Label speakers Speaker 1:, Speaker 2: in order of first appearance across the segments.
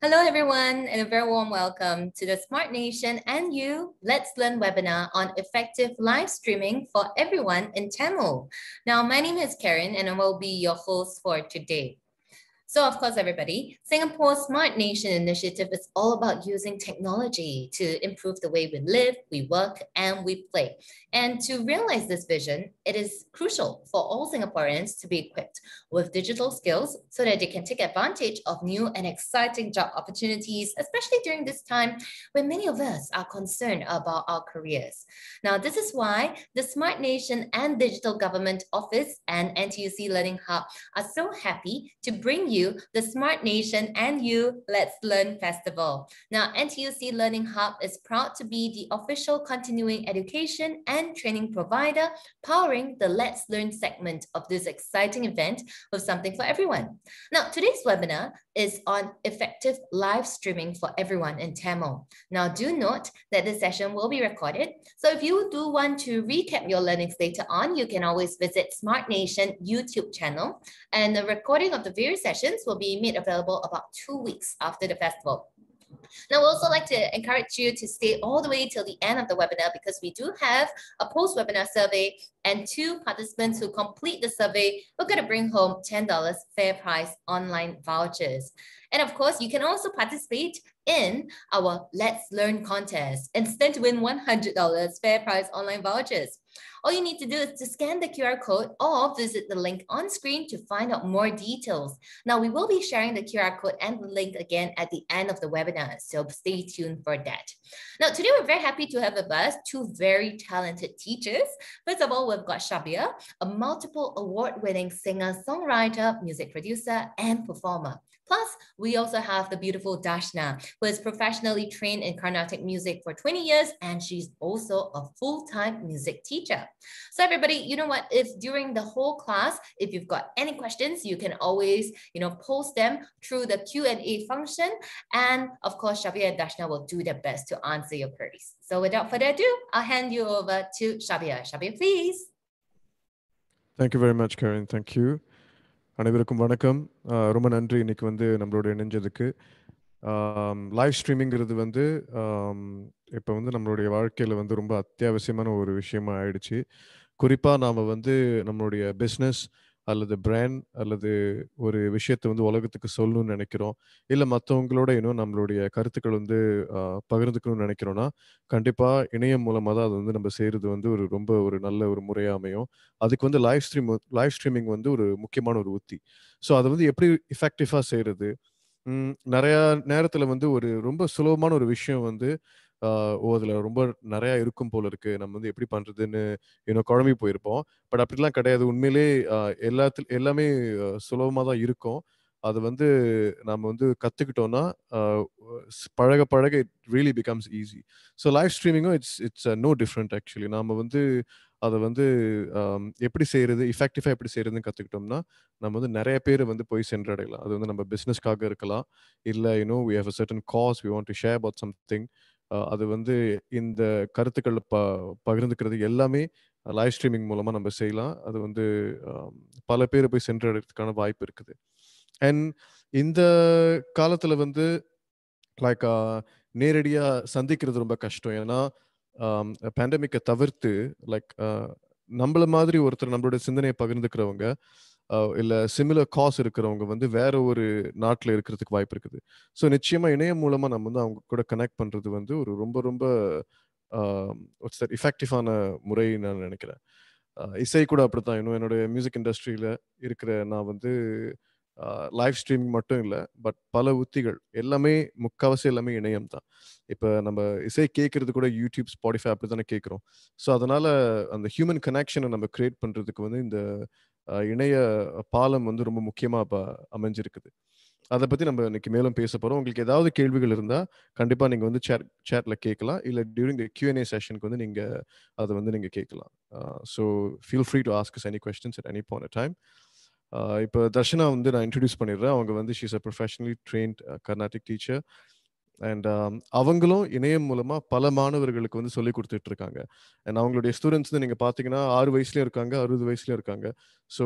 Speaker 1: Hello, everyone, and a very warm welcome to the Smart Nation and you Let's Learn webinar on effective live streaming for everyone in Tamil. Now, my name is Karen, and I will be your host for today. So, of course, everybody, Singapore's Smart Nation Initiative is all about using technology to improve the way we live, we work, and we play. And to realize this vision, it is crucial for all Singaporeans to be equipped with digital skills so that they can take advantage of new and exciting job opportunities, especially during this time when many of us are concerned about our careers. Now, this is why the Smart Nation and Digital Government Office and NTUC Learning Hub are so happy to bring you NTU, the Smart Nation, and you Let's Learn Festival. Now, NTUC Learning Hub is proud to be the official continuing education and training provider powering the Let's Learn segment of this exciting event with something for everyone. Now, today's webinar is on effective live streaming for everyone in Tamil. Now, do note that this session will be recorded. So if you do want to recap your learnings later on, you can always visit Smart Nation YouTube channel. And the recording of the various sessions will be made available about two weeks after the festival. Now, we also like to encourage you to stay all the way till the end of the webinar because we do have a post-webinar survey and two participants who complete the survey are going to bring home $10 fair price online vouchers. And of course, you can also participate in our Let's Learn contest and stand to win $100 fair price online vouchers. All you need to do is to scan the QR code or visit the link on screen to find out more details. Now, we will be sharing the QR code and the link again at the end of the webinar, so stay tuned for that. Now, today we're very happy to have with us two very talented teachers. First of all, we've got Shabir, a multiple award-winning singer, songwriter, music producer, and performer. Plus, we also have the beautiful Dashna, who is professionally trained in Carnatic music for 20 years, and she's also a full-time music teacher. So everybody, you know what? If during the whole class, if you've got any questions, you can always, you know, post them through the Q&A function. And of course, Shabia and Dashna will do their best to answer your queries. So without further ado, I'll hand you over to Shabia. Shabia, please.
Speaker 2: Thank you very much, Karen. Thank you. அனைவருக்கும் வணக்கம் ரொம்ப நன்றி இன்றைக்கி வந்து நம்மளோட இணைஞ்சதுக்கு live ஸ்ட்ரீமிங்கிறது வந்து இப்போ வந்து நம்மளுடைய வாழ்க்கையில் வந்து ரொம்ப அத்தியாவசியமான ஒரு விஷயமா ஆயிடுச்சு குறிப்பாக நாம் வந்து நம்மளுடைய பிஸ்னஸ் அல்லது பிராண்ட் அல்லது ஒரு விஷயத்தை வந்து உலகத்துக்கு சொல்லணும்னு நினைக்கிறோம் இல்லை மற்றவங்களோட இன்னும் நம்மளுடைய கருத்துக்கள் வந்து பகிர்ந்துக்கணும்னு நினைக்கிறோம்னா கண்டிப்பாக இணையம் மூலமாக தான் அது வந்து நம்ம செய்கிறது வந்து ஒரு ரொம்ப ஒரு நல்ல ஒரு முறையாக அமையும் அதுக்கு வந்து லைவ் ஸ்ட்ரீம் லைவ் ஸ்ட்ரீமிங் வந்து ஒரு முக்கியமான ஒரு உத்தி ஸோ அதை வந்து எப்படி இஃபெக்டிவாக செய்கிறது நிறையா நேரத்தில் வந்து ஒரு ரொம்ப சுலபமான ஒரு விஷயம் வந்து ஓ அதில் ரொம்ப நிறையா இருக்கும் போல இருக்கு நம்ம வந்து எப்படி பண்றதுன்னு இன்னும் குழம்பி போயிருப்போம் பட் அப்படிலாம் கிடையாது உண்மையிலே எல்லாத்து எல்லாமே சுலபமாக தான் இருக்கும் அது வந்து நம்ம வந்து கத்துக்கிட்டோம்னா பழக பழக it really becomes easy so live ஸ்ட்ரீமிங்கும் it's it's no different actually நாம வந்து அதை வந்து எப்படி செய்யறது இஃபெக்டிவா எப்படி செய்யறதுன்னு கற்றுக்கிட்டோம்னா நம்ம வந்து நிறைய பேர் வந்து போய் சென்றடையலாம் அது வந்து நம்ம பிஸ்னஸ்க்காக இருக்கலாம் இல்லை you know we have a certain cause we want to share about something அது வந்து இந்த கருத்துக்கள் ப பகிர்ந்துக்கிறது எல்லாமே லைவ் ஸ்ட்ரீமிங் மூலமாக நம்ம செய்யலாம் அது வந்து பல பேர் போய் சென்றடைறதுக்கான வாய்ப்பு இருக்குது அண்ட் இந்த காலத்தில் வந்து லைக் நேரடியாக சந்திக்கிறது ரொம்ப கஷ்டம் ஏன்னா பேண்டமிக்கை தவிர்த்து லைக் நம்மள மாதிரி ஒருத்தர் நம்மளோட சிந்தனையை பகிர்ந்துக்கிறவங்க இல்லை சிமிலர் காஸ் இருக்கிறவங்க வந்து வேற ஒரு நாட்டில் இருக்கிறதுக்கு வாய்ப்பு இருக்குது ஸோ நிச்சயமாக இணையம் மூலமாக நம்ம வந்து அவங்க கூட கனெக்ட் பண்ணுறது வந்து ஒரு ரொம்ப ரொம்ப சார் இஃபெக்டிவான முறை நான் நினைக்கிறேன் இசை கூட அப்படித்தான் இன்னும் என்னுடைய மியூசிக் இண்டஸ்ட்ரியில் இருக்கிற நான் வந்து லைவ் ஸ்ட்ரீமிங் மட்டும் இல்லை பட் பல உத்திகள் எல்லாமே முக்கால்வாசி எல்லாமே இணையம் தான் இப்போ நம்ம இசை கேட்கறது கூட யூடியூப் ஸ்பாடிஃபை அப்படி தானே கேட்குறோம் ஸோ அதனால அந்த ஹியூமன் கனெக்ஷனை நம்ம கிரியேட் பண்ணுறதுக்கு வந்து இந்த இணைய பாலம் வந்து ரொம்ப முக்கியமாக இப்போ அமைஞ்சிருக்குது அதை பற்றி நம்ம இன்னைக்கு மேலும் பேச போகிறோம் உங்களுக்கு ஏதாவது கேள்விகள் இருந்தால் கண்டிப்பாக நீங்கள் வந்து சேர் சேட்டில் கேட்கலாம் இல்லை டியூரிங் த கியூஎன்ஏ செஷனுக்கு வந்து நீங்கள் அதை வந்து நீங்கள் கேட்கலாம் so feel free to ask any questions at any போன டைம் இப்போ தர்ஷனா வந்து நான் இன்ட்ரடியூஸ் பண்ணிடுறேன் அவங்க வந்து she's a professionally trained Carnatic teacher and அவங்களும் இணையம் மூலமாக பல மாணவர்களுக்கு வந்து சொல்லி கொடுத்துட்டு இருக்காங்க அண்ட் அவங்களுடைய ஸ்டூடெண்ட்ஸ் வந்து நீங்கள் பார்த்தீங்கன்னா ஆறு வயசுலேயும் இருக்காங்க அறுபது வயசுலேயும் இருக்காங்க ஸோ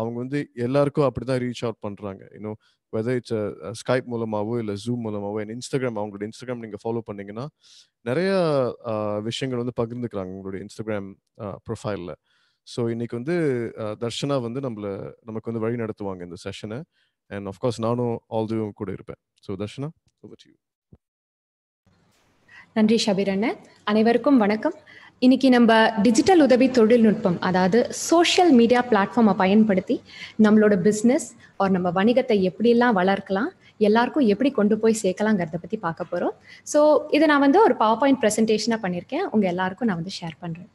Speaker 2: அவங்க வந்து எல்லாருக்கும் அப்படி தான் ரீச் அவுட் பண்ணுறாங்க இன்னும் வெதர் இட்ஸ் ஸ்கைப் மூலமாகவோ இல்லை ஜூம் மூலமாகவோ அண்ட் இன்ஸ்டாகிராம் அவங்களோட இன்ஸ்டாகிராம் நீங்கள் ஃபாலோ பண்ணீங்கன்னா நிறைய விஷயங்கள் வந்து பகிர்ந்துக்கிறாங்க உங்களுடைய இன்ஸ்டாகிராம் ப்ரொஃபைலில் ஸோ இன்னைக்கு வந்து தர்ஷனா வந்து நம்மள நமக்கு வந்து வழி நடத்துவாங்க இந்த செஷனை அண்ட் ஆஃப்கோர்ஸ் நானும் ஆல்துவும் கூட இருப்பேன் so Darshana over to you
Speaker 3: நன்றி ஷபிரண்ண அனைவருக்கும் வணக்கம் இன்னைக்கு நம்ம டிஜிட்டல் உதவி தொழில்நுட்பம் அதாவது சோஷியல் மீடியா பிளாட்ஃபார்மை பயன்படுத்தி நம்மளோட பிஸ்னஸ் ஒரு நம்ம வணிகத்தை எல்லாம் வளர்க்கலாம் எல்லாருக்கும் எப்படி கொண்டு போய் சேர்க்கலாங்கிறத பற்றி பார்க்க போகிறோம் ஸோ இதை நான் வந்து ஒரு பவர் பாயிண்ட் ப்ரெசன்டேஷனாக பண்ணியிருக்கேன் உங்கள் எல்லாருக்கும் நான் வந்து ஷேர் பண்ணுறேன்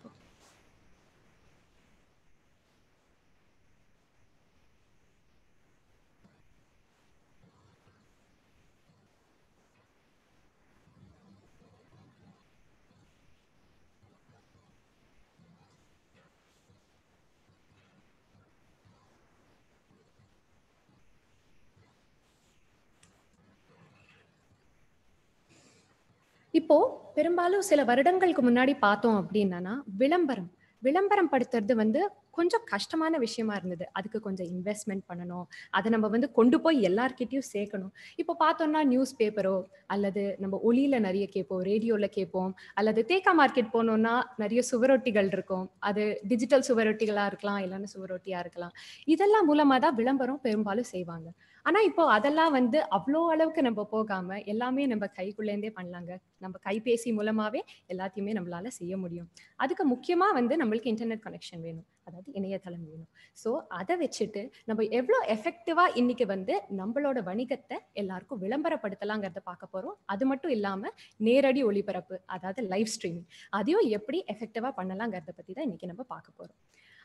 Speaker 3: இப்போ பெரும்பாலும் சில வருடங்களுக்கு முன்னாடி பார்த்தோம் அப்படின்னா விளம்பரம் விளம்பரம் படுத்துறது வந்து கொஞ்சம் கஷ்டமான விஷயமா இருந்தது அதுக்கு கொஞ்சம் இன்வெஸ்ட்மெண்ட் பண்ணணும் அதை நம்ம வந்து கொண்டு போய் எல்லார்கிட்டயும் சேர்க்கணும் இப்போ பார்த்தோம்னா நியூஸ் பேப்பரோ அல்லது நம்ம ஒளியில நிறைய கேட்போம் ரேடியோவில் கேட்போம் அல்லது தேக்கா மார்க்கெட் போனோம்னா நிறைய சுவரொட்டிகள் இருக்கும் அது டிஜிட்டல் சுவரொட்டிகளா இருக்கலாம் இல்லைன்னு சுவரொட்டியாக இருக்கலாம் இதெல்லாம் மூலமாக தான் விளம்பரம் பெரும்பாலும் செய்வாங்க ஆனா இப்போ அதெல்லாம் வந்து அவ்வளோ அளவுக்கு நம்ம போகாம எல்லாமே நம்ம கைக்குள்ளேருந்தே பண்ணலாங்க நம்ம கைபேசி மூலமாவே எல்லாத்தையுமே நம்மளால செய்ய முடியும் அதுக்கு முக்கியமா வந்து நம்மளுக்கு இன்டர்நெட் கனெக்ஷன் வேணும் அதாவது இணையதளம் வேணும் ஸோ அதை வச்சுட்டு நம்ம எவ்வளோ எஃபெக்டிவாக இன்னைக்கு வந்து நம்மளோட வணிகத்தை எல்லாருக்கும் விளம்பரப்படுத்தலாங்கிறத பார்க்க போகிறோம் அது மட்டும் இல்லாமல் நேரடி ஒளிபரப்பு அதாவது லைவ் ஸ்ட்ரீமிங் அதையும் எப்படி எஃபெக்டிவாக பண்ணலாங்கிறத பற்றி தான் இன்னைக்கு நம்ம பார்க்க போகிறோம்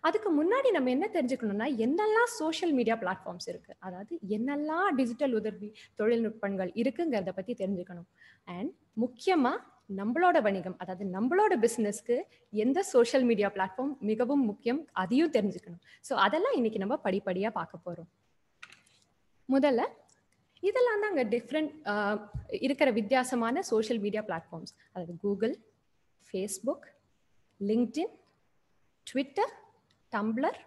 Speaker 3: அதுக்கு முன்னாடி நம்ம என்ன தெரிஞ்சுக்கணும்னா என்னெல்லாம் சோஷியல் மீடியா பிளாட்ஃபார்ம்ஸ் இருக்கு அதாவது என்னெல்லாம் டிஜிட்டல் உதவி தொழில்நுட்பங்கள் இருக்குங்கிறத பற்றி தெரிஞ்சுக்கணும் அண்ட் முக்கியமாக நம்மளோட வணிகம் அதாவது நம்மளோட பிஸ்னஸ்க்கு எந்த சோஷியல் மீடியா பிளாட்ஃபார்ம் மிகவும் முக்கியம் அதையும் தெரிஞ்சுக்கணும் ஸோ அதெல்லாம் இன்னைக்கு நம்ம படிப்படியாக பார்க்க போகிறோம் முதல்ல இதெல்லாம் அங்கே டிஃப்ரெண்ட் இருக்கிற வித்தியாசமான சோஷியல் மீடியா பிளாட்ஃபார்ம்ஸ் அதாவது Google Facebook LinkedIn Twitter Tumblr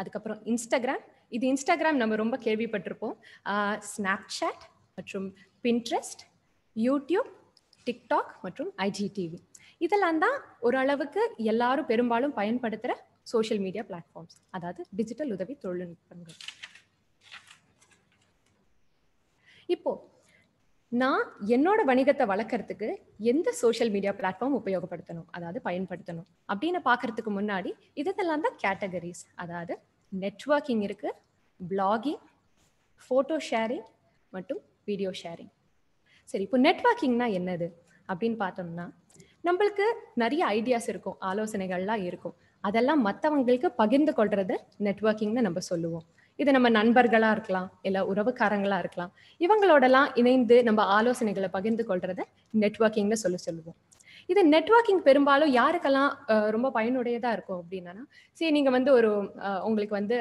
Speaker 3: அதுக்கப்புறம் இன்ஸ்டாகிராம் இது இன்ஸ்டாகிராம் நம்ம ரொம்ப கேள்விப்பட்டிருப்போம் சாட் மற்றும் பின்ட்ரெஸ்ட் யூடியூப் டிக்டாக் மற்றும் ஐஜி டிவி இதெல்லாம் தான் ஓரளவுக்கு எல்லாரும் பெரும்பாலும் பயன்படுத்துகிற சோஷியல் மீடியா பிளாட்ஃபார்ம்ஸ் அதாவது டிஜிட்டல் உதவி தொழில்நுட்பங்கள் இப்போ நான் என்னோட வணிகத்தை வளர்க்கறதுக்கு எந்த சோஷியல் மீடியா பிளாட்ஃபார்ம் உபயோகப்படுத்தணும் அதாவது பயன்படுத்தணும் அப்படின்னு பார்க்கறதுக்கு முன்னாடி இதெல்லாம் தான் கேட்டகரிஸ் அதாவது நெட்ஒர்க்கிங் இருக்கு பிளாகிங் ஃபோட்டோ ஷேரிங் மற்றும் வீடியோ ஷேரிங் சரி இப்போ நெட்ஒர்க்கிங்னா என்னது அப்படின்னு பார்த்தோம்னா நம்மளுக்கு நிறைய ஐடியாஸ் இருக்கும் ஆலோசனைகள்லாம் இருக்கும் அதெல்லாம் மற்றவங்களுக்கு பகிர்ந்து கொள்றது நெட்ஒர்க்கிங்னு நம்ம சொல்லுவோம் இது நம்ம நண்பர்களா இருக்கலாம் இல்ல உறவுக்காரங்களா இருக்கலாம் இவங்களோடலாம் இணைந்து நம்ம ஆலோசனைகளை பகிர்ந்து கொள்றத நெட்ஒர்க்கிங்னு சொல்லி சொல்லுவோம் இது நெட்ஒர்க்கிங் பெரும்பாலும் யாருக்கெல்லாம் ரொம்ப பயனுடையதாக இருக்கும் அப்படின்னா சரி நீங்கள் வந்து ஒரு உங்களுக்கு வந்து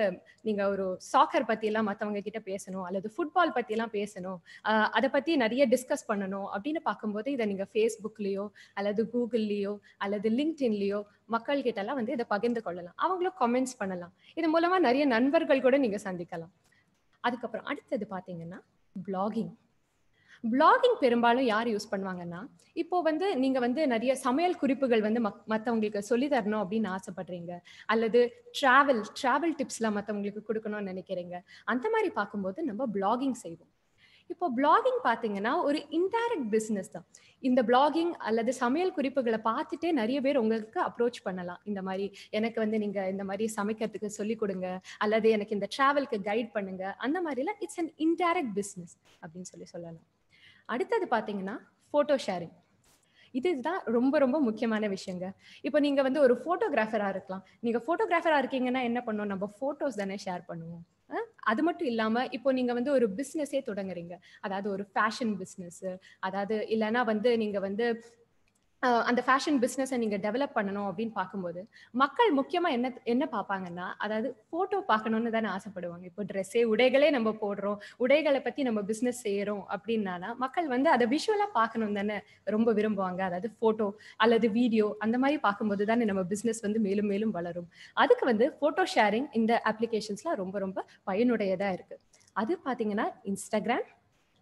Speaker 3: நீங்கள் ஒரு சாக்கர் பற்றியெல்லாம் மற்றவங்க கிட்ட பேசணும் அல்லது ஃபுட்பால் பற்றியெல்லாம் பேசணும் அதை பற்றி நிறைய டிஸ்கஸ் பண்ணணும் அப்படின்னு பார்க்கும்போது இதை நீங்கள் ஃபேஸ்புக்லேயோ அல்லது கூகுள்லேயோ அல்லது லிங்க்டின்லேயோ மக்கள்கிட்டலாம் வந்து இதை பகிர்ந்து கொள்ளலாம் அவங்களும் கமெண்ட்ஸ் பண்ணலாம் இது மூலமாக நிறைய நண்பர்கள் கூட நீங்கள் சந்திக்கலாம் அதுக்கப்புறம் அடுத்தது பார்த்தீங்கன்னா பிளாகிங் பிளாகிங் பெரும்பாலும் யார் யூஸ் பண்ணுவாங்கன்னா இப்போ வந்து நீங்க வந்து நிறைய சமையல் குறிப்புகள் வந்து மக் மற்றவங்களுக்கு சொல்லி தரணும் அப்படின்னு ஆசைப்படுறீங்க அல்லது டிராவல் டிராவல் டிப்ஸ்லாம் மற்றவங்களுக்கு கொடுக்கணும்னு நினைக்கிறீங்க அந்த மாதிரி பார்க்கும்போது நம்ம பிளாகிங் செய்வோம் இப்போ பிளாகிங் பார்த்தீங்கன்னா ஒரு இன்டைரக்ட் பிஸ்னஸ் தான் இந்த பிளாகிங் அல்லது சமையல் குறிப்புகளை பார்த்துட்டே நிறைய பேர் உங்களுக்கு அப்ரோச் பண்ணலாம் இந்த மாதிரி எனக்கு வந்து நீங்கள் இந்த மாதிரி சமைக்கிறதுக்கு சொல்லிக் கொடுங்க அல்லது எனக்கு இந்த டிராவலுக்கு கைட் பண்ணுங்க அந்த மாதிரிலாம் இட்ஸ் அன் இன்டைரக்ட் பிஸ்னஸ் அப்படின்னு சொல்லி சொல்லலாம் அடுத்தது பார்த்தீங்கன்னா ஃபோட்டோ ஷேரிங் இதுதான் ரொம்ப ரொம்ப முக்கியமான விஷயங்க இப்போ நீங்கள் வந்து ஒரு ஃபோட்டோகிராஃபராக இருக்கலாம் நீங்கள் ஃபோட்டோகிராஃபராக இருக்கீங்கன்னா என்ன பண்ணுவோம் நம்ம ஃபோட்டோஸ் தானே ஷேர் பண்ணுவோம் அது மட்டும் இல்லாமல் இப்போ நீங்கள் வந்து ஒரு பிஸ்னஸே தொடங்குறீங்க அதாவது ஒரு ஃபேஷன் பிஸ்னஸ் அதாவது இல்லைன்னா வந்து நீங்கள் வந்து அந்த ஃபேஷன் பிஸ்னஸை நீங்கள் டெவலப் பண்ணணும் அப்படின்னு பார்க்கும்போது மக்கள் முக்கியமாக என்ன என்ன பார்ப்பாங்கன்னா அதாவது ஃபோட்டோ பார்க்கணுன்னு தானே ஆசைப்படுவாங்க இப்போ ட்ரெஸ்ஸே உடைகளே நம்ம போடுறோம் உடைகளை பற்றி நம்ம பிஸ்னஸ் செய்கிறோம் அப்படின்னா மக்கள் வந்து அதை விஷுவலாக பார்க்கணும் தானே ரொம்ப விரும்புவாங்க அதாவது ஃபோட்டோ அல்லது வீடியோ அந்த மாதிரி பார்க்கும்போது தானே நம்ம பிஸ்னஸ் வந்து மேலும் மேலும் வளரும் அதுக்கு வந்து ஃபோட்டோ ஷேரிங் இந்த அப்ளிகேஷன்ஸ்லாம் ரொம்ப ரொம்ப பயனுடையதாக இருக்குது அது பார்த்தீங்கன்னா இன்ஸ்டாகிராம்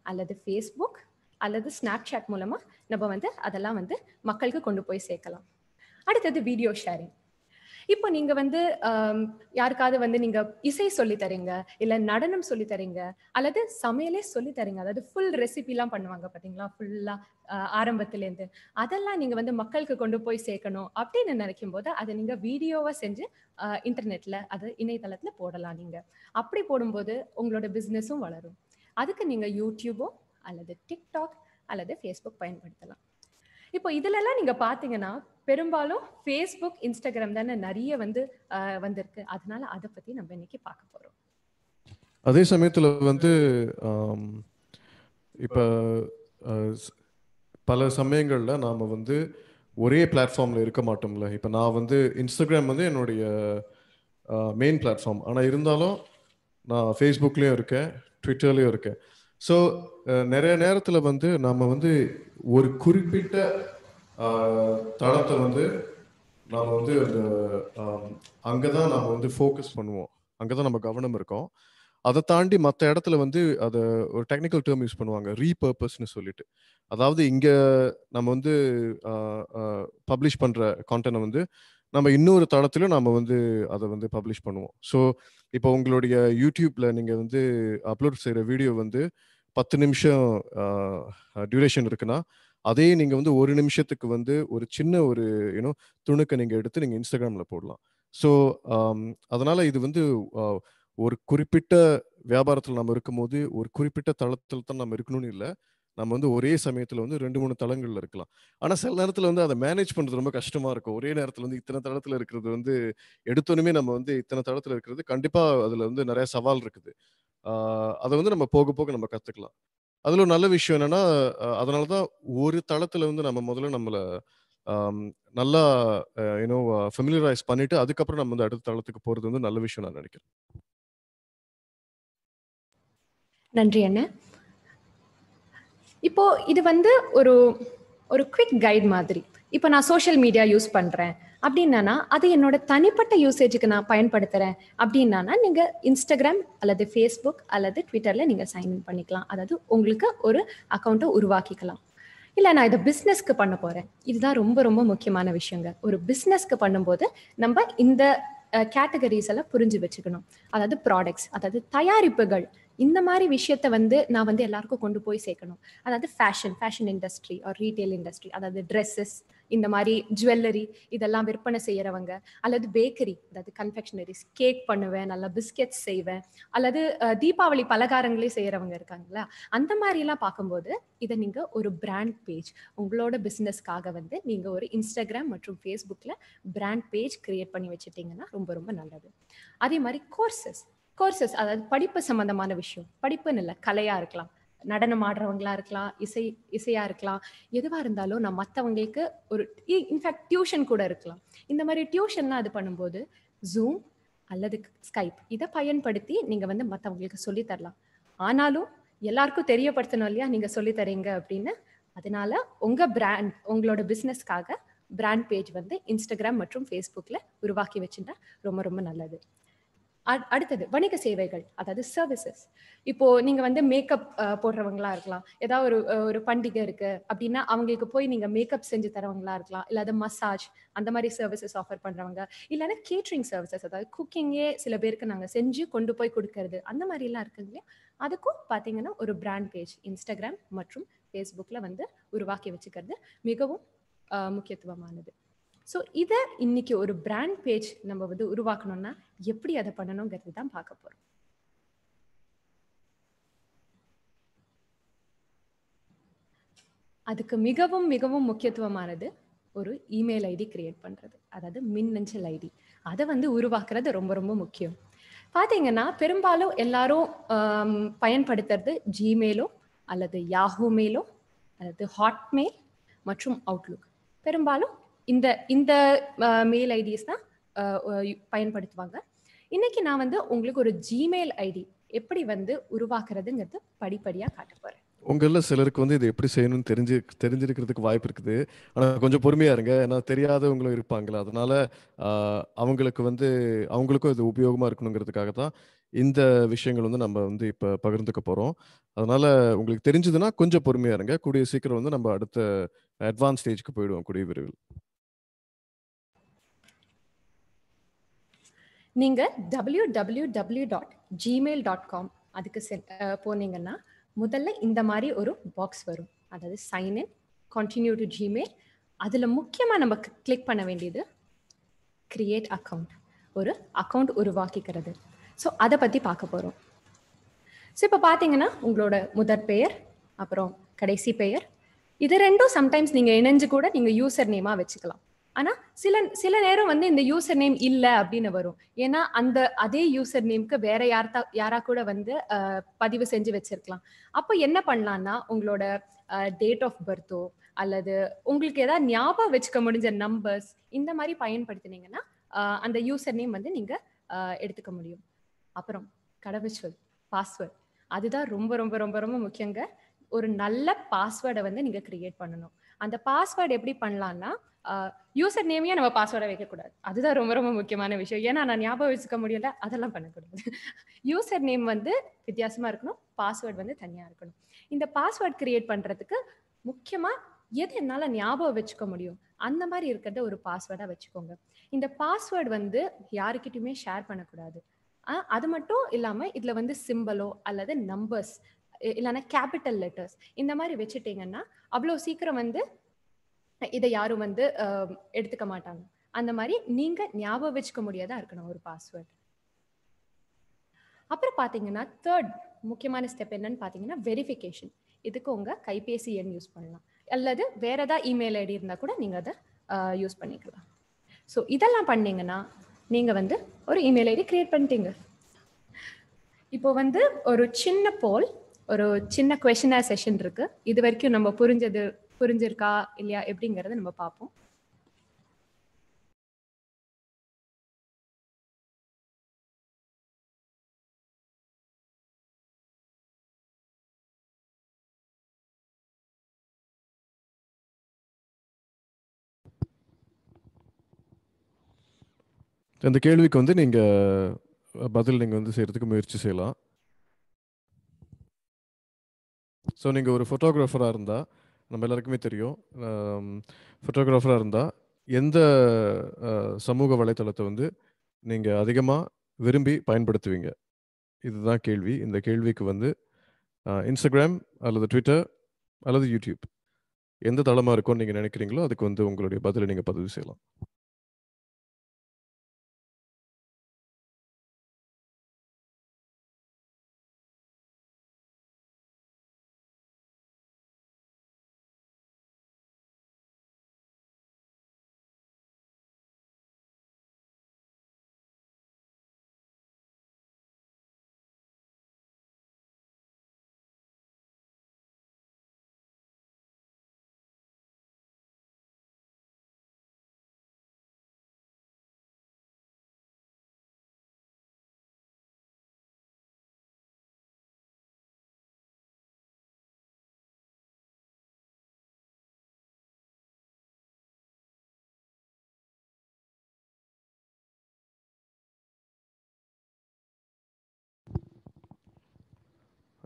Speaker 3: அல்லது ஃபேஸ்புக் அல்லது ஸ்னாப்சாட் மூலமாக நம்ம வந்து அதெல்லாம் வந்து மக்களுக்கு கொண்டு போய் சேர்க்கலாம் அடுத்தது வீடியோ ஷேரிங் இப்போ நீங்கள் வந்து யாருக்காவது வந்து நீங்கள் இசை சொல்லி தரீங்க இல்லை நடனம் சொல்லி தரீங்க அல்லது சமையலே சொல்லி தரீங்க அதாவது ஃபுல் ரெசிபிலாம் பண்ணுவாங்க பார்த்தீங்களா ஃபுல்லாக ஆரம்பத்துலேருந்து அதெல்லாம் நீங்கள் வந்து மக்களுக்கு கொண்டு போய் சேர்க்கணும் அப்படின்னு நினைக்கும் போது அதை நீங்கள் வீடியோவாக செஞ்சு இன்டர்நெட்டில் அது இணையதளத்தில் போடலாம் நீங்கள் அப்படி போடும்போது உங்களோட பிஸ்னஸும் வளரும் அதுக்கு நீங்கள் யூடியூபோ அல்லது டிக்டாக் அல்லது ஃபேஸ்புக் பயன்படுத்தலாம் இப்போ இதுலலாம் நீங்கள் பார்த்தீங்கன்னா பெரும்பாலும் ஃபேஸ்புக் இன்ஸ்டாகிராம் தானே நிறைய வந்து வந்திருக்கு அதனால அதை பற்றி நம்ம இன்னைக்கு பார்க்க போகிறோம்
Speaker 2: அதே சமயத்தில் வந்து இப்போ பல சமயங்களில் நாம் வந்து ஒரே பிளாட்ஃபார்மில் இருக்க மாட்டோம்ல இப்போ நான் வந்து இன்ஸ்டாகிராம் வந்து என்னுடைய மெயின் பிளாட்ஃபார்ம் ஆனால் இருந்தாலும் நான் ஃபேஸ்புக்லேயும் இருக்கேன் ட்விட்டர்லேயும் இருக்கேன் ஸோ uh, நிறைய நேரத்தில் வந்து நம்ம வந்து ஒரு குறிப்பிட்ட தளத்தை வந்து நாம் வந்து அந்த அங்கே தான் நம்ம வந்து ஃபோக்கஸ் பண்ணுவோம் அங்கே தான் நம்ம கவனம் இருக்கோம் அதை தாண்டி மற்ற இடத்துல வந்து அதை ஒரு டெக்னிக்கல் டேர்ம் யூஸ் பண்ணுவாங்க ரீபர்பஸ்னு சொல்லிட்டு அதாவது இங்கே நம்ம வந்து பப்ளிஷ் பண்ணுற கான்டென்ட் வந்து நம்ம இன்னொரு தளத்திலும் நம்ம வந்து அதை வந்து பப்ளிஷ் பண்ணுவோம் ஸோ இப்போ உங்களுடைய யூடியூப்ல நீங்க வந்து அப்லோட் செய்யற வீடியோ வந்து பத்து நிமிஷம் டியூரேஷன் இருக்குன்னா அதே நீங்க வந்து ஒரு நிமிஷத்துக்கு வந்து ஒரு சின்ன ஒரு யூனோ துணுக்கை நீங்க எடுத்து நீங்க இன்ஸ்டாகிராம்ல போடலாம் ஸோ அதனால இது வந்து ஒரு குறிப்பிட்ட வியாபாரத்தில் நம்ம இருக்கும்போது ஒரு குறிப்பிட்ட தளத்தில் தான் நம்ம இருக்கணும்னு இல்லை நம்ம வந்து ஒரே சமயத்தில் வந்து ரெண்டு மூணு தளங்களில் இருக்கலாம் ஆனால் சில நேரத்தில் வந்து அதை மேனேஜ் பண்ணுறது ரொம்ப கஷ்டமாக இருக்கும் ஒரே நேரத்தில் வந்து இத்தனை தளத்தில் இருக்கிறது வந்து எடுத்தோன்னுமே நம்ம வந்து இத்தனை தளத்தில் இருக்கிறது கண்டிப்பாக அதில் வந்து நிறைய சவால் இருக்குது அதை வந்து நம்ம போக போக நம்ம கற்றுக்கலாம் அதில் ஒரு நல்ல விஷயம் என்னென்னா அதனால தான் ஒரு தளத்தில் வந்து நம்ம முதல்ல நம்மளை நல்லா யூனோ ஃபெமிலியரைஸ் பண்ணிட்டு அதுக்கப்புறம் நம்ம வந்து அடுத்த தளத்துக்கு போகிறது வந்து நல்ல விஷயம் நான் நினைக்கிறேன்
Speaker 3: நன்றி அண்ணா இப்போ இது வந்து ஒரு ஒரு குவிக் கைட் மாதிரி இப்போ நான் சோஷியல் மீடியா யூஸ் பண்ணுறேன் அப்படின்னா அது என்னோட தனிப்பட்ட யூசேஜுக்கு நான் பயன்படுத்துகிறேன் அப்படின்னா நீங்கள் இன்ஸ்டாகிராம் அல்லது ஃபேஸ்புக் அல்லது ட்விட்டரில் நீங்கள் சைன்இன் பண்ணிக்கலாம் அதாவது உங்களுக்கு ஒரு அக்கௌண்ட்டை உருவாக்கிக்கலாம் இல்லை நான் இதை பிஸ்னஸ்க்கு பண்ண போகிறேன் இதுதான் ரொம்ப ரொம்ப முக்கியமான விஷயங்க ஒரு பிஸ்னஸ்க்கு பண்ணும்போது நம்ம இந்த கேட்டகரிஸ் எல்லாம் புரிஞ்சு வச்சுக்கணும் அதாவது ப்ராடக்ட்ஸ் அதாவது தயாரிப்புகள் இந்த மாதிரி விஷயத்த வந்து நான் வந்து எல்லாருக்கும் கொண்டு போய் சேர்க்கணும் அதாவது fashion fashion industry or retail industry அதாவது ட்ரெஸ்ஸஸ் இந்த மாதிரி ஜுவல்லரி இதெல்லாம் விற்பனை செய்கிறவங்க அல்லது பேக்கரி அதாவது கன்ஃபெக்ஷனரிஸ் கேக் பண்ணுவேன் நல்லா பிஸ்கெட்ஸ் செய்வேன் அல்லது தீபாவளி பலகாரங்களே செய்கிறவங்க இருக்காங்களா அந்த மாதிரிலாம் பார்க்கும்போது இதை நீங்கள் ஒரு பிராண்ட் பேஜ் உங்களோட பிஸ்னஸ்க்காக வந்து நீங்கள் ஒரு இன்ஸ்டாகிராம் மற்றும் ஃபேஸ்புக்கில் பிராண்ட் பேஜ் க்ரியேட் பண்ணி வச்சுட்டீங்கன்னா ரொம்ப ரொம்ப நல்லது அதே மாதிரி கோர்சஸ் கோர்சஸ் அதாவது படிப்பு சம்மந்தமான விஷயம் படிப்புன்னு இல்லை கலையாக இருக்கலாம் நடனம் ஆடுறவங்களா இருக்கலாம் இசை இசையா இருக்கலாம் எதுவா இருந்தாலும் நான் மற்றவங்களுக்கு ஒரு இன்ஃபேக்ட் டியூஷன் கூட இருக்கலாம் இந்த மாதிரி டியூஷன்லாம் அது பண்ணும்போது ஜூம் அல்லது ஸ்கைப் இதை பயன்படுத்தி நீங்க வந்து மற்றவங்களுக்கு சொல்லி தரலாம் ஆனாலும் எல்லாருக்கும் தெரியப்படுத்தணும் இல்லையா நீங்க சொல்லி தரீங்க அப்படின்னு அதனால உங்க பிராண்ட் உங்களோட பிஸ்னஸ்க்காக பிராண்ட் பேஜ் வந்து இன்ஸ்டாகிராம் மற்றும் ஃபேஸ்புக்கில் உருவாக்கி வச்சுட்டா ரொம்ப ரொம்ப நல்லது அடுத்தது வணிக சேவைகள் அதாவது சர்வீசஸ் இப்போ நீங்க வந்து மேக்கப் போடுறவங்களா இருக்கலாம் ஏதாவது ஒரு ஒரு பண்டிகை இருக்கு அப்படின்னா அவங்களுக்கு போய் நீங்க மேக்கப் செஞ்சு தரவங்களா இருக்கலாம் இல்லாத மசாஜ் அந்த மாதிரி சர்வீசஸ் ஆஃபர் பண்றவங்க இல்லைன்னா கேட்ரிங் சர்வீசஸ் அதாவது குக்கிங்கே சில பேருக்கு நாங்க செஞ்சு கொண்டு போய் கொடுக்கறது அந்த மாதிரி எல்லாம் இருக்குங்க இல்லையா அதுக்கும் பாத்தீங்கன்னா ஒரு பிராண்ட் பேஜ் இன்ஸ்டாகிராம் மற்றும் ஃபேஸ்புக்ல வந்து உருவாக்கி வச்சுக்கிறது மிகவும் முக்கியத்துவமானது ஸோ இதை இன்னைக்கு ஒரு பிராண்ட் பேஜ் நம்ம வந்து உருவாக்கணும்னா எப்படி அதை பண்ணணுங்கிறது தான் பார்க்க போகிறோம் அதுக்கு மிகவும் மிகவும் முக்கியத்துவமானது ஒரு இமெயில் ஐடி கிரியேட் பண்ணுறது அதாவது மின்னஞ்சல் ஐடி அதை வந்து உருவாக்குறது ரொம்ப ரொம்ப முக்கியம் பார்த்தீங்கன்னா பெரும்பாலும் எல்லாரும் பயன்படுத்துறது ஜிமெயிலோ அல்லது யாஹூ மெயிலோ அல்லது ஹாட்மெயில் மற்றும் அவுட்லுக் பெரும்பாலும் இந்த இந்த மெயில் ஐடிஸ் தான் பயன்படுத்துவாங்க இன்னைக்கு நான் வந்து உங்களுக்கு ஒரு ஜிமெயில் ஐடி எப்படி வந்து உருவாக்குறதுங்கிறது படிப்படியாக காட்ட போகிறேன்
Speaker 2: உங்களில் சிலருக்கு வந்து இது எப்படி செய்யணும்னு தெரிஞ்சு தெரிஞ்சிருக்கிறதுக்கு வாய்ப்பு இருக்குது ஆனால் கொஞ்சம் பொறுமையாக இருங்க ஏன்னா தெரியாதவங்களும் இருப்பாங்களே அதனால அவங்களுக்கு வந்து அவங்களுக்கும் இது உபயோகமாக இருக்கணுங்கிறதுக்காக தான் இந்த விஷயங்கள் வந்து நம்ம வந்து இப்போ பகிர்ந்துக்க போகிறோம் அதனால உங்களுக்கு தெரிஞ்சதுன்னா கொஞ்சம் பொறுமையாக இருங்க கூடிய சீக்கிரம் வந்து நம்ம அடுத்த அட்வான்ஸ் ஸ்டேஜ்க்கு போயிடுவோம் கூடிய விரைவில்
Speaker 3: நீங்கள் W W W dot Gmail dot com அதுக்கு செ போனீங்கன்னா முதல்ல இந்த மாதிரி ஒரு பாக்ஸ் வரும் அதாவது sign in continue to Gmail அதில் முக்கியமாக நம்ம கிளிக் பண்ண வேண்டியது கிரியேட் அக்கௌண்ட் ஒரு அக்கௌண்ட் உருவாக்கிக்கிறது ஸோ அதை பற்றி பார்க்க போகிறோம் ஸோ இப்போ பார்த்தீங்கன்னா உங்களோட முதற் பெயர் அப்புறம் கடைசி பெயர் இது ரெண்டும் சம்டைம்ஸ் நீங்கள் இணைஞ்சு கூட நீங்கள் யூசர் நேமாக வச்சுக்கலாம் ஆனா சில சில நேரம் வந்து இந்த யூசர் நேம் இல்ல அப்படின்னு வரும் ஏன்னா அந்த அதே யூசர் நேம்க்கு வேற யார்த்தா யாரா கூட வந்து பதிவு செஞ்சு வச்சிருக்கலாம் அப்போ என்ன பண்ணலாம்னா உங்களோட டேட் ஆஃப் பர்த்தோ அல்லது உங்களுக்கு ஏதாவது ஞாபகம் வச்சுக்க முடிஞ்ச நம்பர்ஸ் இந்த மாதிரி பயன்படுத்தினீங்கன்னா அந்த யூசர் நேம் வந்து நீங்க எடுத்துக்க முடியும் அப்புறம் கடவுச்சொல் பாஸ்வேர்ட் அதுதான் ரொம்ப ரொம்ப ரொம்ப ரொம்ப முக்கியங்க ஒரு நல்ல பாஸ்வேர்டை வந்து நீங்க கிரியேட் பண்ணணும் அந்த பாஸ்வேர்டு எப்படி பண்ணலாம்னா யூசர் நேமையே நம்ம பாஸ்வேர்டை வைக்கக்கூடாது அதுதான் ரொம்ப ரொம்ப முக்கியமான விஷயம் ஏன்னா நான் ஞாபகம் வச்சுக்க முடியல அதெல்லாம் பண்ணக்கூடாது யூசர் நேம் வந்து வித்தியாசமாக இருக்கணும் பாஸ்வேர்டு வந்து தனியாக இருக்கணும் இந்த பாஸ்வேர்ட் கிரியேட் பண்ணுறதுக்கு முக்கியமாக எது என்னால் ஞாபகம் வச்சுக்க முடியும் அந்த மாதிரி இருக்கிறத ஒரு பாஸ்வேர்டாக வச்சுக்கோங்க இந்த பாஸ்வேர்டு வந்து யாருக்கிட்டையுமே ஷேர் பண்ணக்கூடாது அது மட்டும் இல்லாமல் இதில் வந்து சிம்பலோ அல்லது நம்பர்ஸ் இல்லைன்னா கேபிட்டல் லெட்டர்ஸ் இந்த மாதிரி வச்சுட்டிங்கன்னா அவ்வளோ சீக்கிரம் வந்து இதை யாரும் வந்து எடுத்துக்க மாட்டாங்க அந்த மாதிரி நீங்க ஞாபகம் வச்சுக்க முடியாதா இருக்கணும் ஒரு பாஸ்வேர்ட் அப்புறம் பார்த்தீங்கன்னா தேர்ட் முக்கியமான ஸ்டெப் என்னன்னு பார்த்தீங்கன்னா வெரிஃபிகேஷன் இதுக்கு உங்கள் கைபேசி எண் யூஸ் பண்ணலாம் அல்லது வேற ஏதாவது இமெயில் ஐடி இருந்தால் கூட நீங்கள் அதை யூஸ் பண்ணிக்கலாம் ஸோ இதெல்லாம் பண்ணீங்கன்னா நீங்கள் வந்து ஒரு இமெயில் ஐடி க்ரியேட் பண்ணிட்டீங்க இப்போ வந்து ஒரு சின்ன போல் ஒரு சின்ன கொஷினா செஷன் இருக்கு இது வரைக்கும் நம்ம புரிஞ்சது
Speaker 4: புரிஞ்சிருக்கா இல்லையா எப்படிங்கறத நம்ம பார்ப்போம்
Speaker 2: இந்த கேள்விக்கு வந்து நீங்க பதில் நீங்க வந்து செய்யறதுக்கு முயற்சி செய்யலாம் ஸோ நீங்கள் ஒரு ஃபோட்டோகிராஃபராக இருந்தால் நம்ம எல்லாருக்குமே தெரியும் ஃபோட்டோகிராஃபராக இருந்தால் எந்த சமூக வலைத்தளத்தை வந்து நீங்கள் அதிகமாக விரும்பி பயன்படுத்துவீங்க இதுதான் கேள்வி இந்த கேள்விக்கு வந்து இன்ஸ்டாகிராம் அல்லது ட்விட்டர் அல்லது யூடியூப்
Speaker 4: எந்த தளமாக இருக்கும்னு நீங்கள் நினைக்கிறீங்களோ அதுக்கு வந்து உங்களுடைய பதிலை நீங்கள் பதிவு செய்யலாம்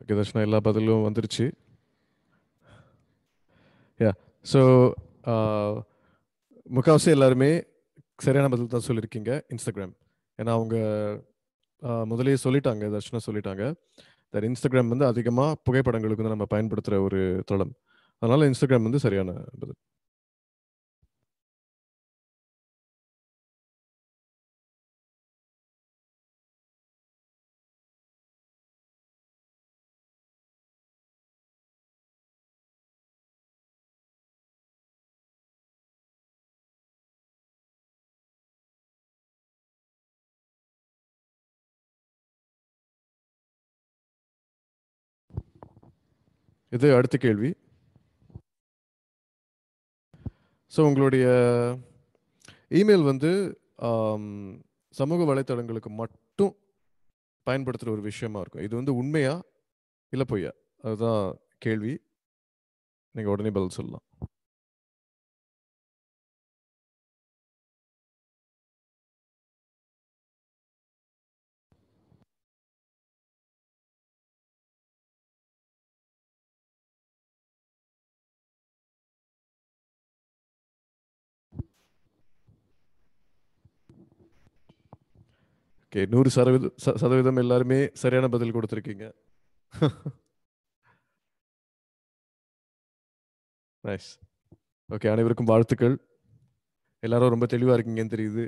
Speaker 4: பாக்கிய தர்ஷனா எல்லா பதிலும் வந்துருச்சு யா
Speaker 2: ஸோ uh, முக்கால்வாசி எல்லாருமே சரியான பதில் தான் சொல்லியிருக்கீங்க இன்ஸ்டாகிராம் ஏன்னா அவங்க uh, முதலே சொல்லிட்டாங்க தர்ஷனா சொல்லிட்டாங்க தட் இன்ஸ்டாகிராம் வந்து அதிகமாக புகைப்படங்களுக்கு வந்து நம்ம பயன்படுத்துகிற ஒரு தளம் அதனால் இன்ஸ்டாகிராம் வந்து
Speaker 4: சரியான பதில் இது அடுத்த கேள்வி
Speaker 2: ஸோ உங்களுடைய இமெயில் வந்து சமூக வலைத்தளங்களுக்கு மட்டும் பயன்படுத்துகிற ஒரு விஷயமா இருக்கும் இது வந்து
Speaker 4: உண்மையா இல்லை பொய்யா அதுதான் கேள்வி நீங்கள் உடனே பதில் சொல்லலாம்
Speaker 2: ஓகே நூறு சதவீதம் சதவீதம் எல்லாருமே சரியான பதில் கொடுத்துருக்கீங்க
Speaker 4: நைஸ் ஓகே அனைவருக்கும் வாழ்த்துக்கள் எல்லாரும் ரொம்ப தெளிவாக இருக்கீங்கன்னு தெரியுது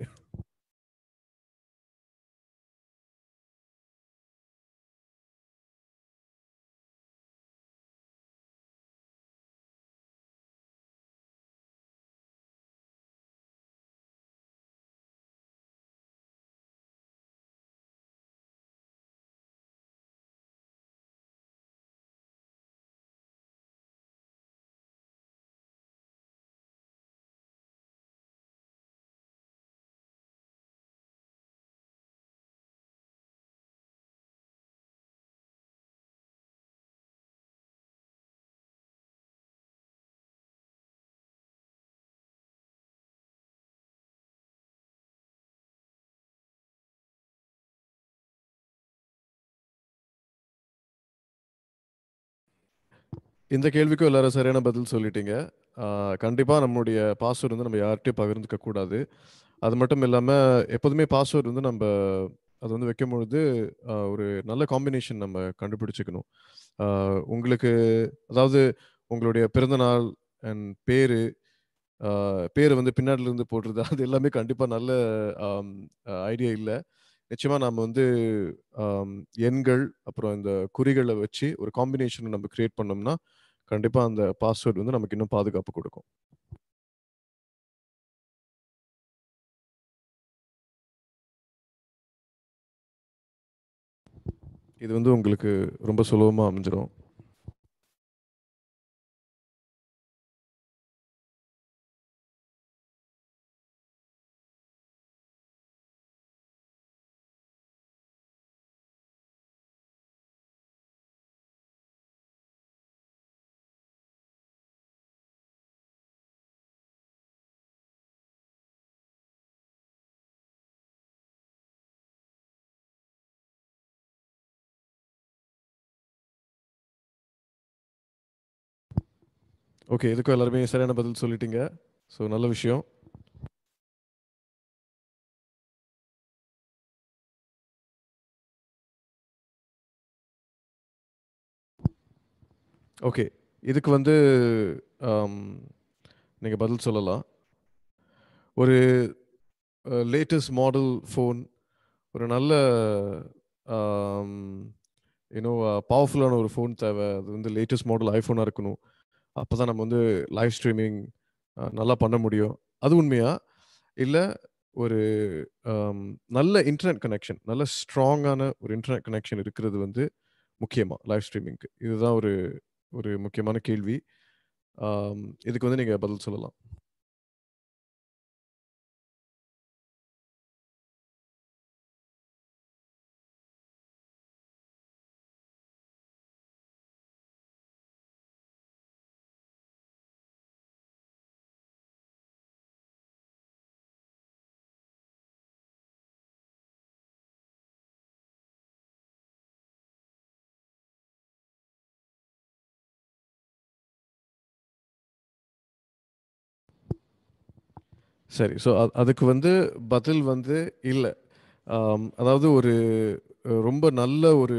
Speaker 4: இந்த கேள்விக்கும் எல்லாரும் சரியான பதில் சொல்லிட்டீங்க
Speaker 2: கண்டிப்பாக நம்மளுடைய பாஸ்வேர்டு வந்து நம்ம யார்கிட்டையும் பகிர்ந்துக்க கூடாது அது மட்டும் இல்லாமல் எப்போதுமே பாஸ்வேர்டு வந்து நம்ம அது வந்து வைக்கும் பொழுது ஒரு நல்ல காம்பினேஷன் நம்ம கண்டுபிடிச்சிக்கணும் உங்களுக்கு அதாவது உங்களுடைய பிறந்தநாள் அண்ட் பேர் பேர் வந்து பின்னாடிலேருந்து போடுறது அது எல்லாமே கண்டிப்பாக நல்ல ஐடியா இல்லை நிச்சயமாக நாம் வந்து எண்கள் அப்புறம் இந்த குறிகளை வச்சு ஒரு காம்பினேஷன் நம்ம கிரியேட் பண்ணோம்னா கண்டிப்பாக அந்த பாஸ்வேர்டு வந்து நமக்கு இன்னும் பாதுகாப்பு
Speaker 4: கொடுக்கும் இது வந்து உங்களுக்கு ரொம்ப சுலபமாக அமைஞ்சிடும் ஓகே இதுக்கும் எல்லாருமே சரியான பதில் சொல்லிட்டீங்க ஸோ நல்ல விஷயம் ஓகே இதுக்கு வந்து um,
Speaker 2: நீங்கள் பதில் சொல்லலாம் ஒரு லேட்டஸ்ட் மாடல் ஃபோன் ஒரு நல்ல இன்னும் um, பவர்ஃபுல்லான ஒரு ஃபோன் தேவை அது வந்து லேட்டஸ்ட் மாடல் ஐஃபோனாக இருக்கணும் அப்போ தான் நம்ம வந்து லைவ் ஸ்ட்ரீமிங் நல்லா பண்ண முடியும் அது உண்மையா இல்லை ஒரு நல்ல இன்டர்நெட் கனெக்ஷன் நல்ல ஸ்ட்ராங்கான ஒரு இன்டர்நெட் கனெக்ஷன் இருக்கிறது வந்து முக்கியமாக லைவ் ஸ்ட்ரீமிங்க்கு இதுதான் ஒரு ஒரு முக்கியமான கேள்வி இதுக்கு
Speaker 4: வந்து நீங்கள் பதில் சொல்லலாம் சரி ஸோ அதுக்கு வந்து பதில் வந்து
Speaker 2: இல்லை அதாவது ஒரு ரொம்ப நல்ல ஒரு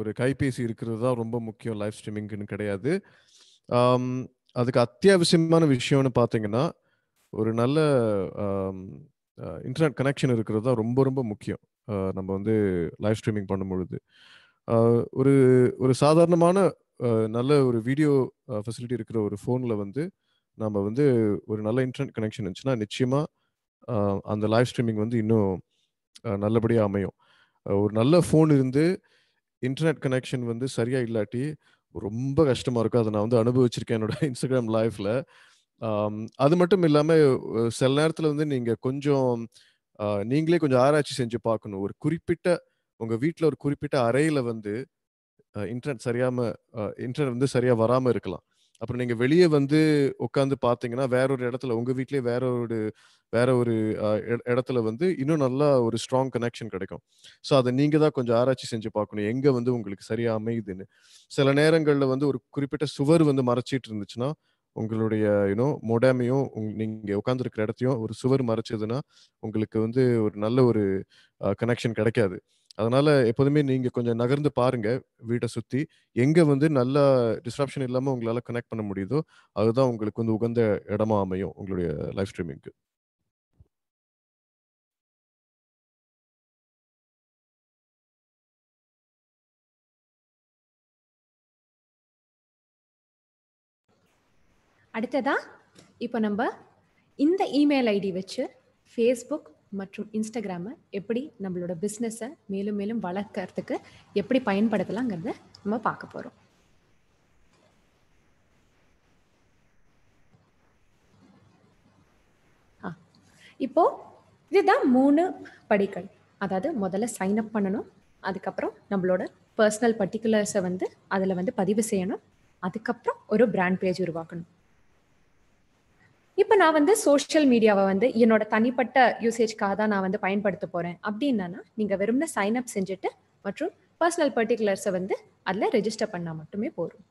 Speaker 2: ஒரு கைபேசி இருக்கிறது தான் ரொம்ப முக்கியம் லைஃப் ஸ்ட்ரீமிங்னு கிடையாது அதுக்கு அத்தியாவசியமான விஷயம்னு பார்த்தீங்கன்னா ஒரு நல்ல இன்டர்நெட் கனெக்ஷன் இருக்கிறது தான் ரொம்ப ரொம்ப முக்கியம் நம்ம வந்து லைவ் ஸ்ட்ரீமிங் பண்ணும் பொழுது ஒரு ஒரு சாதாரணமான நல்ல ஒரு வீடியோ ஃபெசிலிட்டி இருக்கிற ஒரு ஃபோனில் வந்து நம்ம வந்து ஒரு நல்ல இன்டர்நெட் கனெக்ஷன் இருந்துச்சுன்னா நிச்சயமாக அந்த லைவ் ஸ்ட்ரீமிங் வந்து இன்னும் நல்லபடியாக அமையும் ஒரு நல்ல ஃபோன் இருந்து இன்டர்நெட் கனெக்ஷன் வந்து சரியாக இல்லாட்டி ரொம்ப கஷ்டமாக இருக்கும் அதை நான் வந்து அனுபவிச்சிருக்கேன் என்னோட இன்ஸ்டாகிராம் லைஃப்பில் அது மட்டும் இல்லாமல் சில நேரத்தில் வந்து நீங்கள் கொஞ்சம் நீங்களே கொஞ்சம் ஆராய்ச்சி செஞ்சு பார்க்கணும் ஒரு குறிப்பிட்ட உங்கள் வீட்டில் ஒரு குறிப்பிட்ட அறையில் வந்து இன்டர்நெட் சரியாமல் இன்டர்நெட் வந்து சரியாக வராமல் இருக்கலாம் அப்புறம் நீங்கள் வெளியே வந்து உட்காந்து பாத்தீங்கன்னா வேற ஒரு இடத்துல உங்கள் வீட்லயே வேற ஒரு வேற ஒரு இடத்துல வந்து இன்னும் நல்லா ஒரு ஸ்ட்ராங் கனெக்ஷன் கிடைக்கும் ஸோ அதை நீங்கள் தான் கொஞ்சம் ஆராய்ச்சி செஞ்சு பார்க்கணும் எங்கே வந்து உங்களுக்கு சரியா அமையுதுன்னு சில நேரங்களில் வந்து ஒரு குறிப்பிட்ட சுவர் வந்து மறைச்சிட்டு இருந்துச்சுன்னா உங்களுடைய யூனோ மொடாமையும் நீங்கள் உட்காந்துருக்கிற இடத்தையும் ஒரு சுவர் மறைச்சதுன்னா உங்களுக்கு வந்து ஒரு நல்ல ஒரு கனெக்ஷன் கிடைக்காது அதனால எப்போதுமே நீங்க கொஞ்சம் நகர்ந்து பாருங்க வீட்டை சுத்தி எங்க வந்து நல்ல டிஸ்ட்ரப்ஷன் இல்லாம உங்களால கனெக்ட் பண்ண முடியுதோ அதுதான் உங்களுக்கு வந்து உகந்த
Speaker 4: இடமா அமையும் உங்களுடைய லைவ் ஸ்ட்ரீமிங்க்கு அடுத்ததா
Speaker 3: இப்போ நம்ம இந்த இமெயில் ஐடி வச்சு ஃபேஸ்புக் மற்றும் இன்ஸ்டாகிராமை எப்படி நம்மளோட பிஸ்னஸை மேலும் மேலும் வளர்க்கறதுக்கு எப்படி பயன்படுத்தலாங்கிறத நம்ம பார்க்க போகிறோம் இப்போ இதுதான் மூணு படிகள் அதாவது முதல்ல சைன் அப் பண்ணணும் அதுக்கப்புறம் நம்மளோட பர்சனல் பர்டிகுலர்ஸை வந்து அதில் வந்து பதிவு செய்யணும் அதுக்கப்புறம் ஒரு பிராண்ட் பேஜ் உருவாக்கணும் இப்போ நான் வந்து சோஷியல் மீடியாவை வந்து என்னோட தனிப்பட்ட யூசேஜ்க்காக தான் நான் வந்து பயன்படுத்த போகிறேன் அப்படின்னா நீங்கள் வெறும்னு சைன் அப் செஞ்சுட்டு மற்றும் பர்சனல் பர்டிகுலர்ஸை வந்து அதில் ரெஜிஸ்டர் பண்ணால் மட்டுமே போதும்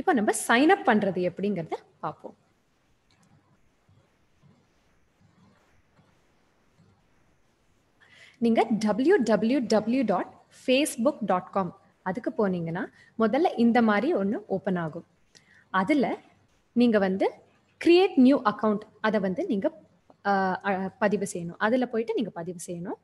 Speaker 3: இப்போ நம்ம சைன் அப் பண்ணுறது எப்படிங்கிறத பார்ப்போம் நீங்கள் W W W dot Facebook dot com அதுக்கு போனீங்கன்னா முதல்ல இந்த மாதிரி ஒன்று ஓப்பன் ஆகும் அதில் நீங்கள் வந்து கிரியேட் நியூ அக்கௌண்ட் அதை வந்து நீங்கள் பதிவு செய்யணும் அதில் போயிட்டு நீங்கள் பதிவு செய்யணும்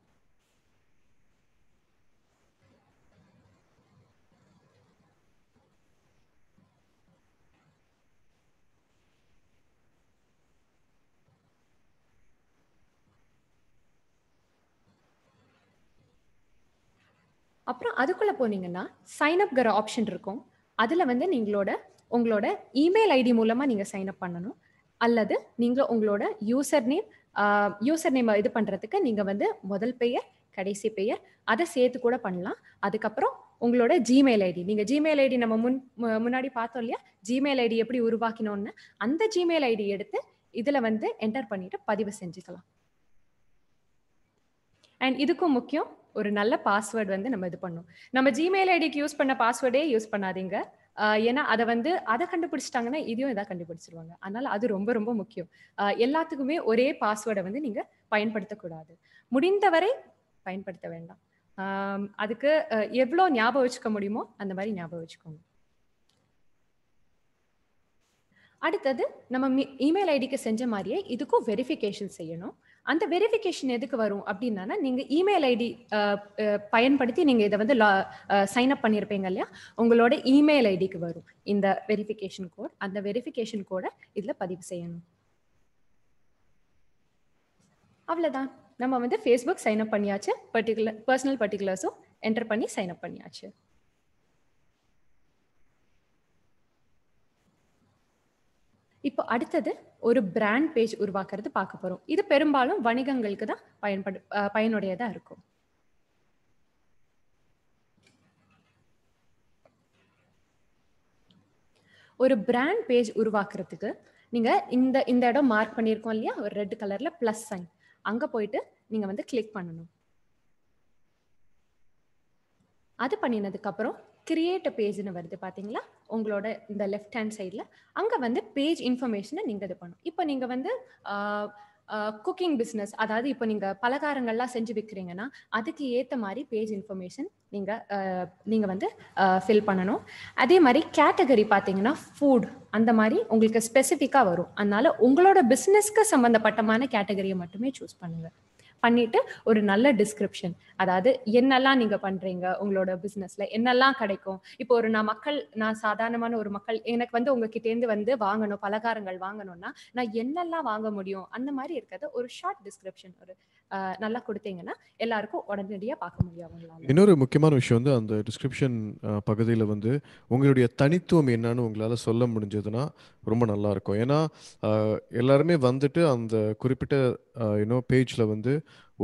Speaker 3: அப்புறம் அதுக்குள்ளே போனீங்கன்னா சைன் அப்கிற ஆப்ஷன் இருக்கும் அதில் வந்து நீங்களோட உங்களோட இமெயில் ஐடி மூலமாக நீங்கள் சைன் அப் பண்ணணும் அல்லது நீங்கள் உங்களோட யூசர் நேம் யூசர் நேம் இது பண்ணுறதுக்கு நீங்கள் வந்து முதல் பெயர் கடைசி பெயர் அதை சேர்த்து கூட பண்ணலாம் அதுக்கப்புறம் உங்களோட ஜிமெயில் ஐடி நீங்கள் ஜிமெயில் ஐடி நம்ம முன் முன்னாடி பார்த்தோம் இல்லையா ஜிமெயில் ஐடி எப்படி உருவாக்கினோன்னு அந்த ஜிமெயில் ஐடி எடுத்து இதில் வந்து என்டர் பண்ணிட்டு பதிவு செஞ்சுக்கலாம் அண்ட் இதுக்கும் முக்கியம் ஒரு நல்ல பாஸ்வேர்டு வந்து நம்ம இது பண்ணணும் நம்ம ஜிமெயில் ஐடிக்கு யூஸ் பண்ண பாஸ்வேர்டே யூஸ் பண்ணாதீங்க ஏன்னா அதை வந்து அதை கண்டுபிடிச்சிட்டாங்கன்னா இதையும் இதாக கண்டுபிடிச்சிருவாங்க அதனால அது ரொம்ப ரொம்ப முக்கியம் எல்லாத்துக்குமே ஒரே பாஸ்வேர்டை வந்து நீங்கள் பயன்படுத்தக்கூடாது முடிந்தவரை பயன்படுத்த வேண்டாம் அதுக்கு எவ்வளோ ஞாபகம் வச்சுக்க முடியுமோ அந்த மாதிரி ஞாபகம் வச்சுக்கோங்க அடுத்தது நம்ம இமெயில் ஐடிக்கு செஞ்ச மாதிரியே இதுக்கும் வெரிஃபிகேஷன் செய்யணும் அந்த வெரிஃபிகேஷன் எதுக்கு வரும் அப்படின்னா நீங்க இமெயில் ஐடி பயன்படுத்தி நீங்க இதை வந்து சைன் அப் பண்ணியிருப்பீங்க இல்லையா உங்களோட இமெயில் ஐடிக்கு வரும் இந்த வெரிஃபிகேஷன் கோட் அந்த வெரிஃபிகேஷன் கோடை இதுல பதிவு செய்யணும் அவ்வளோதான் நம்ம வந்து ஃபேஸ்புக் சைன் அப் பண்ணியாச்சு பர்டிகுலர் பர்சனல் பர்டிகுலர்ஸும் என்டர் பண்ணி சைன் அப் பண்ணியாச்சு இப்போ அடுத்தது ஒரு பிராண்ட் பேஜ் உருவாக்குறது பார்க்க போகிறோம் இது பெரும்பாலும் வணிகங்களுக்கு தான் பயன்படு பயனுடையதாக இருக்கும் ஒரு பிராண்ட் பேஜ் உருவாக்குறதுக்கு நீங்கள் இந்த இந்த இடம் மார்க் பண்ணியிருக்கோம் இல்லையா ஒரு ரெட் கலரில் ப்ளஸ் சைன் அங்கே போயிட்டு நீங்கள் வந்து கிளிக் பண்ணணும் அது பண்ணினதுக்கப்புறம் கிரியேட் அ பேஜ்னு வருது பார்த்தீங்களா உங்களோட இந்த லெஃப்ட் ஹேண்ட் சைடில் அங்கே வந்து பேஜ் இன்ஃபர்மேஷனை நீங்கள் இது பண்ணணும் இப்போ நீங்கள் வந்து குக்கிங் பிஸ்னஸ் அதாவது இப்போ நீங்கள் பலகாரங்கள்லாம் செஞ்சு விற்கிறீங்கன்னா அதுக்கு ஏற்ற மாதிரி பேஜ் இன்ஃபர்மேஷன் நீங்கள் நீங்கள் வந்து ஃபில் பண்ணணும் அதே மாதிரி கேட்டகரி பார்த்தீங்கன்னா ஃபுட் அந்த மாதிரி உங்களுக்கு ஸ்பெசிஃபிக்காக வரும் அதனால உங்களோட பிஸ்னஸ்க்கு சம்மந்தப்பட்டமான கேட்டகரியை மட்டுமே சூஸ் பண்ணுங்கள் பண்ணிட்டு ஒரு நல்ல டிஸ்கிரிப்ஷன் அதாவது என்னெல்லாம் நீங்க பண்றீங்க உங்களோட பிசினஸ்ல என்னெல்லாம் கிடைக்கும் இப்போ ஒரு நான் மக்கள் நான் சாதாரணமான ஒரு மக்கள் எனக்கு வந்து உங்ககிட்டேருந்து வந்து வாங்கணும் பலகாரங்கள் வாங்கணும்னா நான் என்னெல்லாம் வாங்க முடியும் அந்த மாதிரி இருக்கிறது ஒரு ஷார்ட் டிஸ்கிரிப்ஷன் ஒரு நல்லா கொடுத்தீங்கன்னா எல்லாருக்கும் உடனடியாக பார்க்க முடியும்
Speaker 2: இன்னொரு முக்கியமான விஷயம் வந்து அந்த டிஸ்கிரிப்ஷன் பகுதியில் வந்து உங்களுடைய தனித்துவம் என்னன்னு உங்களால் சொல்ல முடிஞ்சதுன்னா ரொம்ப நல்லா இருக்கும் ஏன்னா எல்லாருமே வந்துட்டு அந்த குறிப்பிட்ட இன்னோ பேஜில் வந்து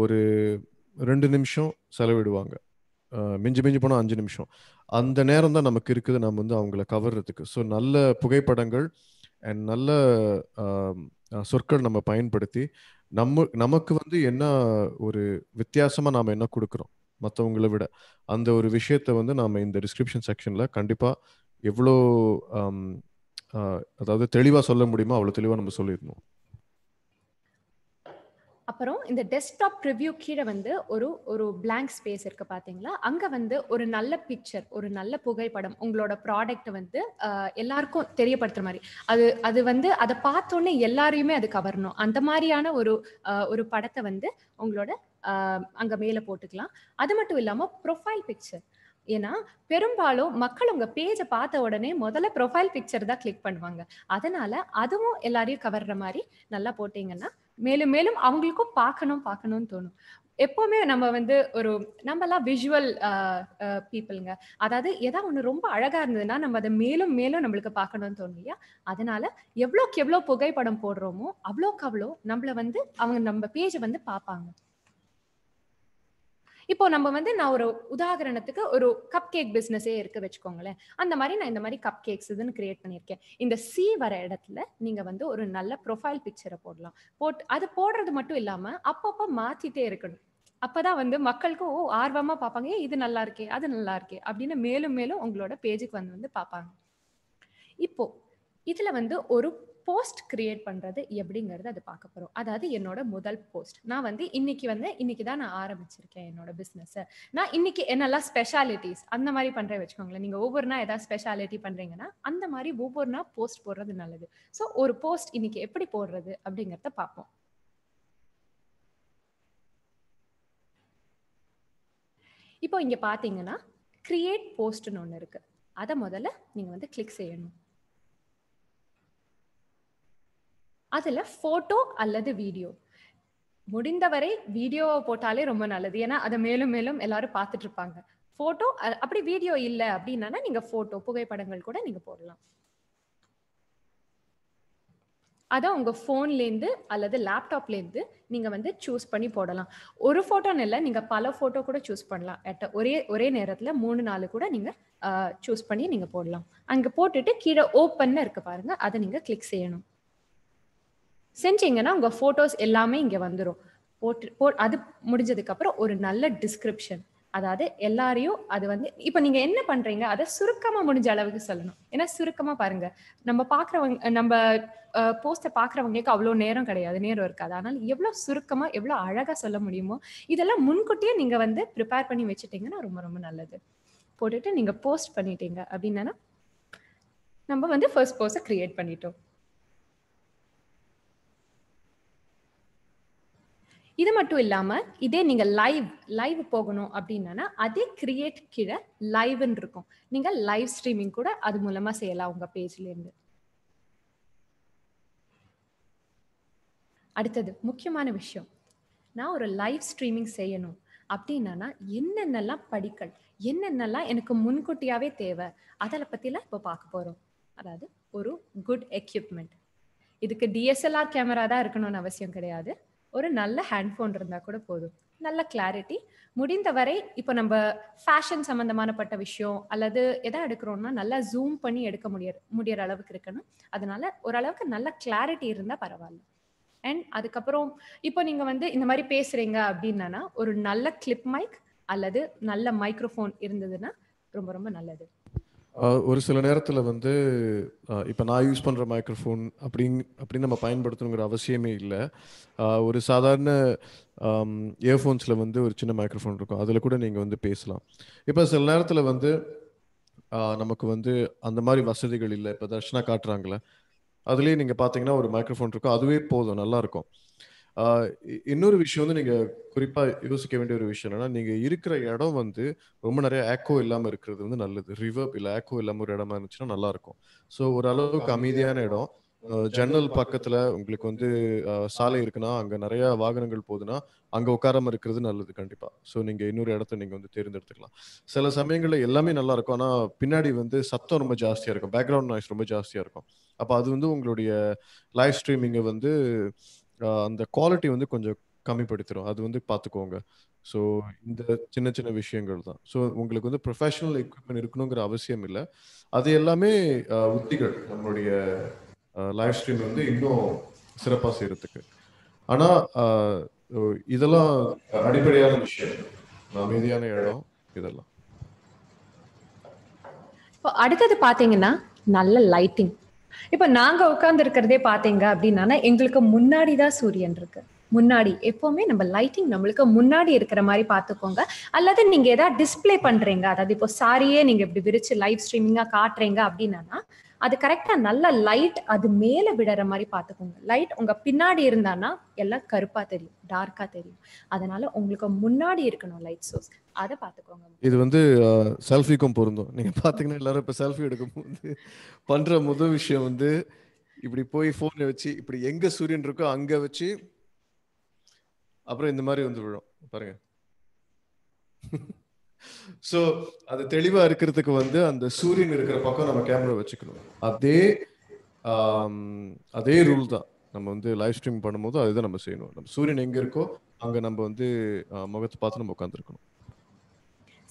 Speaker 2: ஒரு ரெண்டு நிமிஷம் செலவிடுவாங்க மிஞ்சி மிஞ்சி போனால் அஞ்சு நிமிஷம் அந்த நேரம் தான் நமக்கு இருக்குது நம்ம வந்து அவங்கள கவர்றதுக்கு ஸோ நல்ல புகைப்படங்கள் அண்ட் நல்ல சொற்கள் நம்ம பயன்படுத்தி நம்ம நமக்கு வந்து என்ன ஒரு வித்தியாசமா நாம என்ன கொடுக்குறோம் மற்றவங்களை விட அந்த ஒரு விஷயத்த வந்து நாம இந்த டிஸ்கிரிப்ஷன் செக்ஷன்ல கண்டிப்பா எவ்வளோ அதாவது தெளிவாக சொல்ல முடியுமோ அவ்வளோ தெளிவாக நம்ம சொல்லிடணும்
Speaker 3: அப்புறம் இந்த டெஸ்க்டாப் ரிவ்யூ கீழே வந்து ஒரு ஒரு பிளாங்க் ஸ்பேஸ் இருக்கு பார்த்தீங்களா அங்கே வந்து ஒரு நல்ல பிக்சர் ஒரு நல்ல புகைப்படம் உங்களோட ப்ராடக்ட் வந்து எல்லாருக்கும் தெரியப்படுத்துற மாதிரி அது அது வந்து அதை பார்த்தோன்னே எல்லாரையுமே அது கவரணும் அந்த மாதிரியான ஒரு ஒரு படத்தை வந்து உங்களோட அங்கே மேலே போட்டுக்கலாம் அது மட்டும் இல்லாமல் ப்ரொஃபைல் பிக்சர் ஏன்னா பெரும்பாலும் மக்கள் உங்க பேஜை பார்த்த உடனே முதல்ல ப்ரொஃபைல் பிக்சர் தான் கிளிக் பண்ணுவாங்க அதனால அதுவும் எல்லாரையும் கவர்ற மாதிரி நல்லா போட்டீங்கன்னா மேலும் மேலும் அவங்களுக்கும் பார்க்கணும் பார்க்கணும்னு தோணும் எப்போவுமே நம்ம வந்து ஒரு எல்லாம் விஷுவல் பீப்புளுங்க அதாவது எதா ஒன்று ரொம்ப அழகாக இருந்ததுன்னா நம்ம அதை மேலும் மேலும் நம்மளுக்கு பார்க்கணும்னு தோணும் இல்லையா அதனால எவ்வளோக்கு எவ்வளோ புகைப்படம் போடுறோமோ அவ்வளோக்கு அவ்வளோ நம்மளை வந்து அவங்க நம்ம பேஜை வந்து பார்ப்பாங்க இப்போ நம்ம வந்து நான் ஒரு உதாரணத்துக்கு ஒரு கப் கேக் பிஸ்னஸே இருக்க வச்சுக்கோங்களேன் அந்த மாதிரி நான் இந்த மாதிரி கப் கேக்ஸ் இதுன்னு கிரியேட் பண்ணியிருக்கேன் இந்த சி வர இடத்துல நீங்க வந்து ஒரு நல்ல ப்ரொஃபைல் பிக்சரை போடலாம் போட் அது போடுறது மட்டும் இல்லாம அப்பப்போ மாத்திட்டே இருக்கணும் அப்பதான் வந்து மக்களுக்கும் ஓ ஆர்வமா பார்ப்பாங்க இது நல்லா இருக்கே அது நல்லா இருக்கே அப்படின்னு மேலும் மேலும் உங்களோட பேஜுக்கு வந்து வந்து பார்ப்பாங்க இப்போ இதுல வந்து ஒரு போஸ்ட் கிரியேட் பண்ணுறது எப்படிங்கிறது அது பார்க்க போகிறோம் அதாவது என்னோட முதல் போஸ்ட் நான் வந்து இன்னைக்கு வந்து இன்னைக்கு தான் நான் ஆரம்பிச்சிருக்கேன் என்னோட பிஸ்னஸை நான் இன்னைக்கு என்னெல்லாம் ஸ்பெஷாலிட்டிஸ் அந்த மாதிரி பண்ணுறேன் வச்சுக்கோங்களேன் நீங்கள் ஒவ்வொரு நாள் ஏதாவது ஸ்பெஷாலிட்டி பண்ணுறீங்கன்னா அந்த மாதிரி ஒவ்வொரு நாள் போஸ்ட் போடுறது நல்லது ஸோ ஒரு போஸ்ட் இன்னைக்கு எப்படி போடுறது அப்படிங்கிறத பார்ப்போம் இப்போ இங்கே பார்த்தீங்கன்னா கிரியேட் போஸ்ட்னு ஒன்று இருக்குது அதை முதல்ல நீங்கள் வந்து கிளிக் செய்யணும் அதில் ஃபோட்டோ அல்லது வீடியோ முடிந்தவரை வீடியோவை போட்டாலே ரொம்ப நல்லது ஏன்னா அதை மேலும் மேலும் எல்லாரும் பார்த்துட்டு இருப்பாங்க ஃபோட்டோ அப்படி வீடியோ இல்லை அப்படின்னா நீங்கள் ஃபோட்டோ புகைப்படங்கள் கூட நீங்கள் போடலாம் அதான் உங்கள் ஃபோன்லேருந்து அல்லது லேப்டாப்லேருந்து நீங்கள் வந்து சூஸ் பண்ணி போடலாம் ஒரு ஃபோட்டோன்னு இல்லை நீங்கள் பல ஃபோட்டோ கூட சூஸ் பண்ணலாம் எட்ட ஒரே ஒரே நேரத்தில் மூணு நாலு கூட நீங்கள் சூஸ் பண்ணி நீங்கள் போடலாம் அங்கே போட்டுட்டு கீழே ஓப்பன்னு இருக்க பாருங்கள் அதை நீங்கள் கிளிக் செய்யணும் செஞ்சீங்கன்னா உங்கள் ஃபோட்டோஸ் எல்லாமே இங்கே வந்துடும் போட்டு போ அது முடிஞ்சதுக்கப்புறம் ஒரு நல்ல டிஸ்கிரிப்ஷன் அதாவது எல்லாரையும் அது வந்து இப்போ நீங்க என்ன பண்றீங்க அதை சுருக்கமா முடிஞ்ச அளவுக்கு சொல்லணும் ஏன்னா சுருக்கமா பாருங்க நம்ம பாக்குறவங்க நம்ம போஸ்டை பாக்குறவங்களுக்கு அவ்வளோ நேரம் கிடையாது நேரம் இருக்காது ஆனால் எவ்வளவு சுருக்கமா எவ்வளவு அழகா சொல்ல முடியுமோ இதெல்லாம் முன்கூட்டியே நீங்க வந்து ப்ரிப்பேர் பண்ணி வச்சுட்டீங்கன்னா ரொம்ப ரொம்ப நல்லது போட்டுட்டு நீங்க போஸ்ட் பண்ணிட்டீங்க அப்படின்னா நம்ம வந்து ஃபர்ஸ்ட் போஸ்டை கிரியேட் பண்ணிட்டோம் இது மட்டும் இல்லாமல் இதே நீங்கள் லைவ் லைவ் போகணும் அப்படின்னா அதே கிரியேட் கீழே லைவ்ன்னு இருக்கும் நீங்கள் லைவ் ஸ்ட்ரீமிங் கூட அது மூலமாக செய்யலாம் உங்கள் பேஜ்லேருந்து அடுத்தது முக்கியமான விஷயம் நான் ஒரு லைவ் ஸ்ட்ரீமிங் செய்யணும் அப்படின்னா என்னென்னலாம் படிக்கல் என்னென்னலாம் எனக்கு முன்கூட்டியாகவே தேவை அதில் பற்றிலாம் இப்போ பார்க்க போகிறோம் அதாவது ஒரு குட் எக்யூப்மெண்ட் இதுக்கு டிஎஸ்எல்ஆர் கேமரா தான் இருக்கணும்னு அவசியம் கிடையாது ஒரு நல்ல ஹேண்ட் ஃபோன் இருந்தால் கூட போதும் நல்ல கிளாரிட்டி முடிந்தவரை இப்போ நம்ம ஃபேஷன் சம்மந்தமானப்பட்ட விஷயம் அல்லது எதை எடுக்கிறோம்னா நல்லா ஜூம் பண்ணி எடுக்க முடிய முடியற அளவுக்கு இருக்கணும் அதனால ஓரளவுக்கு நல்ல கிளாரிட்டி இருந்தால் பரவாயில்ல அண்ட் அதுக்கப்புறம் இப்போ நீங்கள் வந்து இந்த மாதிரி பேசுகிறீங்க அப்படின்னா ஒரு நல்ல கிளிப் மைக் அல்லது நல்ல மைக்ரோஃபோன் இருந்ததுன்னா ரொம்ப ரொம்ப நல்லது
Speaker 2: ஒரு சில நேரத்தில் வந்து இப்போ நான் யூஸ் பண்ணுற மைக்ரோஃபோன் அப்படின்னு அப்படின்னு நம்ம பயன்படுத்தணுங்கிற அவசியமே இல்லை ஒரு சாதாரண இயர்ஃபோன்ஸில் வந்து ஒரு சின்ன மைக்ரோஃபோன் இருக்கும் அதில் கூட நீங்கள் வந்து பேசலாம் இப்போ சில நேரத்தில் வந்து நமக்கு வந்து அந்த மாதிரி வசதிகள் இல்லை இப்போ தர்ஷனாக காட்டுறாங்களே அதுலேயே நீங்கள் பார்த்தீங்கன்னா ஒரு மைக்ரோஃபோன் இருக்கும் அதுவே போதும் நல்லாயிருக்கும் இன்னொரு விஷயம் வந்து நீங்க குறிப்பா யோசிக்க வேண்டிய ஒரு விஷயம் என்னன்னா நீங்க இருக்கிற இடம் வந்து ரொம்ப நிறைய ஆக்கோ இல்லாம இருக்கிறது வந்து நல்லது ரிவர்ப் இல்ல ஆக்கோ இல்லாம ஒரு இடமா இருந்துச்சுன்னா நல்லா இருக்கும் ஸோ ஓரளவுக்கு அமைதியான இடம் ஜன்னல் பக்கத்துல உங்களுக்கு வந்து சாலை இருக்குன்னா அங்க நிறைய வாகனங்கள் போகுதுன்னா அங்க உட்காராம இருக்கிறது நல்லது கண்டிப்பா ஸோ நீங்க இன்னொரு இடத்த நீங்க வந்து தேர்ந்தெடுத்துக்கலாம் சில சமயங்கள்ல எல்லாமே நல்லா இருக்கும் ஆனா பின்னாடி வந்து சத்தம் ரொம்ப ஜாஸ்தியா இருக்கும் பேக்ரவுண்ட் நாய்ஸ் ரொம்ப ஜாஸ்தியா இருக்கும் அப்ப அது வந்து உங்களுடைய லைவ் ஸ்ட்ரீமிங்க வந்து அந்த குவாலிட்டி வந்து கொஞ்சம் கம்மிப்படுத்திடும் அது வந்து பார்த்துக்கோங்க ஸோ இந்த சின்ன சின்ன விஷயங்கள் தான் ஸோ உங்களுக்கு வந்து ப்ரொஃபஷனல் எக்யூப்மெண்ட் இருக்கணுங்கிற அவசியம் இல்லை அது எல்லாமே உத்திகள் நம்மளுடைய லைவ் ஸ்ட்ரீம் வந்து இன்னும் சிறப்பாக செய்யறதுக்கு ஆனால் இதெல்லாம் அடிப்படையான விஷயம் அமைதியான இடம் இதெல்லாம்
Speaker 3: அடுத்தது பாத்தீங்கன்னா நல்ல லைட்டிங் இப்ப நாங்க உட்கார்ந்து இருக்கிறதே பாத்தீங்க அப்படின்னா எங்களுக்கு முன்னாடி தான் சூரியன் இருக்கு முன்னாடி எப்பவுமே நம்ம லைட்டிங் நம்மளுக்கு முன்னாடி இருக்கிற மாதிரி பாத்துக்கோங்க அல்லது நீங்க ஏதாவது டிஸ்பிளே பண்றீங்க அதாவது இப்போ சாரியே நீங்க இப்படி விரிச்சு லைவ் ஸ்ட்ரீமிங்கா காட்டுறீங்க அப்படின்னா அது கரெக்டா நல்ல லைட் அது மேல விடுற மாதிரி பாத்துக்கோங்க லைட் உங்க பின்னாடி இருந்தானா எல்லாம் கருப்பா தெரியும் டார்க்கா தெரியும் அதனால உங்களுக்கு முன்னாடி இருக்கணும் லைட் சோர்ஸ் அதை பாத்துக்கோங்க
Speaker 2: இது வந்து செல்ஃபிக்கும் பொருந்தும் நீங்க பாத்தீங்கன்னா எல்லாரும் இப்ப செல்ஃபி எடுக்கும் போது பண்ற முதல் விஷயம் வந்து இப்படி போய் போனை வச்சு இப்படி எங்க சூரியன் இருக்கோ அங்க வச்சு அப்புறம் இந்த மாதிரி வந்து விழும் பாருங்க சோ அது தெளிவா இருக்கிறதுக்கு வந்து அந்த சூரியன் இருக்கிற பக்கம் நம்ம கேமரா வச்சுக்கணும் அதே அதே ரூல் தான் நம்ம வந்து லைவ் ஸ்ட்ரீம் பண்ணும்போது அதுதான் நம்ம செய்யணும் நம்ம சூரியன் எங்க இருக்கோ அங்க நம்ம வந்து முகத்தை பார்த்து நம்ம உட்காந்துருக்கணும்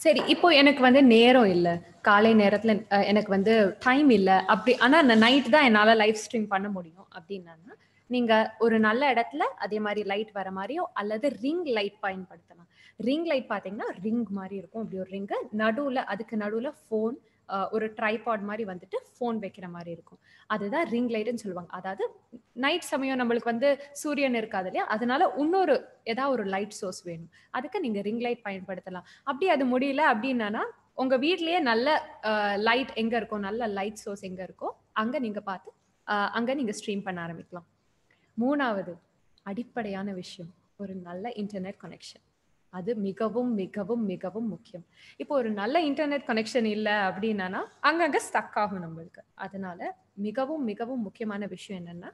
Speaker 3: சரி இப்போ எனக்கு வந்து நேரம் இல்ல காலை நேரத்துல எனக்கு வந்து டைம் இல்லை அப்படி ஆனா நைட் தான் என்னால லைவ் ஸ்ட்ரீம் பண்ண முடியும் அப்படின்னா நீங்க ஒரு நல்ல இடத்துல அதே மாதிரி லைட் வர மாதிரியோ அல்லது ரிங் லைட் பயன்படுத்தலாம் ரிங் லைட் பார்த்தீங்கன்னா ரிங் மாதிரி இருக்கும் அப்படி ஒரு ரிங்கு நடுவில் அதுக்கு நடுவில் ஃபோன் ஒரு ட்ரைபாட் மாதிரி வந்துட்டு ஃபோன் வைக்கிற மாதிரி இருக்கும் அதுதான் ரிங் லைட்னு சொல்லுவாங்க அதாவது நைட் சமயம் நம்மளுக்கு வந்து சூரியன் இருக்காது இல்லையா அதனால இன்னொரு ஏதாவது ஒரு லைட் சோர்ஸ் வேணும் அதுக்கு நீங்கள் ரிங் லைட் பயன்படுத்தலாம் அப்படி அது முடியல அப்படின்னா உங்கள் வீட்லேயே நல்ல லைட் எங்கே இருக்கோ நல்ல லைட் சோர்ஸ் எங்கே இருக்கோ அங்கே நீங்கள் பார்த்து அங்கே நீங்கள் ஸ்ட்ரீம் பண்ண ஆரம்பிக்கலாம் மூணாவது அடிப்படையான விஷயம் ஒரு நல்ல இன்டர்நெட் கனெக்ஷன் அது மிகவும் மிகவும் மிகவும் முக்கியம் இப்போ ஒரு நல்ல இன்டர்நெட் கனெக்ஷன் இல்லை அப்படின்னா அங்கங்கே ஸ்டக் ஆகும் நம்மளுக்கு அதனால மிகவும் மிகவும் முக்கியமான விஷயம் என்னன்னா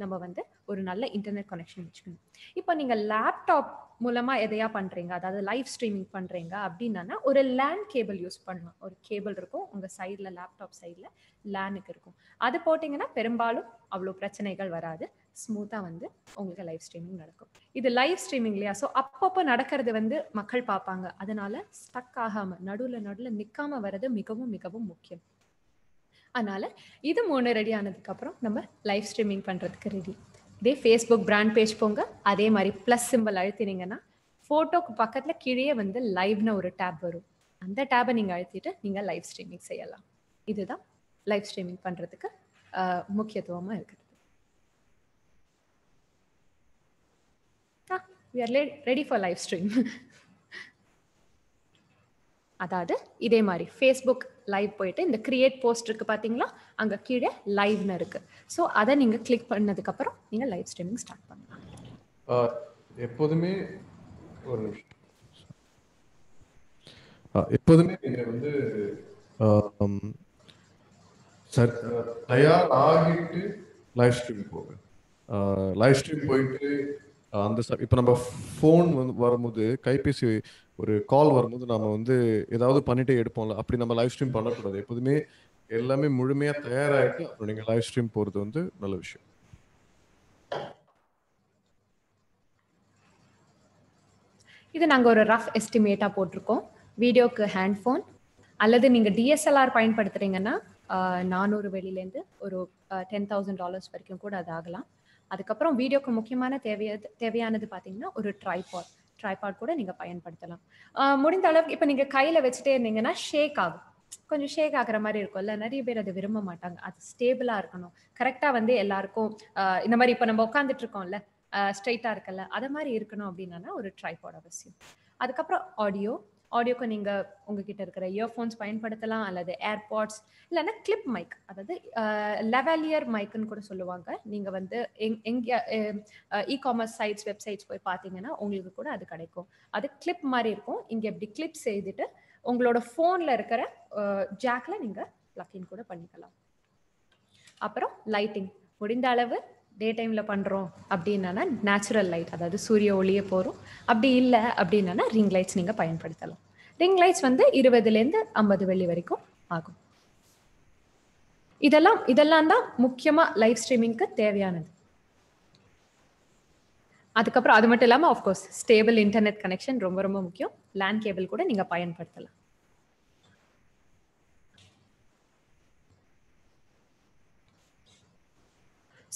Speaker 3: நம்ம வந்து ஒரு நல்ல இன்டர்நெட் கனெக்ஷன் வச்சுக்கணும் இப்போ நீங்கள் லேப்டாப் மூலமாக எதையா பண்ணுறீங்க அதாவது லைவ் ஸ்ட்ரீமிங் பண்ணுறீங்க அப்படின்னா ஒரு லேண்ட் கேபிள் யூஸ் பண்ணலாம் ஒரு கேபிள் இருக்கும் உங்கள் சைடில் லேப்டாப் சைடில் லேனுக்கு இருக்கும் அது போட்டிங்கன்னா பெரும்பாலும் அவ்வளோ பிரச்சனைகள் வராது ஸ்மூத்தாக வந்து உங்களுக்கு லைவ் ஸ்ட்ரீமிங் நடக்கும் இது லைவ் ஸ்ட்ரீமிங் இல்லையா ஸோ அப்பப்போ நடக்கிறது வந்து மக்கள் பார்ப்பாங்க அதனால ஸ்டக் ஆகாமல் நடுவில் நடுவில் நிற்காம வர்றது மிகவும் மிகவும் முக்கியம் அதனால இது மூணு ரெடி ஆனதுக்கப்புறம் நம்ம லைவ் ஸ்ட்ரீமிங் பண்ணுறதுக்கு ரெடி இதே ஃபேஸ்புக் பிராண்ட் பேஜ் போங்க அதே மாதிரி ப்ளஸ் சிம்பிள் அழுத்தினீங்கன்னா ஃபோட்டோக்கு பக்கத்தில் கீழே வந்து லைவ்னு ஒரு டேப் வரும் அந்த டேபை நீங்கள் அழுத்திட்டு நீங்கள் லைவ் ஸ்ட்ரீமிங் செய்யலாம் இதுதான் லைவ் ஸ்ட்ரீமிங் பண்ணுறதுக்கு முக்கியத்துவமாக இருக்குது we are ready for live stream அதாவது இதே மாதிரி ஃபேஸ்புக் லைவ் போயிட்டு இந்த கிரியேட் போஸ்ட் இருக்குது பார்த்தீங்களா அங்கே கீழே லைவ்னு இருக்குது ஸோ அதை நீங்கள் கிளிக் பண்ணதுக்கப்புறம் நீங்கள் லைவ் ஸ்ட்ரீமிங் ஸ்டார்ட்
Speaker 2: பண்ணலாம் எப்போதுமே ஒரு நிமிஷம் எப்போதுமே நீங்கள் வந்து சார் தயார் ஆகிட்டு லைவ் ஸ்ட்ரீம் போங்க லைவ் ஸ்ட்ரீம் போயிட்டு அந்த இப்போ நம்ம ஃபோன் வந்து வரும்போது கைபேசி ஒரு கால் வரும்போது நம்ம வந்து ஏதாவது பண்ணிட்டே எடுப்போம்ல அப்படி நம்ம லைவ் ஸ்ட்ரீம் பண்ணக்கூடாது எப்போதுமே எல்லாமே முழுமையாக தயாராகிட்டு அப்புறம் நீங்கள் லைவ் ஸ்ட்ரீம் போகிறது வந்து நல்ல விஷயம்
Speaker 3: இது நாங்க ஒரு ரஃப் எஸ்டிமேட்டா போட்டிருக்கோம் வீடியோக்கு ஹேண்ட் ஃபோன் அல்லது நீங்க டிஎஸ்எல்ஆர் பயன்படுத்துறீங்கன்னா நானூறு வெளியிலேருந்து ஒரு டென் தௌசண்ட் டாலர்ஸ் வரைக்கும் கூட அது ஆகலாம் அதுக்கப்புறம் வீடியோக்கு முக்கியமான தேவைய தேவையானது பார்த்தீங்கன்னா ஒரு ட்ரைபாட் ட்ரைபாட் கூட நீங்கள் பயன்படுத்தலாம் முடிந்த அளவுக்கு இப்போ நீங்கள் கையில் வச்சுட்டே இருந்தீங்கன்னா ஷேக் ஆகும் கொஞ்சம் ஷேக் ஆகிற மாதிரி இருக்கும்ல நிறைய பேர் அதை விரும்ப மாட்டாங்க அது ஸ்டேபிளா இருக்கணும் கரெக்டா வந்து எல்லாருக்கும் இந்த மாதிரி இப்போ நம்ம உட்காந்துட்டு இருக்கோம்ல ஸ்ட்ரைட்டா இருக்கல அதை மாதிரி இருக்கணும் அப்படின்னா ஒரு ட்ரைபாட் அவசியம் அதுக்கப்புறம் ஆடியோ ஆடியோக்கு நீங்கள் உங்ககிட்ட இருக்கிற இயர்ஃபோன்ஸ் பயன்படுத்தலாம் அல்லது ஏர்பாட்ஸ் இல்லைன்னா கிளிப் மைக் அதாவது லெவலியர் மைக்குன்னு கூட சொல்லுவாங்க நீங்கள் வந்து எங் எங்கே இ காமர்ஸ் சைட்ஸ் வெப்சைட்ஸ் போய் பார்த்தீங்கன்னா உங்களுக்கு கூட அது கிடைக்கும் அது கிளிப் மாதிரி இருக்கும் இங்கே இப்படி கிளிப் செய்துட்டு உங்களோட ஃபோனில் இருக்கிற ஜாக்கில் நீங்கள் ப்ளக்இன் கூட பண்ணிக்கலாம் அப்புறம் லைட்டிங் முடிந்த அளவு டே டைமில் பண்ணுறோம் அப்படின்னா நேச்சுரல் லைட் அதாவது சூரிய ஒளியே போகிறோம் அப்படி இல்லை அப்படின்னா ரிங் லைட்ஸ் நீங்கள் பயன்படுத்தலாம் ரிங் லைட்ஸ் வந்து இருபதுலேருந்து ஐம்பது வெள்ளி வரைக்கும் ஆகும் இதெல்லாம் இதெல்லாம் தான் முக்கியமாக லைவ் ஸ்ட்ரீமிங்க்கு தேவையானது அதுக்கப்புறம் அது மட்டும் இல்லாமல் ஆஃப்கோர்ஸ் ஸ்டேபிள் இன்டர்நெட் கனெக்ஷன் ரொம்ப ரொம்ப முக்கியம் லேண்ட் கேபிள் கூட நீங்கள் பயன்படுத்தலாம்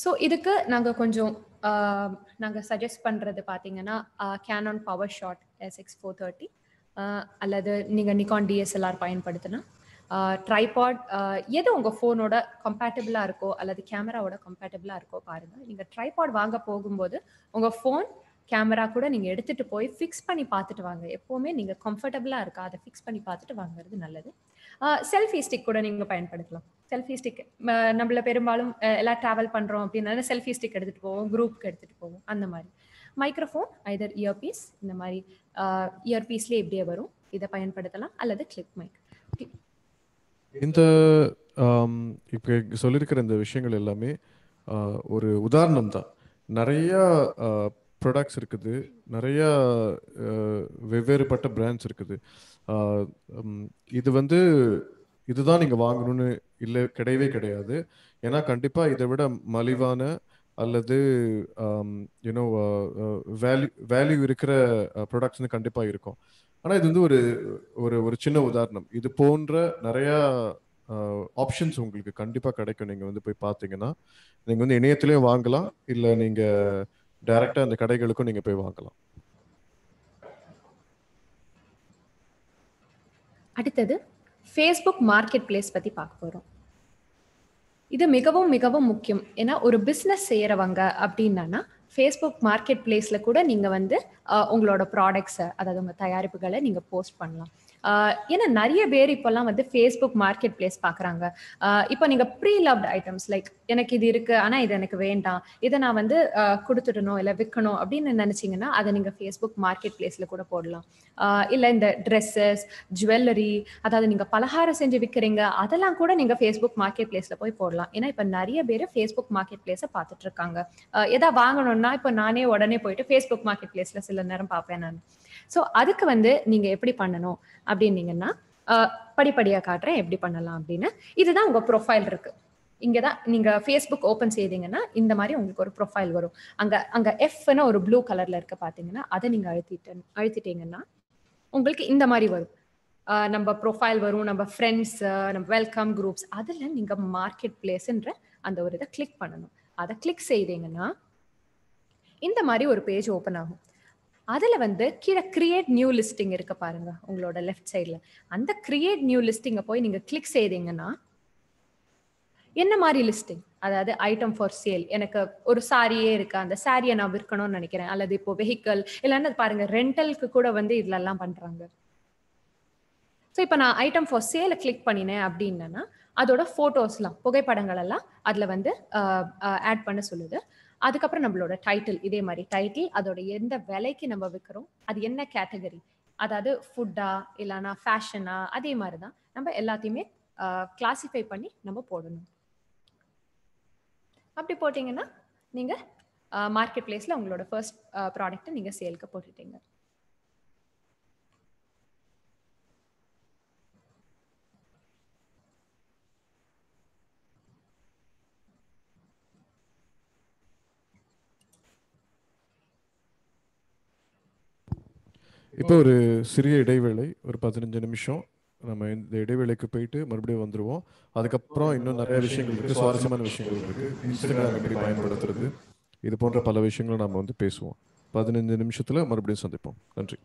Speaker 3: ஸோ இதுக்கு நாங்கள் கொஞ்சம் நாங்கள் சஜஸ்ட் பண்ணுறது பார்த்தீங்கன்னா on power shot X four thirty அல்லது நீங்கள் நிகான் டிஎஸ்எல்ஆர் பயன்படுத்தினா ட்ரைபாட் எது உங்கள் ஃபோனோட கம்பேட்டபிளாக இருக்கோ அல்லது கேமராவோட கம்பேட்டபிளாக இருக்கோ பாருங்கள் நீங்கள் ட்ரைபாட் வாங்க போகும்போது உங்கள் ஃபோன் கேமரா கூட நீங்கள் எடுத்துகிட்டு போய் ஃபிக்ஸ் பண்ணி பார்த்துட்டு வாங்க எப்போவுமே நீங்கள் கம்ஃபர்டபுளாக இருக்கா அதை ஃபிக்ஸ் பண்ணி பார்த்துட்டு வாங்குறது நல்லது செல்ஃபி ஸ்டிக் கூட நீங்கள் பயன்படுத்தலாம் செல்ஃபி ஸ்டிக் நம்மள பெரும்பாலும் எல்லாம் ட்ராவல் பண்ணுறோம் அப்படின்னா செல்ஃபி ஸ்டிக் எடுத்துகிட்டு போவோம் குரூப்க்கு எடுத்துகிட்டு போவோம் அந்த மாதிரி மைக்ரோஃபோன் ஐதர் இயர் பீஸ் இந்த மாதிரி இயர் பீஸ்லேயே இப்படியே வரும் இதை பயன்படுத்தலாம் அல்லது கிளிப் மைக்
Speaker 2: இந்த இப்போ சொல்லியிருக்கிற இந்த விஷயங்கள் எல்லாமே ஒரு உதாரணம் தான் நிறையா ப்ராடக்ட்ஸ் இருக்குது நிறையா பட்ட பிராண்ட்ஸ் இருக்குது இது வந்து இதுதான் நீங்கள் வாங்கணும்னு இல்லை கிடையவே கிடையாது ஏன்னா கண்டிப்பாக இதை விட மலிவான அல்லது யூனோ வேல்யூ வேல்யூ இருக்கிற ப்ராடக்ட்ஸ் கண்டிப்பாக இருக்கும் ஆனால் இது வந்து ஒரு ஒரு ஒரு சின்ன உதாரணம் இது போன்ற நிறையா ஆப்ஷன்ஸ் உங்களுக்கு கண்டிப்பாக கிடைக்கும் நீங்கள் வந்து போய் பார்த்தீங்கன்னா நீங்கள் வந்து இணையத்துலேயும் வாங்கலாம் இல்லை நீங்கள் டைரெக்டாக அந்த கடைகளுக்கும் நீங்கள் போய் வாங்கலாம்
Speaker 3: அடுத்தது ஃபேஸ்புக் மார்க்கெட் பிளேஸ் பற்றி பார்க்க போகிறோம் இது மிகவும் மிகவும் முக்கியம் ஏன்னா ஒரு பிஸ்னஸ் செய்கிறவங்க அப்படின்னா ஃபேஸ்புக் மார்க்கெட் பிளேஸில் கூட நீங்கள் வந்து உங்களோட ப்ராடக்ட்ஸை அதாவது உங்கள் தயாரிப்புகளை நீங்கள் போஸ்ட் பண்ணலாம் ஏன்னா நிறைய பேர் இப்போல்லாம் வந்து ஃபேஸ்புக் மார்க்கெட் பிளேஸ் பார்க்குறாங்க இப்போ நீங்கள் ப்ரீ லவ்ட் ஐட்டம்ஸ் லைக் எனக்கு இது இருக்குது ஆனால் இது எனக்கு வேண்டாம் இதை நான் வந்து கொடுத்துடணும் இல்லை விற்கணும் அப்படின்னு நினச்சிங்கன்னா அதை நீங்கள் ஃபேஸ்புக் மார்க்கெட் பிளேஸில் கூட போடலாம் இல்லை இந்த ட்ரெஸ்ஸஸ் ஜுவல்லரி அதாவது நீங்கள் பலகாரம் செஞ்சு விற்கிறீங்க அதெல்லாம் கூட நீங்கள் ஃபேஸ்புக் மார்க்கெட் பிளேஸில் போய் போடலாம் ஏன்னா இப்போ நிறைய பேர் ஃபேஸ்புக் மார்க்கெட் பிளேஸை பார்த்துட்டு இருக்காங்க எதாவது வாங்கணும்னா இப்போ நானே உடனே போயிட்டு ஃபேஸ்புக் மார்க்கெட் பிளேஸில் சில நேரம் பார்ப்பேன் நான் ஸோ அதுக்கு வந்து நீங்க எப்படி பண்ணணும் அப்படின்னீங்கன்னா படிப்படியா காட்டுறேன் எப்படி பண்ணலாம் அப்படின்னு இதுதான் உங்க ப்ரொஃபைல் இருக்கு இங்கே தான் நீங்கள் ஃபேஸ்புக் ஓப்பன் செய்தீங்கன்னா இந்த மாதிரி உங்களுக்கு ஒரு ப்ரொஃபைல் வரும் அங்கே அங்கே எஃப்னு ஒரு ப்ளூ கலரில் இருக்க பார்த்தீங்கன்னா அதை நீங்கள் அழுத்திட்டு அழுத்திட்டீங்கன்னா உங்களுக்கு இந்த மாதிரி வரும் நம்ம ப்ரொஃபைல் வரும் நம்ம ஃப்ரெண்ட்ஸ் நம்ம வெல்கம் குரூப்ஸ் அதில் நீங்கள் மார்க்கெட் பிளேஸ்ன்ற அந்த ஒரு இதை கிளிக் பண்ணணும் அதை கிளிக் செய்தீங்கன்னா இந்த மாதிரி ஒரு பேஜ் ஓப்பன் ஆகும் அதில் வந்து கீழே கிரியேட் நியூ லிஸ்டிங் இருக்க பாருங்க உங்களோட லெஃப்ட் சைடில் அந்த கிரியேட் நியூ லிஸ்டிங்கை போய் நீங்கள் கிளிக் செய்தீங்கன்னா என்ன மாதிரி லிஸ்டிங் அதாவது ஐட்டம் ஃபார் சேல் எனக்கு ஒரு சாரியே இருக்கு அந்த சாரியை நான் விற்கணும்னு நினைக்கிறேன் அல்லது இப்போ வெஹிக்கல் இல்லைன்னா பாருங்க ரெண்டலுக்கு கூட வந்து இதுலலாம் பண்றாங்க ஸோ இப்போ நான் ஐட்டம் ஃபார் சேலை கிளிக் பண்ணினேன் அப்படின்னா அதோட ஃபோட்டோஸ்லாம் புகைப்படங்கள் எல்லாம் அதில் வந்து ஆட் பண்ண சொல்லுது அதுக்கப்புறம் நம்மளோட டைட்டில் இதே மாதிரி டைட்டில் அதோட எந்த விலைக்கு நம்ம விற்கிறோம் அது என்ன கேட்டகரி அதாவது ஃபுட்டா இல்லைனா ஃபேஷனா அதே மாதிரி தான் நம்ம எல்லாத்தையுமே கிளாசிஃபை பண்ணி நம்ம போடணும் அப்படி போட்டிங்கன்னா நீங்கள் மார்க்கெட் பிளேஸில் உங்களோட ஃபர்ஸ்ட் ப்ராடக்ட்டை நீங்கள் சேலுக்கு போட்டுட்டீங்க
Speaker 2: இப்போ ஒரு சிறிய இடைவேளை ஒரு பதினஞ்சு நிமிஷம் நம்ம இந்த இடைவேளைக்கு போயிட்டு மறுபடியும் வந்துடுவோம் அதுக்கப்புறம் இன்னும் நிறைய விஷயங்கள் இருக்குது சுவாரஸ்யமான விஷயங்கள் இருக்குது இன்ஸ்டாகிராம் எப்படி பயன்படுத்துறது இது போன்ற பல விஷயங்களும் நம்ம வந்து பேசுவோம் பதினஞ்சு நிமிஷத்தில் மறுபடியும் சந்திப்போம் நன்றி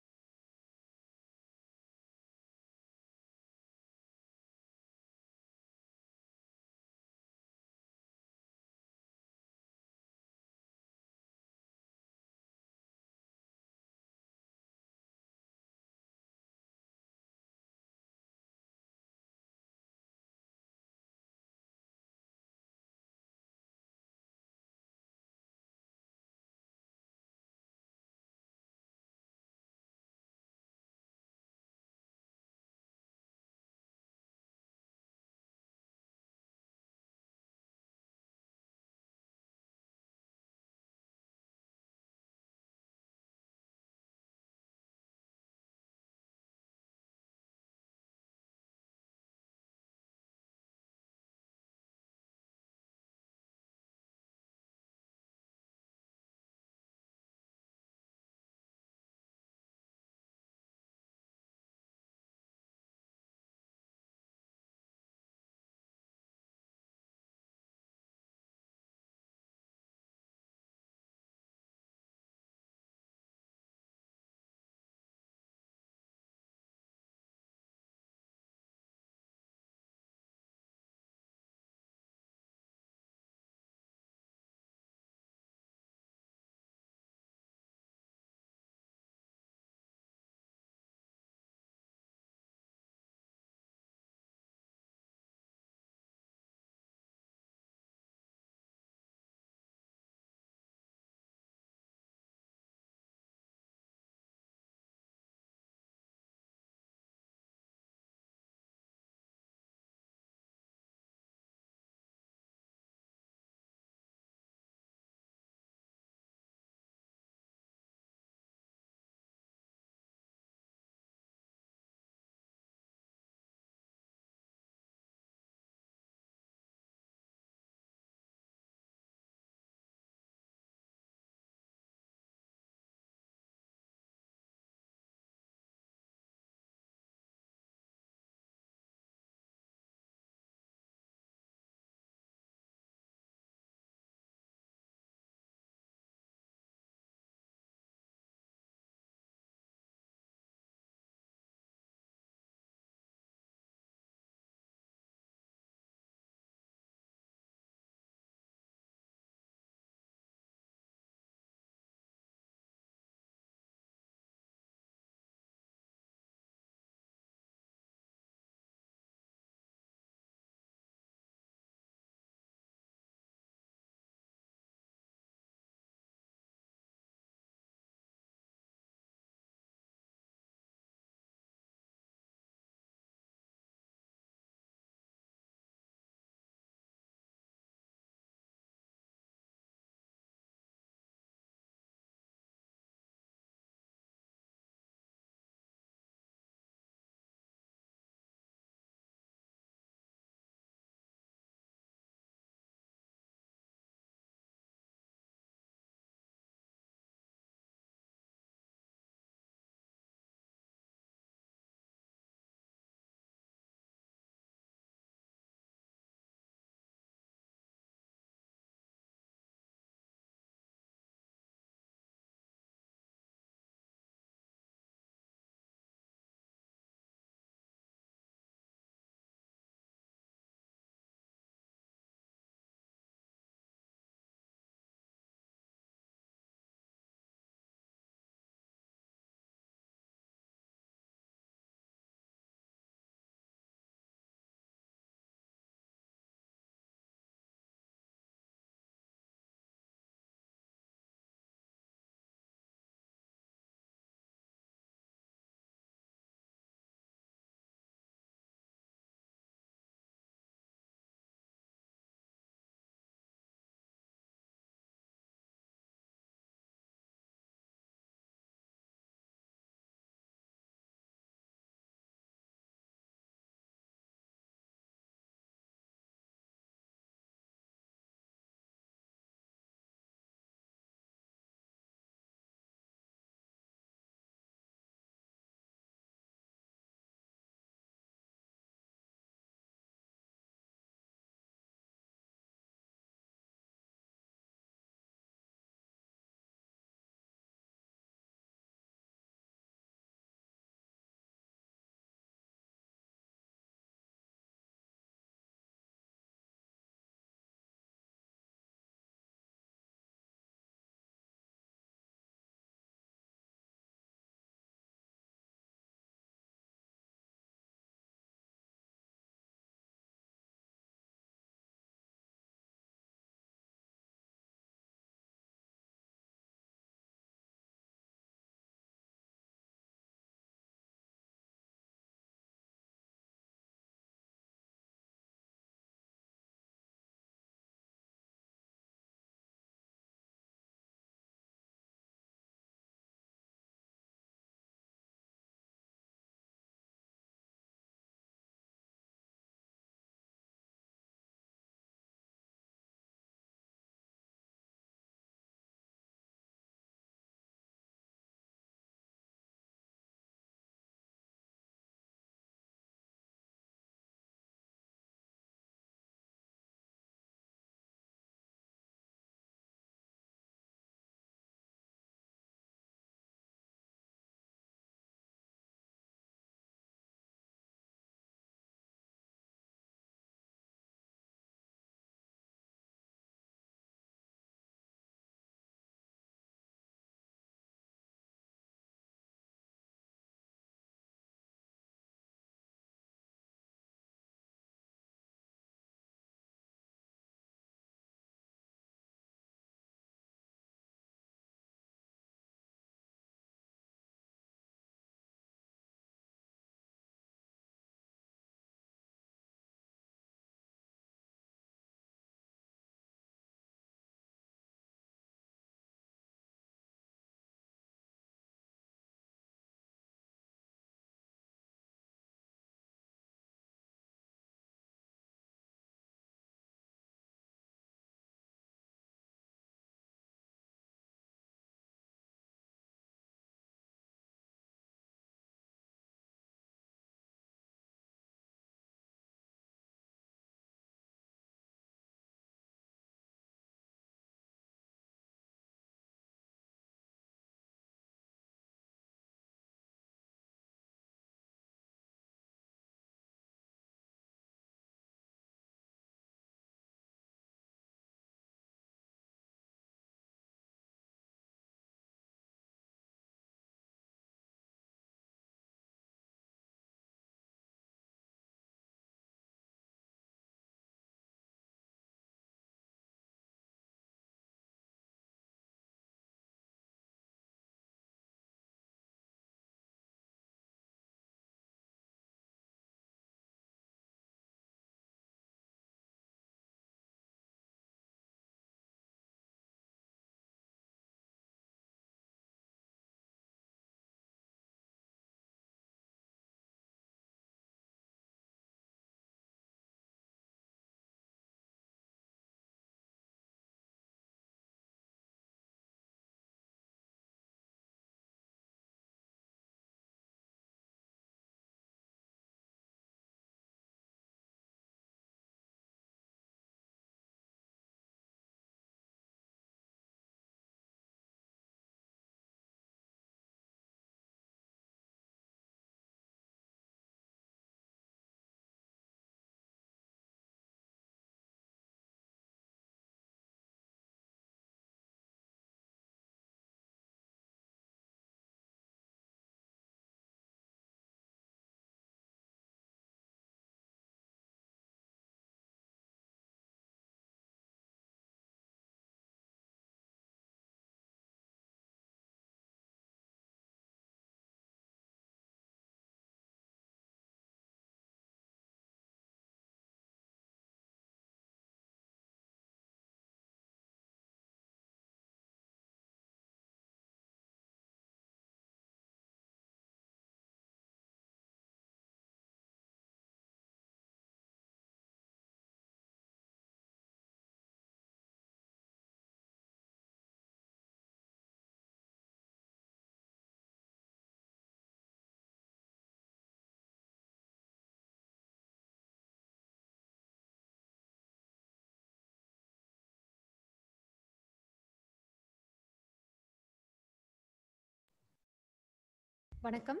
Speaker 4: வணக்கம்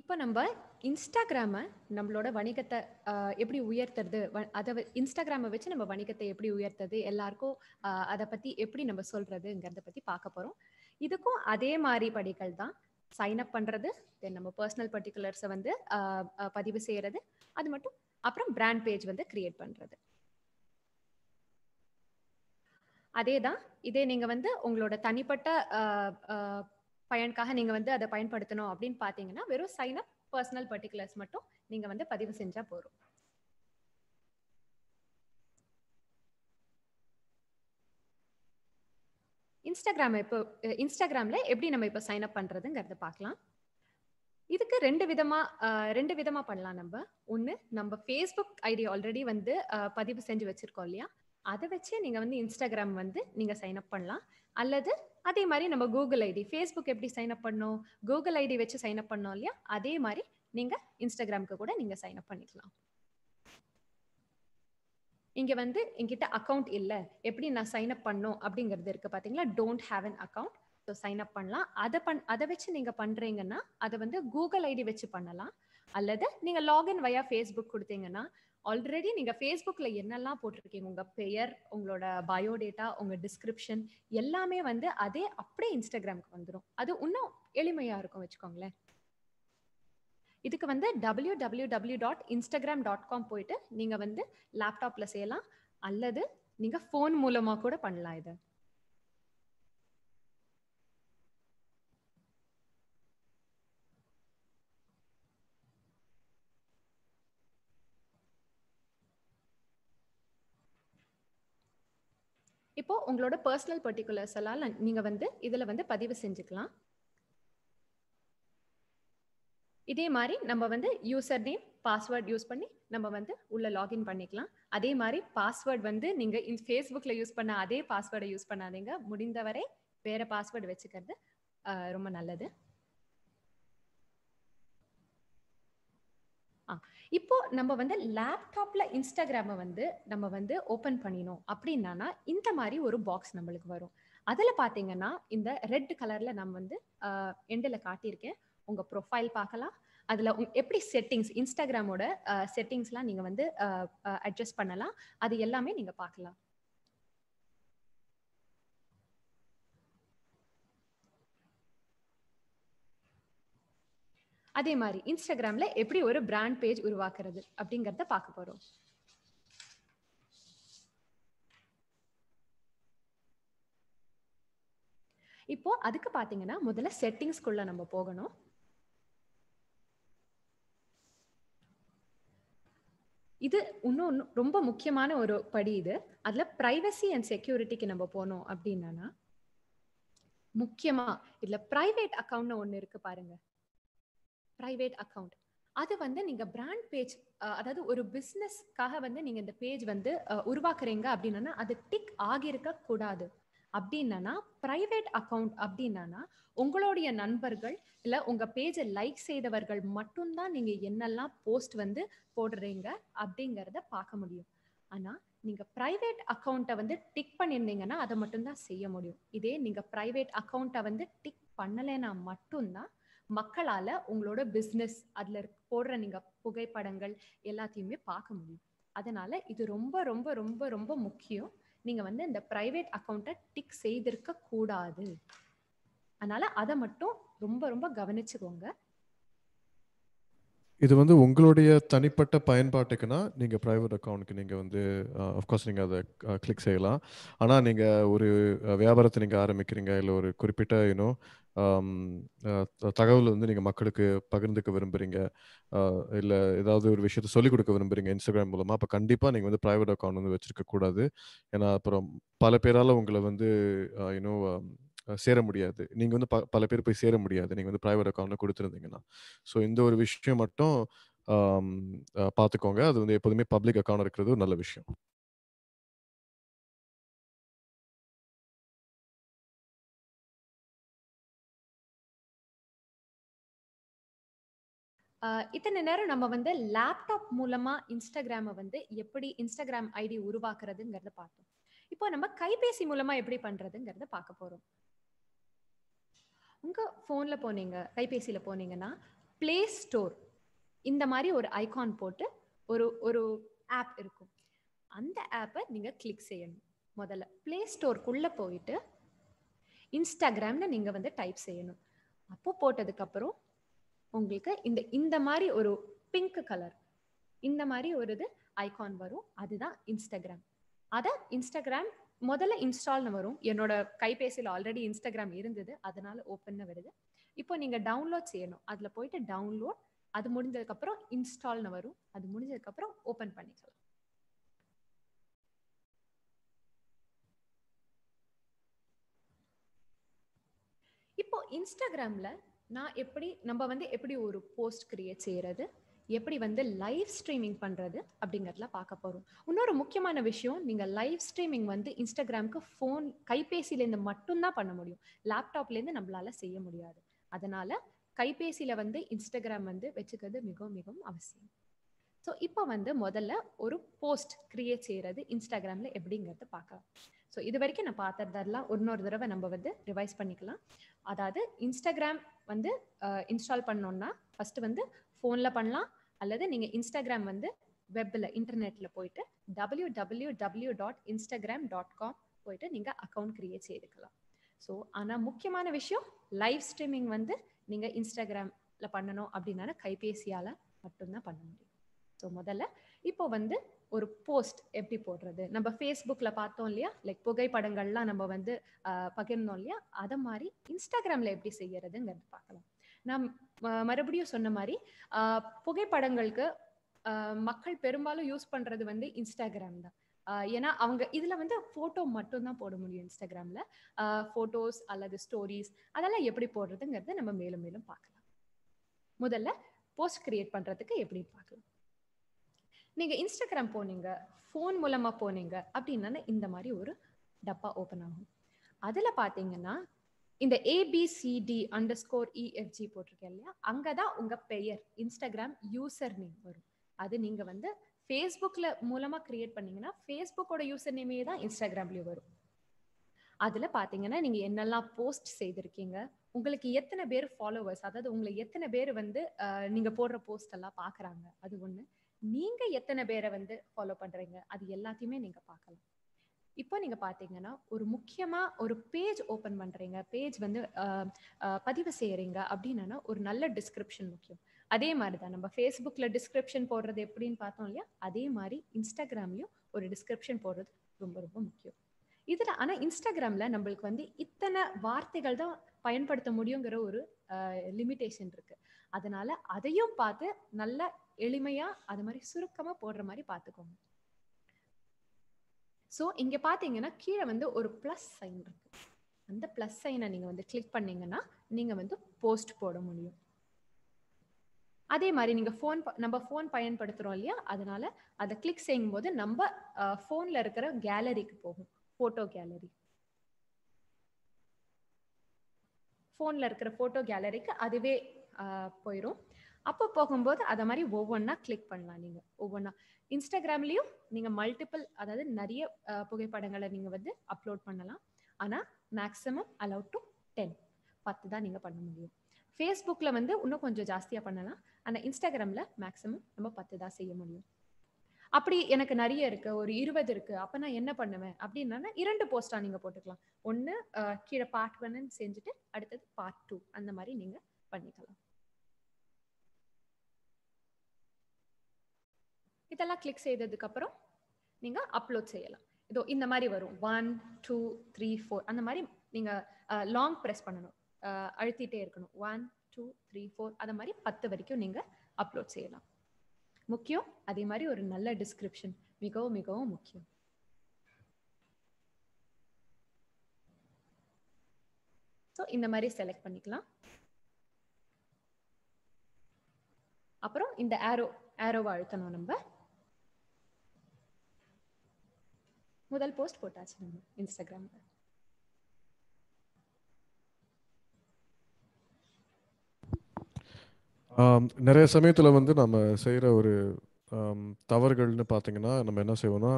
Speaker 4: இப்போ நம்ம இன்ஸ்டாகிராமை நம்மளோட வணிகத்தை
Speaker 3: எப்படி உயர்த்துறது அதை இன்ஸ்டாகிராமை வச்சு நம்ம வணிகத்தை எப்படி உயர்த்துறது எல்லாருக்கும் அதை பற்றி எப்படி நம்ம சொல்றதுங்கிறத பற்றி பார்க்க போகிறோம் இதுக்கும் அதே மாதிரி படிகள் தான் சைன் அப் பண்ணுறது தென் நம்ம பர்சனல் பர்டிகுலர்ஸை வந்து பதிவு செய்கிறது அது மட்டும் அப்புறம் பிராண்ட் பேஜ் வந்து கிரியேட் பண்ணுறது அதே தான் இதே நீங்கள் வந்து உங்களோட தனிப்பட்ட பயனுக்காக நீங்கள் வந்து அதை பயன்படுத்தணும் அப்படின்னு பார்த்தீங்கன்னா வெறும் சைன் அப் பர்சனல் பர்டிகுலர்ஸ் மட்டும் நீங்கள் வந்து பதிவு செஞ்சால் போதும் இன்ஸ்டாகிராம் இப்போ இன்ஸ்டாகிராமில் எப்படி நம்ம இப்போ சைன் அப் பண்ணுறதுங்கிறத பார்க்கலாம் இதுக்கு ரெண்டு விதமாக ரெண்டு விதமாக பண்ணலாம் நம்ம ஒன்று நம்ம ஃபேஸ்புக் ஐடி ஆல்ரெடி வந்து பதிவு செஞ்சு வச்சுருக்கோம் இல்லையா அதை வச்சு நீங்கள் வந்து இன்ஸ்டாகிராம் வந்து நீங்கள் சைன் அப் பண்ணலாம் அல்லது அதே மாதிரி நம்ம கூகுள் ஐடி ஃபேஸ்புக் எப்படி சைன் அப் பண்ணோம் கூகுள் ஐடி வச்சு சைன் அப் பண்ணோம் இல்லையா அதே மாதிரி நீங்க இன்ஸ்டாகிராமுக்கு கூட நீங்க சைன் அப் பண்ணிக்கலாம் இங்க வந்து என்கிட்ட அக்கௌண்ட் இல்லை எப்படி நான் சைன் அப் பண்ணோம் அப்படிங்கிறது இருக்கு பாத்தீங்களா don't have an account so sign up பண்ணலாம் அதை பண் அதை வச்சு நீங்க பண்றீங்கன்னா அதை வந்து கூகுள் ஐடி வச்சு பண்ணலாம் அல்லது நீங்க லாகின் வயா ஃபேஸ்புக் கொடுத்தீங்கன்னா ஆல்ரெடி நீங்கள் ஃபேஸ்புக்கில் என்னெல்லாம் போட்டிருக்கீங்க உங்கள் பெயர் உங்களோட பயோடேட்டா உங்கள் டிஸ்கிரிப்ஷன் எல்லாமே வந்து அதே அப்படியே இன்ஸ்டாகிராமுக்கு வந்துடும் அது இன்னும் எளிமையாக இருக்கும் வச்சுக்கோங்களேன் இதுக்கு வந்து W W W dot Instagram dot com போயிட்டு நீங்கள் வந்து லேப்டாப்பில் செய்யலாம் அல்லது நீங்கள் ஃபோன் மூலமாக கூட பண்ணலாம் இதை உங்களோட பர்சனல் பர்டிகுலர்ஸ் எல்லாம் நீங்கள் வந்து இதில் வந்து பதிவு செஞ்சுக்கலாம் இதே மாதிரி நம்ம வந்து யூசர் நேம் பாஸ்வேர்ட் யூஸ் பண்ணி நம்ம வந்து உள்ளே லாகின் பண்ணிக்கலாம் அதே மாதிரி பாஸ்வேர்ட் வந்து நீங்கள் இந்த ஃபேஸ்புக்கில் யூஸ் பண்ண அதே பாஸ்வேர்டை யூஸ் பண்ணாதீங்க முடிந்தவரை வேற பாஸ்வேர்டு வச்சுக்கிறது ரொம்ப நல்லது இப்போ நம்ம வந்து லேப்டாப்ல இன்ஸ்டாகிராமை வந்து நம்ம வந்து ஓபன் பண்ணினோம் அப்படின்னா இந்த மாதிரி ஒரு பாக்ஸ் நம்மளுக்கு வரும் அதுல பாத்தீங்கன்னா இந்த ரெட் கலர்ல நம்ம வந்து எண்டில் காட்டியிருக்கேன் உங்க ப்ரொஃபைல் பார்க்கலாம் அதில் எப்படி செட்டிங்ஸ் இன்ஸ்டாகிராமோட செட்டிங்ஸ்லாம் நீங்கள் வந்து அட்ஜஸ்ட் பண்ணலாம் அது எல்லாமே நீங்கள் பார்க்கலாம் அதே மாதிரி இன்ஸ்டாகிராம்ல எப்படி ஒரு பிராண்ட் பேஜ் உருவாக்குறது அப்படிங்கறத பார்க்க போறோம் இப்போ அதுக்கு பாத்தீங்கன்னா முதல்ல செட்டிங்ஸ்க்குள்ள நம்ம போகணும் இது இன்னும் ரொம்ப முக்கியமான ஒரு படி இது அதுல பிரைவசி அண்ட் செக்யூரிட்டிக்கு நம்ம போனோம் அப்படின்னா முக்கியமா இதுல பிரைவேட் அக்கௌண்ட்னு ஒண்ணு இருக்கு பாருங்க ப்ரைவேட் அக்கௌண்ட் அது வந்து நீங்க பிராண்ட் பேஜ் அதாவது ஒரு பிஸ்னஸ்க்காக வந்து நீங்க இந்த பேஜ் வந்து உருவாக்குறீங்க அப்படின்னா அது டிக் ஆகியிருக்க கூடாது அப்படின்னா பிரைவேட் அக்கௌண்ட் அப்படின்னா உங்களுடைய நண்பர்கள் இல்லை உங்கள் பேஜை லைக் செய்தவர்கள் மட்டும்தான் நீங்கள் என்னெல்லாம் போஸ்ட் வந்து போடுறீங்க அப்படிங்கிறத பார்க்க முடியும் ஆனால் நீங்கள் ப்ரைவேட் அக்கௌண்ட்டை வந்து டிக் பண்ணியிருந்தீங்கன்னா அதை மட்டும்தான் செய்ய முடியும் இதே நீங்கள் ப்ரைவேட் அக்கௌண்ட்டை வந்து டிக் பண்ணலைன்னா மட்டும்தான் மக்களால் உங்களோட பிஸ்னஸ் அதில் போடுற நீங்கள் புகைப்படங்கள் எல்லாத்தையுமே பார்க்க முடியும் அதனால் இது ரொம்ப ரொம்ப ரொம்ப ரொம்ப முக்கியம் நீங்கள் வந்து இந்த ப்ரைவேட் அக்கௌண்ட்டை டிக் செய்திருக்க கூடாது அதனால் அதை மட்டும் ரொம்ப ரொம்ப கவனிச்சுக்கோங்க
Speaker 2: இது வந்து உங்களுடைய தனிப்பட்ட பயன்பாட்டுக்குன்னா நீங்கள் ப்ரைவேட் அக்கௌண்ட்க்கு நீங்கள் வந்து அஃப்கோர்ஸ் நீங்கள் அதை கிளிக் செய்யலாம் ஆனால் நீங்கள் ஒரு வியாபாரத்தை நீங்கள் ஆரம்பிக்கிறீங்க இல்லை ஒரு குறிப்பிட்ட இன்னும் தகவல் வந்து நீங்கள் மக்களுக்கு பகிர்ந்துக்க விரும்புகிறீங்க இல்லை ஏதாவது ஒரு விஷயத்த சொல்லிக் கொடுக்க விரும்புகிறீங்க இன்ஸ்டாகிராம் மூலமாக அப்போ கண்டிப்பாக நீங்கள் வந்து ப்ரைவேட் அக்கௌண்ட் வந்து வச்சுருக்கக்கூடாது ஏன்னா அப்புறம் பல பேரால் உங்களை வந்து இன்னும் சேர முடியாது நீங்க வந்து ப பல பேர் போய் சேர முடியாது நீங்க வந்து பிரைவேட் அக்கௌண்ட்ல கொடுத்துருந்தீங்கன்னா ஸோ இந்த ஒரு விஷயம் மட்டும் பார்த்துக்கோங்க அது வந்து
Speaker 4: எப்போதுமே பப்ளிக் அக்கௌண்ட் இருக்கிறது ஒரு நல்ல விஷயம் இத்தனை நேரம் நம்ம வந்து லேப்டாப் மூலமா
Speaker 3: இன்ஸ்டாகிராமை வந்து எப்படி இன்ஸ்டாகிராம் ஐடி உருவாக்குறதுங்கிறத பார்த்தோம் இப்போ நம்ம கைபேசி மூலமா எப்படி பண்றதுங்கிறத பார்க்க போறோம் உங்கள் ஃபோனில் போனீங்க கைபேசியில் போனீங்கன்னா ப்ளே ஸ்டோர் இந்த மாதிரி ஒரு ஐகான் போட்டு ஒரு ஒரு ஆப் இருக்கும் அந்த ஆப்பை நீங்கள் கிளிக் செய்யணும் முதல்ல ப்ளே ஸ்டோர்க்குள்ளே போயிட்டு இன்ஸ்டாகிராம்னு நீங்கள் வந்து டைப் செய்யணும் அப்போ போட்டதுக்கப்புறம் உங்களுக்கு இந்த இந்த மாதிரி ஒரு பிங்க் கலர் இந்த மாதிரி ஒரு இது ஐகான் வரும் அதுதான் இன்ஸ்டாகிராம் அதை இன்ஸ்டாகிராம் முதல்ல இன்ஸ்டால்னு வரும் என்னோட கைபேசியில் ஆல்ரெடி இன்ஸ்டாகிராம் இருந்தது அதனால ஓப்பன் வருது இப்போ நீங்கள் டவுன்லோட் செய்யணும் அதில் போயிட்டு டவுன்லோட் அது முடிஞ்சதுக்கப்புறம் இன்ஸ்டால்னு வரும் அது முடிஞ்சதுக்கப்புறம் ஓப்பன் பண்ணிக்கலாம் இப்போ இன்ஸ்டாகிராமில் நான் எப்படி நம்ம வந்து எப்படி ஒரு போஸ்ட் கிரியேட் செய்கிறது எப்படி வந்து லைவ் ஸ்ட்ரீமிங் பண்ணுறது அப்படிங்கிறதுல பார்க்க போகிறோம் இன்னொரு முக்கியமான விஷயம் நீங்கள் லைவ் ஸ்ட்ரீமிங் வந்து இன்ஸ்டாகிராமுக்கு ஃபோன் கைபேசியிலேருந்து மட்டும்தான் பண்ண முடியும் லேப்டாப்லேருந்து நம்மளால் செய்ய முடியாது அதனால் கைபேசியில் வந்து இன்ஸ்டாகிராம் வந்து வச்சுக்கிறது மிகவும் மிகவும் அவசியம் ஸோ இப்போ வந்து முதல்ல ஒரு போஸ்ட் கிரியேட் செய்கிறது இன்ஸ்டாகிராமில் எப்படிங்கிறது பார்க்கலாம் ஸோ இது வரைக்கும் நான் பார்த்ததெல்லாம் இன்னொரு தடவை நம்ம வந்து ரிவைஸ் பண்ணிக்கலாம் அதாவது இன்ஸ்டாகிராம் வந்து இன்ஸ்டால் பண்ணோன்னா ஃபஸ்ட்டு வந்து ஃபோனில் பண்ணலாம் அல்லது நீங்க இன்ஸ்டாகிராம் வந்து வெப்ல இன்டர்நெட்ல போயிட்டு W W W dot Instagram dot com போயிட்டு நீங்க அக்கௌண்ட் கிரியேட் செய்துக்கலாம் ஸோ ஆனால் முக்கியமான விஷயம் லைவ் ஸ்ட்ரீமிங் வந்து நீங்க இன்ஸ்டாகிராம்ல பண்ணணும் அப்படின்னா கைபேசியால மட்டும்தான் பண்ண முடியும் ஸோ முதல்ல இப்போ வந்து ஒரு போஸ்ட் எப்படி போடுறது நம்ம ஃபேஸ்புக்கில் பார்த்தோம் இல்லையா லைக் புகைப்படங்கள்லாம் நம்ம வந்து பகிர்ந்தோம் இல்லையா அதை மாதிரி இன்ஸ்டாகிராமில் எப்படி செய்யறதுங்கிறது பார்க்கலாம் நம் மறுபடியும் சொன்ன மாதிரி புகைப்படங்களுக்கு மக்கள் பெரும்பாலும் யூஸ் பண்றது வந்து இன்ஸ்டாகிராம் தான் ஏன்னா அவங்க இதுல வந்து போட்டோ தான் போட முடியும் இன்ஸ்டாகிராம்ல போட்டோஸ் அல்லது ஸ்டோரிஸ் அதெல்லாம் எப்படி போடுறதுங்கிறத நம்ம மேலும் மேலும் பார்க்கலாம் முதல்ல போஸ்ட் கிரியேட் பண்றதுக்கு எப்படி பார்க்கலாம் நீங்க இன்ஸ்டாகிராம் போனீங்க ஃபோன் மூலமா போனீங்க அப்படின்னா இந்த மாதிரி ஒரு டப்பா ஓப்பன் ஆகும் அதுல பாத்தீங்கன்னா இந்த ஏபிசிடி அண்டர்ஸ்கோர் இஎஃப்ஜி போட்டிருக்கேன் இல்லையா அங்கே தான் உங்கள் பெயர் இன்ஸ்டாகிராம் யூசர் நேம் வரும் அது நீங்கள் வந்து ஃபேஸ்புக்கில் மூலமாக க்ரியேட் பண்ணீங்கன்னா ஃபேஸ்புக்கோட யூசர் நேமே தான் இன்ஸ்டாகிராம்லேயும் வரும் அதில் பார்த்தீங்கன்னா நீங்கள் என்னெல்லாம் போஸ்ட் செய்திருக்கீங்க உங்களுக்கு எத்தனை பேர் ஃபாலோவர்ஸ் அதாவது உங்களை எத்தனை பேர் வந்து நீங்கள் போடுற போஸ்ட் எல்லாம் பார்க்குறாங்க அது ஒன்று நீங்கள் எத்தனை பேரை வந்து ஃபாலோ பண்ணுறீங்க அது எல்லாத்தையுமே நீங்கள் பார்க்கலாம் இப்போ நீங்கள் பார்த்தீங்கன்னா ஒரு முக்கியமாக ஒரு பேஜ் ஓப்பன் பண்ணுறீங்க பேஜ் வந்து பதிவு செய்கிறீங்க அப்படின்னா ஒரு நல்ல டிஸ்கிரிப்ஷன் முக்கியம் அதே மாதிரி தான் நம்ம ஃபேஸ்புக்கில் டிஸ்கிரிப்ஷன் போடுறது எப்படின்னு பார்த்தோம் இல்லையா அதே மாதிரி இன்ஸ்டாகிராம்லேயும் ஒரு டிஸ்கிரிப்ஷன் போடுறது ரொம்ப ரொம்ப முக்கியம் இதில் ஆனால் இன்ஸ்டாகிராமில் நம்மளுக்கு வந்து இத்தனை வார்த்தைகள் தான் பயன்படுத்த முடியுங்கிற ஒரு லிமிட்டேஷன் இருக்குது அதனால் அதையும் பார்த்து நல்ல எளிமையாக அது மாதிரி சுருக்கமாக போடுற மாதிரி பார்த்துக்கோங்க ஸோ இங்கே பார்த்தீங்கன்னா கீழே வந்து ஒரு ப்ளஸ் சைன் இருக்கு அந்த ப்ளஸ் சைனை நீங்கள் வந்து கிளிக் பண்ணீங்கன்னா நீங்கள் வந்து போஸ்ட் போட முடியும் அதே மாதிரி நீங்கள் ஃபோன் நம்ம ஃபோன் பயன்படுத்துகிறோம் இல்லையா அதனால அதை கிளிக் செய்யும் போது நம்ம ஃபோனில் இருக்கிற கேலரிக்கு போகும் ஃபோட்டோ கேலரி ஃபோனில் இருக்கிற ஃபோட்டோ கேலரிக்கு அதுவே போயிடும் அப்போ போகும்போது அதை மாதிரி ஒவ்வொன்றா கிளிக் பண்ணலாம் நீங்கள் ஒவ்வொன்றா இன்ஸ்டாகிராம்லேயும் நீங்கள் மல்டிபிள் அதாவது நிறைய புகைப்படங்களை நீங்கள் வந்து அப்லோட் பண்ணலாம் ஆனால் மேக்ஸிமம் அலவுட் டு டென் பத்து தான் நீங்கள் பண்ண முடியும் ஃபேஸ்புக்கில் வந்து இன்னும் கொஞ்சம் ஜாஸ்தியாக பண்ணலாம் ஆனால் இன்ஸ்டாகிராமில் மேக்ஸிமம் நம்ம பத்து தான் செய்ய முடியும் அப்படி எனக்கு நிறைய இருக்குது ஒரு இருபது இருக்குது அப்போ நான் என்ன பண்ணுவேன் அப்படின்னா இரண்டு போஸ்டாக நீங்கள் போட்டுக்கலாம் ஒன்று கீழே பார்ட் ஒன்னு செஞ்சுட்டு அடுத்தது பார்ட் டூ அந்த மாதிரி நீங்கள் பண்ணிக்கலாம் இதெல்லாம் கிளிக் செய்ததுக்கப்புறம் நீங்கள் அப்லோட் செய்யலாம் இதோ இந்த மாதிரி வரும் ஒன் டூ த்ரீ ஃபோர் அந்த மாதிரி நீங்கள் லாங் ப்ரெஸ் பண்ணணும் அழுத்திட்டே இருக்கணும் ஒன் டூ த்ரீ ஃபோர் அதை மாதிரி பத்து வரைக்கும் நீங்கள் அப்லோட் செய்யலாம் முக்கியம் அதே மாதிரி ஒரு நல்ல டிஸ்கிரிப்ஷன் மிகவும் மிகவும் முக்கியம் ஸோ இந்த மாதிரி செலக்ட் பண்ணிக்கலாம் அப்புறம் இந்த ஆரோ ஆரோவை அழுத்தணும் நம்ம முதல் போஸ்ட் போட்டாச்சு நம்ம இன்ஸ்டாகிராமில்
Speaker 2: நிறைய சமயத்தில் வந்து நம்ம செய்கிற ஒரு தவறுகள்னு பார்த்தீங்கன்னா நம்ம என்ன செய்வோம்னா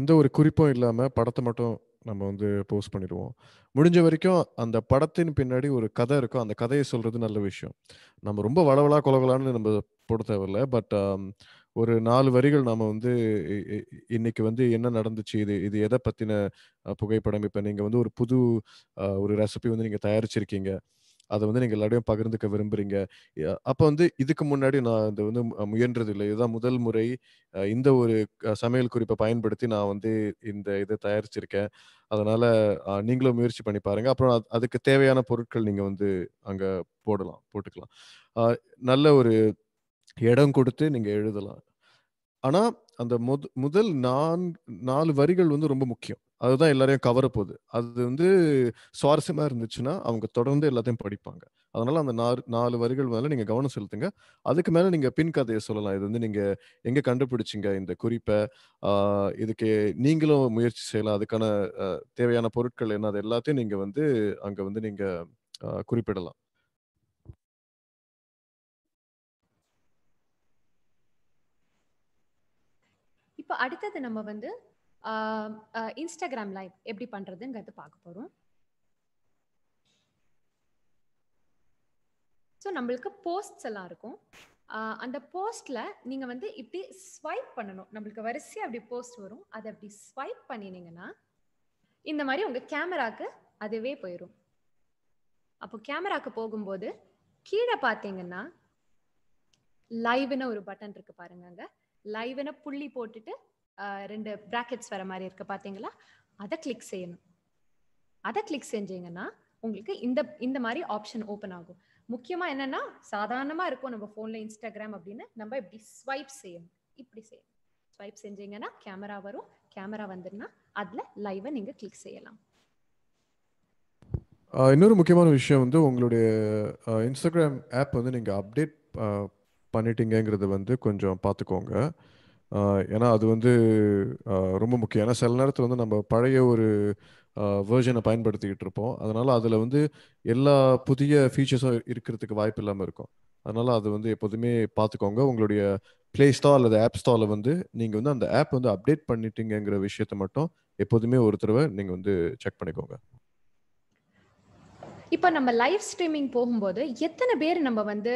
Speaker 2: எந்த ஒரு குறிப்பும் இல்லாமல் படத்தை மட்டும் நம்ம வந்து போஸ்ட் பண்ணிடுவோம் முடிஞ்ச வரைக்கும் அந்த படத்தின் பின்னாடி ஒரு கதை இருக்கும் அந்த கதையை சொல்கிறது நல்ல விஷயம் நம்ம ரொம்ப வளவலா கொலகலான்னு நம்ம போட தேவையில்ல பட் ஒரு நாலு வரிகள் நாம் வந்து இன்னைக்கு வந்து என்ன நடந்துச்சு இது இது எதை பற்றின புகைப்படம் இப்போ நீங்கள் வந்து ஒரு புது ஒரு ரெசிபி வந்து நீங்கள் தயாரிச்சிருக்கீங்க அதை வந்து நீங்கள் எல்லாரையும் பகிர்ந்துக்க விரும்புறீங்க அப்போ வந்து இதுக்கு முன்னாடி நான் இந்த வந்து முயன்றது இல்லை இதுதான் முதல் முறை இந்த ஒரு சமையல் குறிப்பை பயன்படுத்தி நான் வந்து இந்த இதை தயாரிச்சிருக்கேன் அதனால நீங்களும் முயற்சி பண்ணி பாருங்க அப்புறம் அதுக்கு தேவையான பொருட்கள் நீங்கள் வந்து அங்கே போடலாம் போட்டுக்கலாம் நல்ல ஒரு இடம் கொடுத்து நீங்கள் எழுதலாம் ஆனா அந்த முத முதல் நான் நாலு வரிகள் வந்து ரொம்ப முக்கியம் அதுதான் எல்லாரையும் கவர போகுது அது வந்து சுவாரஸ்யமா இருந்துச்சுன்னா அவங்க தொடர்ந்து எல்லாத்தையும் படிப்பாங்க அதனால அந்த நாலு நாலு வரிகள் மேல நீங்க கவனம் செலுத்துங்க அதுக்கு மேல நீங்க பின் கதையை சொல்லலாம் இது வந்து நீங்க எங்க கண்டுபிடிச்சிங்க இந்த குறிப்பை இதுக்கு நீங்களும் முயற்சி செய்யலாம் அதுக்கான தேவையான பொருட்கள் என்ன அது எல்லாத்தையும் நீங்க வந்து அங்க வந்து நீங்க குறிப்பிடலாம்
Speaker 3: இப்போ அடுத்தது நம்ம வந்து இன்ஸ்டாகிராம் லைவ் எப்படி பண்றதுங்கிறது பார்க்க போறோம் ஸோ நம்மளுக்கு போஸ்ட்ஸ் எல்லாம் இருக்கும் அந்த போஸ்ட்ல நீங்க வந்து இப்படி ஸ்வைப் பண்ணணும் நம்மளுக்கு வரிசையா அப்படி போஸ்ட் வரும் அதை அப்படி ஸ்வைப் பண்ணினீங்கன்னா இந்த மாதிரி உங்க கேமராக்கு அதுவே போயிடும் அப்போ கேமராக்கு போகும்போது கீழே பார்த்தீங்கன்னா லைவ்னு ஒரு பட்டன் இருக்கு பாருங்க அங்கே லைவ்னு புள்ளி போட்டுட்டு ரெண்டு ப்ராக்கெட்ஸ் வர மாதிரி இருக்கு பார்த்தீங்களா அதை கிளிக் செய்யணும் அதை கிளிக் செஞ்சீங்கன்னா உங்களுக்கு இந்த இந்த மாதிரி ஆப்ஷன் ஓப்பன் ஆகும் முக்கியமாக என்னன்னா சாதாரணமாக இருக்கும் நம்ம ஃபோனில் இன்ஸ்டாகிராம் அப்படின்னு நம்ம இப்படி ஸ்வைப் செய்யணும் இப்படி செய்யணும் ஸ்வைப் செஞ்சீங்கன்னா கேமரா வரும் கேமரா வந்துருன்னா அதில் லைவை நீங்கள் கிளிக் செய்யலாம்
Speaker 2: இன்னொரு முக்கியமான விஷயம் வந்து உங்களுடைய இன்ஸ்டாகிராம் ஆப் வந்து நீங்கள் அப்டேட் பண்ணிட்டீங்கிறது வந்து கொஞ்சம் பார்த்துக்கோங்க ஏன்னா அது வந்து ரொம்ப முக்கியம் ஏன்னா சில நேரத்தில் வந்து நம்ம பழைய ஒரு வேர்ஷனை பயன்படுத்திக்கிட்டு இருப்போம் அதனால் அதில் வந்து எல்லா புதிய ஃபீச்சர்ஸும் இருக்கிறதுக்கு வாய்ப்பு இல்லாமல் இருக்கும் அதனால் அது வந்து எப்போதுமே பார்த்துக்கோங்க உங்களுடைய ப்ளே ஸ்டோ அல்லது ஆப் ஸ்டால வந்து நீங்கள் வந்து அந்த ஆப் வந்து அப்டேட் பண்ணிட்டீங்கிற விஷயத்த மட்டும் எப்போதுமே ஒரு தடவை நீங்கள் வந்து செக் பண்ணிக்கோங்க இப்போ
Speaker 3: நம்ம லைவ் ஸ்ட்ரீமிங் போகும்போது எத்தனை பேர் நம்ம வந்து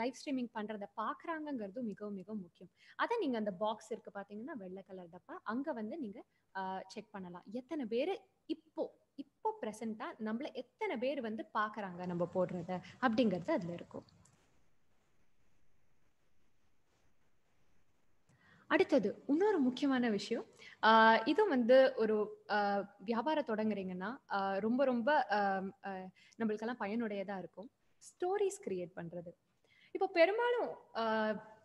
Speaker 3: லைவ் ஸ்ட்ரீமிங் பண்றத பாக்குறாங்கிறது மிகவும் மிக முக்கியம் அதை நீங்க அந்த பாக்ஸ் இருக்கு பாத்தீங்கன்னா வெள்ளை கலர் டப்பா அங்க வந்து நீங்க செக் பண்ணலாம் எத்தனை பேர் இப்போ இப்போ பிரசண்டா நம்மள எத்தனை பேர் வந்து பாக்குறாங்க நம்ம போடுறத அப்படிங்கறது அதுல இருக்கும் அடுத்தது இன்னொரு முக்கியமான விஷயம் இதுவும் வந்து ஒரு வியாபாரம் தொடங்குறீங்கன்னா ரொம்ப ரொம்ப நம்மளுக்கெல்லாம் பயனுடையதா இருக்கும் ஸ்டோரிஸ் கிரியேட் பண்றது இப்போ பெரும்பாலும்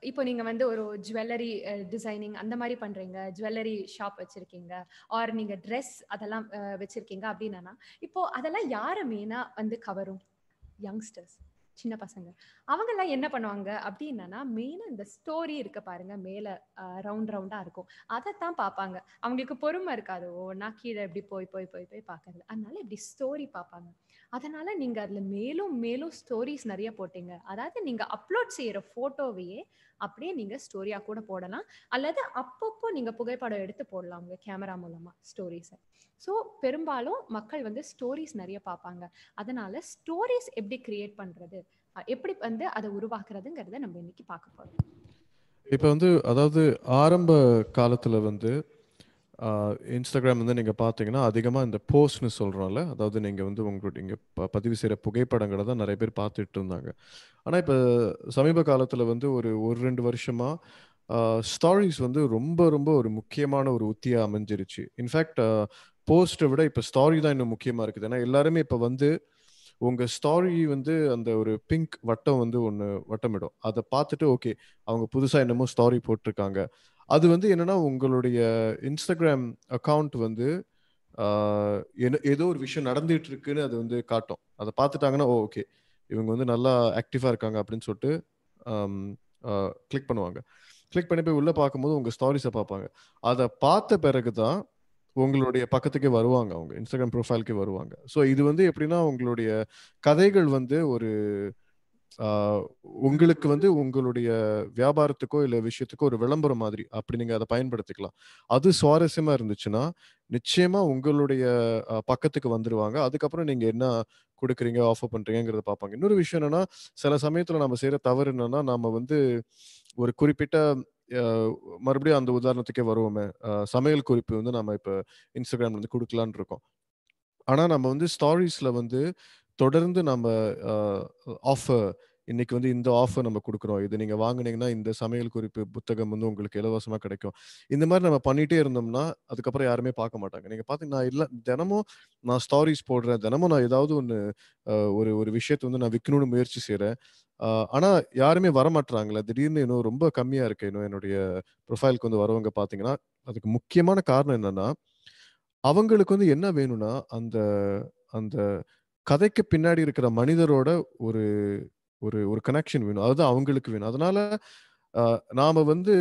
Speaker 3: இப்போ நீங்க வந்து ஒரு ஜுவல்லரி டிசைனிங் அந்த மாதிரி பண்றீங்க ஜுவல்லரி ஷாப் வச்சிருக்கீங்க ஆர் நீங்க ட்ரெஸ் அதெல்லாம் வச்சிருக்கீங்க அப்படின்னா இப்போ அதெல்லாம் யாரை மெயினா வந்து கவரும் யங்ஸ்டர்ஸ் சின்ன பசங்க அவங்கெல்லாம் என்ன பண்ணுவாங்க அப்படின்னா மெயினாக இந்த ஸ்டோரி இருக்க பாருங்க மேலே ரவுண்ட் ரவுண்டாக இருக்கும் அதைத்தான் தான் பார்ப்பாங்க அவங்களுக்கு பொறுமை இருக்காது ஓ நான் கீழே இப்படி போய் போய் போய் போய் பார்க்கறது அதனால இப்படி ஸ்டோரி பார்ப்பாங்க அதனால நீங்க அதுல மேலும் மேலும் ஸ்டோரிஸ் நிறைய போட்டீங்க அதாவது நீங்க அப்லோட் செய்யற போட்டோவையே அப்படியே நீங்க ஸ்டோரியா கூட போடலாம் அல்லது அப்பப்போ நீங்க புகைப்படம் எடுத்து போடலாம் உங்க கேமரா மூலமா ஸ்டோரிஸை ஸோ பெரும்பாலும் மக்கள் வந்து ஸ்டோரிஸ் நிறைய பார்ப்பாங்க அதனால ஸ்டோரிஸ் எப்படி கிரியேட் பண்றது எப்படி வந்து அதை உருவாக்குறதுங்கிறத நம்ம இன்னைக்கு பார்க்க போறோம்
Speaker 2: இப்போ வந்து அதாவது ஆரம்ப காலத்துல வந்து இன்ஸ்டாகிராம் வந்து நீங்கள் பார்த்தீங்கன்னா அதிகமாக இந்த போஸ்ட்னு சொல்கிறோம்ல அதாவது நீங்கள் வந்து உங்களுடைய இங்கே ப பதிவு செய்கிற புகைப்படங்களை தான் நிறைய பேர் பார்த்துட்டு இருந்தாங்க ஆனால் இப்போ சமீப காலத்தில் வந்து ஒரு ஒரு ரெண்டு வருஷமாக ஸ்டாரிஸ் வந்து ரொம்ப ரொம்ப ஒரு முக்கியமான ஒரு உத்தியாக அமைஞ்சிருச்சு இன்ஃபேக்ட் போஸ்ட்டை விட இப்போ ஸ்டாரி தான் இன்னும் முக்கியமாக இருக்குது ஏன்னா எல்லாருமே இப்போ வந்து உங்கள் ஸ்டாரி வந்து அந்த ஒரு பிங்க் வட்டம் வந்து ஒன்று வட்டமிடும் அதை பார்த்துட்டு ஓகே அவங்க புதுசாக என்னமோ ஸ்டாரி போட்டிருக்காங்க அது வந்து என்னன்னா உங்களுடைய இன்ஸ்டாகிராம் அக்கௌண்ட் வந்து ஏதோ ஒரு விஷயம் நடந்துட்டு இருக்குன்னு அது வந்து காட்டும் அதை பார்த்துட்டாங்கன்னா ஓகே இவங்க வந்து நல்லா ஆக்டிவாக இருக்காங்க அப்படின்னு சொல்லிட்டு கிளிக் பண்ணுவாங்க கிளிக் பண்ணி போய் உள்ளே பார்க்கும்போது உங்கள் ஸ்டாரிஸை பார்ப்பாங்க அதை பார்த்த பிறகு தான் உங்களுடைய பக்கத்துக்கே வருவாங்க அவங்க இன்ஸ்டாகிராம் ப்ரொஃபைலுக்கே வருவாங்க ஸோ இது வந்து எப்படின்னா உங்களுடைய கதைகள் வந்து ஒரு உங்களுக்கு வந்து உங்களுடைய வியாபாரத்துக்கோ இல்லை விஷயத்துக்கோ ஒரு விளம்பரம் மாதிரி அப்படி நீங்கள் அதை பயன்படுத்திக்கலாம் அது சுவாரஸ்யமாக இருந்துச்சுன்னா நிச்சயமாக உங்களுடைய பக்கத்துக்கு வந்துடுவாங்க அதுக்கப்புறம் நீங்கள் என்ன கொடுக்குறீங்க ஆஃபர் பண்ணுறீங்கிறத பார்ப்பாங்க இன்னொரு விஷயம் என்னென்னா சில சமயத்தில் நம்ம செய்கிற தவறு என்னென்னா நம்ம வந்து ஒரு குறிப்பிட்ட மறுபடியும் அந்த உதாரணத்துக்கே வருவோமே சமையல் குறிப்பு வந்து நம்ம இப்போ இன்ஸ்டாகிராம்ல வந்து கொடுக்கலான் இருக்கோம் ஆனால் நம்ம வந்து ஸ்டாரிஸ்ல வந்து தொடர்ந்து நம்ம ஆஃபர் இன்னைக்கு வந்து இந்த ஆஃபர் நம்ம கொடுக்குறோம் இது நீங்க வாங்கினீங்கன்னா இந்த சமையல் குறிப்பு புத்தகம் வந்து உங்களுக்கு இலவசமா கிடைக்கும் இந்த மாதிரி நம்ம பண்ணிட்டே இருந்தோம்னா அதுக்கப்புறம் யாருமே பார்க்க மாட்டாங்க நீங்க பாத்தீங்க நான் இல்லை தினமும் நான் ஸ்டாரிஸ் போடுறேன் தினமும் நான் ஏதாவது ஒன்று ஒரு ஒரு விஷயத்த வந்து நான் விற்கணும்னு முயற்சி செய்யறேன் ஆனா யாருமே வரமாட்டாங்களே திடீர்னு இன்னும் ரொம்ப கம்மியா இருக்கு இன்னும் என்னுடைய ப்ரொஃபைலுக்கு வந்து வரவங்க பாத்தீங்கன்னா அதுக்கு முக்கியமான காரணம் என்னன்னா அவங்களுக்கு வந்து என்ன வேணும்னா அந்த அந்த கதைக்கு பின்னாடி இருக்கிற மனிதரோட ஒரு ஒரு ஒரு கனெக்ஷன் வேணும் அதுதான் அவங்களுக்கு வேணும் அதனால நாம வந்து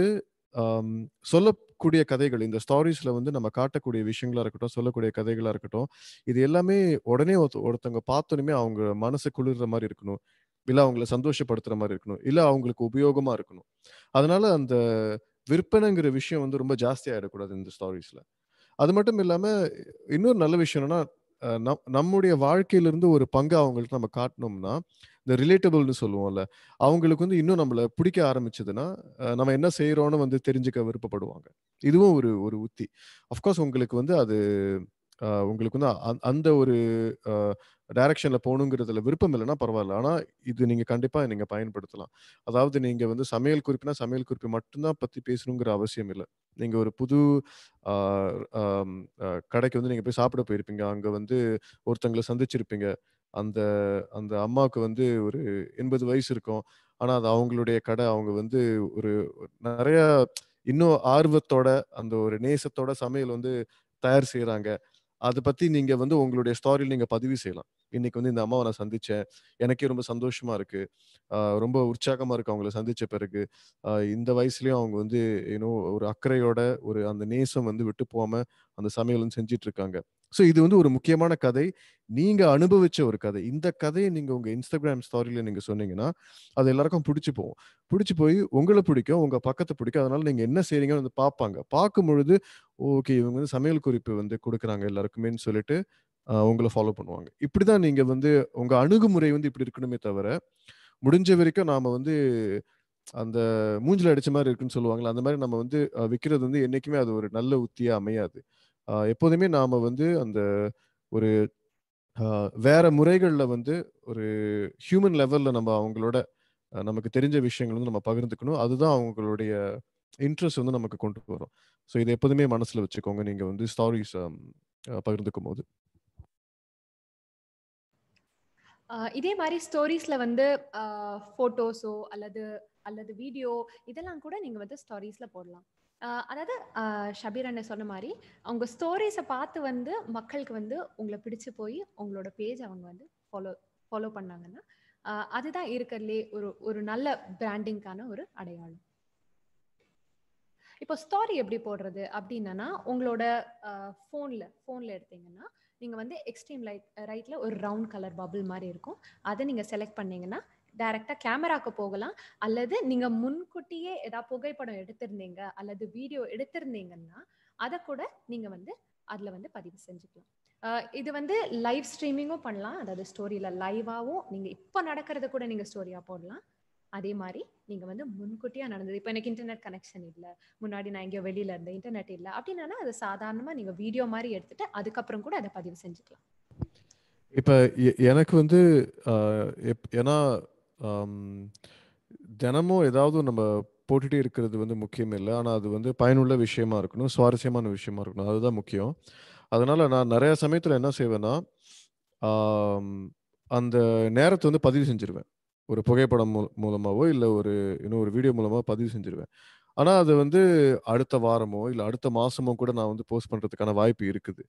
Speaker 2: சொல்லக்கூடிய கதைகள் இந்த ஸ்டாரிஸ்ல வந்து நம்ம காட்டக்கூடிய விஷயங்களா இருக்கட்டும் சொல்லக்கூடிய கதைகளா இருக்கட்டும் இது எல்லாமே உடனே ஒருத்தவங்க பார்த்தோன்னே அவங்க மனசு குளிர்ற மாதிரி இருக்கணும் இல்லை அவங்கள சந்தோஷப்படுத்துற மாதிரி இருக்கணும் இல்லை அவங்களுக்கு உபயோகமா இருக்கணும் அதனால அந்த விற்பனைங்கிற விஷயம் வந்து ரொம்ப ஜாஸ்தியாக ஆகிடக்கூடாது இந்த ஸ்டாரிஸ்ல அது மட்டும் இல்லாம இன்னொரு நல்ல விஷயம் நம்முடைய வாழ்க்கையிலிருந்து ஒரு பங்கை அவங்களுக்கு நம்ம காட்டினோம்னா இந்த ரிலேட்டபிள்னு சொல்லுவோம்ல அவங்களுக்கு வந்து இன்னும் நம்மளை பிடிக்க ஆரம்பிச்சதுன்னா நம்ம என்ன செய்யறோம்னு வந்து தெரிஞ்சுக்க விருப்பப்படுவாங்க இதுவும் ஒரு ஒரு உத்தி அஃப்கோர்ஸ் உங்களுக்கு வந்து அது உங்களுக்கு வந்து அந்த ஒரு டைரக்ஷனில் போகணுங்கிறதுல விருப்பம் இல்லைன்னா பரவாயில்ல ஆனால் இது நீங்கள் கண்டிப்பாக நீங்கள் பயன்படுத்தலாம் அதாவது நீங்கள் வந்து சமையல் குறிப்புனா சமையல் குறிப்பு மட்டும்தான் பற்றி பேசணுங்கிற அவசியம் இல்லை நீங்கள் ஒரு புது கடைக்கு வந்து நீங்கள் போய் சாப்பிட போயிருப்பீங்க அங்கே வந்து ஒருத்தங்களை சந்திச்சிருப்பீங்க அந்த அந்த அம்மாவுக்கு வந்து ஒரு எண்பது வயசு இருக்கும் ஆனால் அது அவங்களுடைய கடை அவங்க வந்து ஒரு நிறைய இன்னும் ஆர்வத்தோட அந்த ஒரு நேசத்தோட சமையல் வந்து தயார் செய்கிறாங்க அதை பத்தி நீங்க வந்து உங்களுடைய ஸ்டாரியில் நீங்க பதிவு செய்யலாம் இன்னைக்கு வந்து இந்த அம்மாவை நான் சந்திச்சேன் எனக்கே ரொம்ப சந்தோஷமா இருக்கு ரொம்ப உற்சாகமா இருக்கு அவங்கள சந்திச்ச பிறகு இந்த வயசுலயும் அவங்க வந்து ஏன்னோ ஒரு அக்கறையோட ஒரு அந்த நேசம் வந்து விட்டு போகாம அந்த சமையலும் செஞ்சிட்டு இருக்காங்க ஸோ இது வந்து ஒரு முக்கியமான கதை நீங்க அனுபவிச்ச ஒரு கதை இந்த கதையை நீங்க உங்க இன்ஸ்டாகிராம் ஸ்டாரியில நீங்க சொன்னீங்கன்னா அது எல்லாருக்கும் பிடிச்சி போகும் பிடிச்சி போய் உங்களை பிடிக்கும் உங்க பக்கத்தை பிடிக்கும் அதனால நீங்க என்ன செய்றீங்கன்னு வந்து பார்ப்பாங்க பார்க்கும் பொழுது ஓகே இவங்க வந்து சமையல் குறிப்பு வந்து கொடுக்குறாங்க எல்லாருக்குமேன்னு சொல்லிட்டு உங்களை ஃபாலோ பண்ணுவாங்க இப்படிதான் நீங்க வந்து உங்க அணுகுமுறை வந்து இப்படி இருக்கணுமே தவிர முடிஞ்ச வரைக்கும் நாம வந்து அந்த மூஞ்சில் அடிச்ச மாதிரி இருக்குன்னு சொல்லுவாங்களே அந்த மாதிரி நம்ம வந்து விற்கிறது வந்து என்னைக்குமே அது ஒரு நல்ல உத்தியா அமையாது எப்போதுமே நாம் வந்து அந்த ஒரு வேற முறைகளில் வந்து ஒரு ஹியூமன் லெவலில் நம்ம அவங்களோட நமக்கு தெரிஞ்ச விஷயங்கள் வந்து நம்ம பகிர்ந்துக்கணும் அதுதான் அவங்களுடைய இன்ட்ரெஸ்ட் வந்து நமக்கு கொண்டு வரும் ஸோ இதை எப்போதுமே மனசில் வச்சுக்கோங்க நீங்கள் வந்து ஸ்டாரிஸ் பகிர்ந்துக்கும் போது
Speaker 3: இதே மாதிரி ஸ்டோரிஸ்ல வந்து ஃபோட்டோஸோ அல்லது அல்லது வீடியோ இதெல்லாம் கூட நீங்கள் வந்து ஸ்டோரிஸ்ல போடலாம் அதாவது ஷபீர் அண்ணன் சொன்ன மாதிரி அவங்க ஸ்டோரிஸை பார்த்து வந்து மக்களுக்கு வந்து உங்களை பிடிச்சு போய் உங்களோட பேஜ் அவங்க வந்து ஃபாலோ ஃபாலோ பண்ணாங்கன்னா அதுதான் இருக்கிறதுலே ஒரு ஒரு நல்ல பிராண்டிங்கான ஒரு அடையாளம் இப்போ ஸ்டோரி எப்படி போடுறது அப்படின்னா உங்களோட ஃபோனில் ஃபோனில் எடுத்தீங்கன்னா நீங்கள் வந்து எக்ஸ்ட்ரீம் லைட் ரைட்டில் ஒரு ரவுண்ட் கலர் பபுள் மாதிரி இருக்கும் அதை நீங்கள் செலக்ட் பண்ணீங்கன்னா டைரக்டா கேமராக்கு போகலாம் அல்லது நீங்கள் முன்கூட்டியே ஏதாவது புகைப்படம் எடுத்திருந்தீங்க அல்லது வீடியோ எடுத்திருந்தீங்கன்னா அதை கூட நீங்கள் வந்து அதில் வந்து பதிவு செஞ்சுக்கலாம் இது வந்து லைவ் ஸ்ட்ரீமிங்கும் பண்ணலாம் அதாவது ஸ்டோரியில் லைவாவும் நீங்கள் இப்போ நடக்கிறத கூட நீங்கள் ஸ்டோரியாக போடலாம் அதே மாதிரி நீங்கள் வந்து முன்கூட்டியாக நடந்தது இப்போ எனக்கு இன்டர்நெட் கனெக்ஷன் இல்லை முன்னாடி நான் எங்கேயோ வெளியில் இருந்தேன் இன்டர்நெட் இல்லை அப்படின்னா அதை சாதாரணமாக நீங்கள் வீடியோ மாதிரி எடுத்துட்டு அதுக்கப்புறம் கூட அதை பதிவு செஞ்சுக்கலாம்
Speaker 2: இப்போ எனக்கு வந்து ஏன்னா தினமும் ஏதாவது நம்ம போட்டுகிட்டே இருக்கிறது வந்து முக்கியம் இல்லை ஆனால் அது வந்து பயனுள்ள விஷயமா இருக்கணும் சுவாரஸ்யமான விஷயமா இருக்கணும் அதுதான் முக்கியம் அதனால் நான் நிறைய சமயத்தில் என்ன செய்வேன்னா அந்த நேரத்தை வந்து பதிவு செஞ்சுருவேன் ஒரு புகைப்படம் மூ மூலமாகவோ இல்லை ஒரு இன்னும் ஒரு வீடியோ மூலமாக பதிவு செஞ்சுருவேன் ஆனால் அது வந்து அடுத்த வாரமோ இல்லை அடுத்த மாதமோ கூட நான் வந்து போஸ்ட் பண்ணுறதுக்கான வாய்ப்பு இருக்குது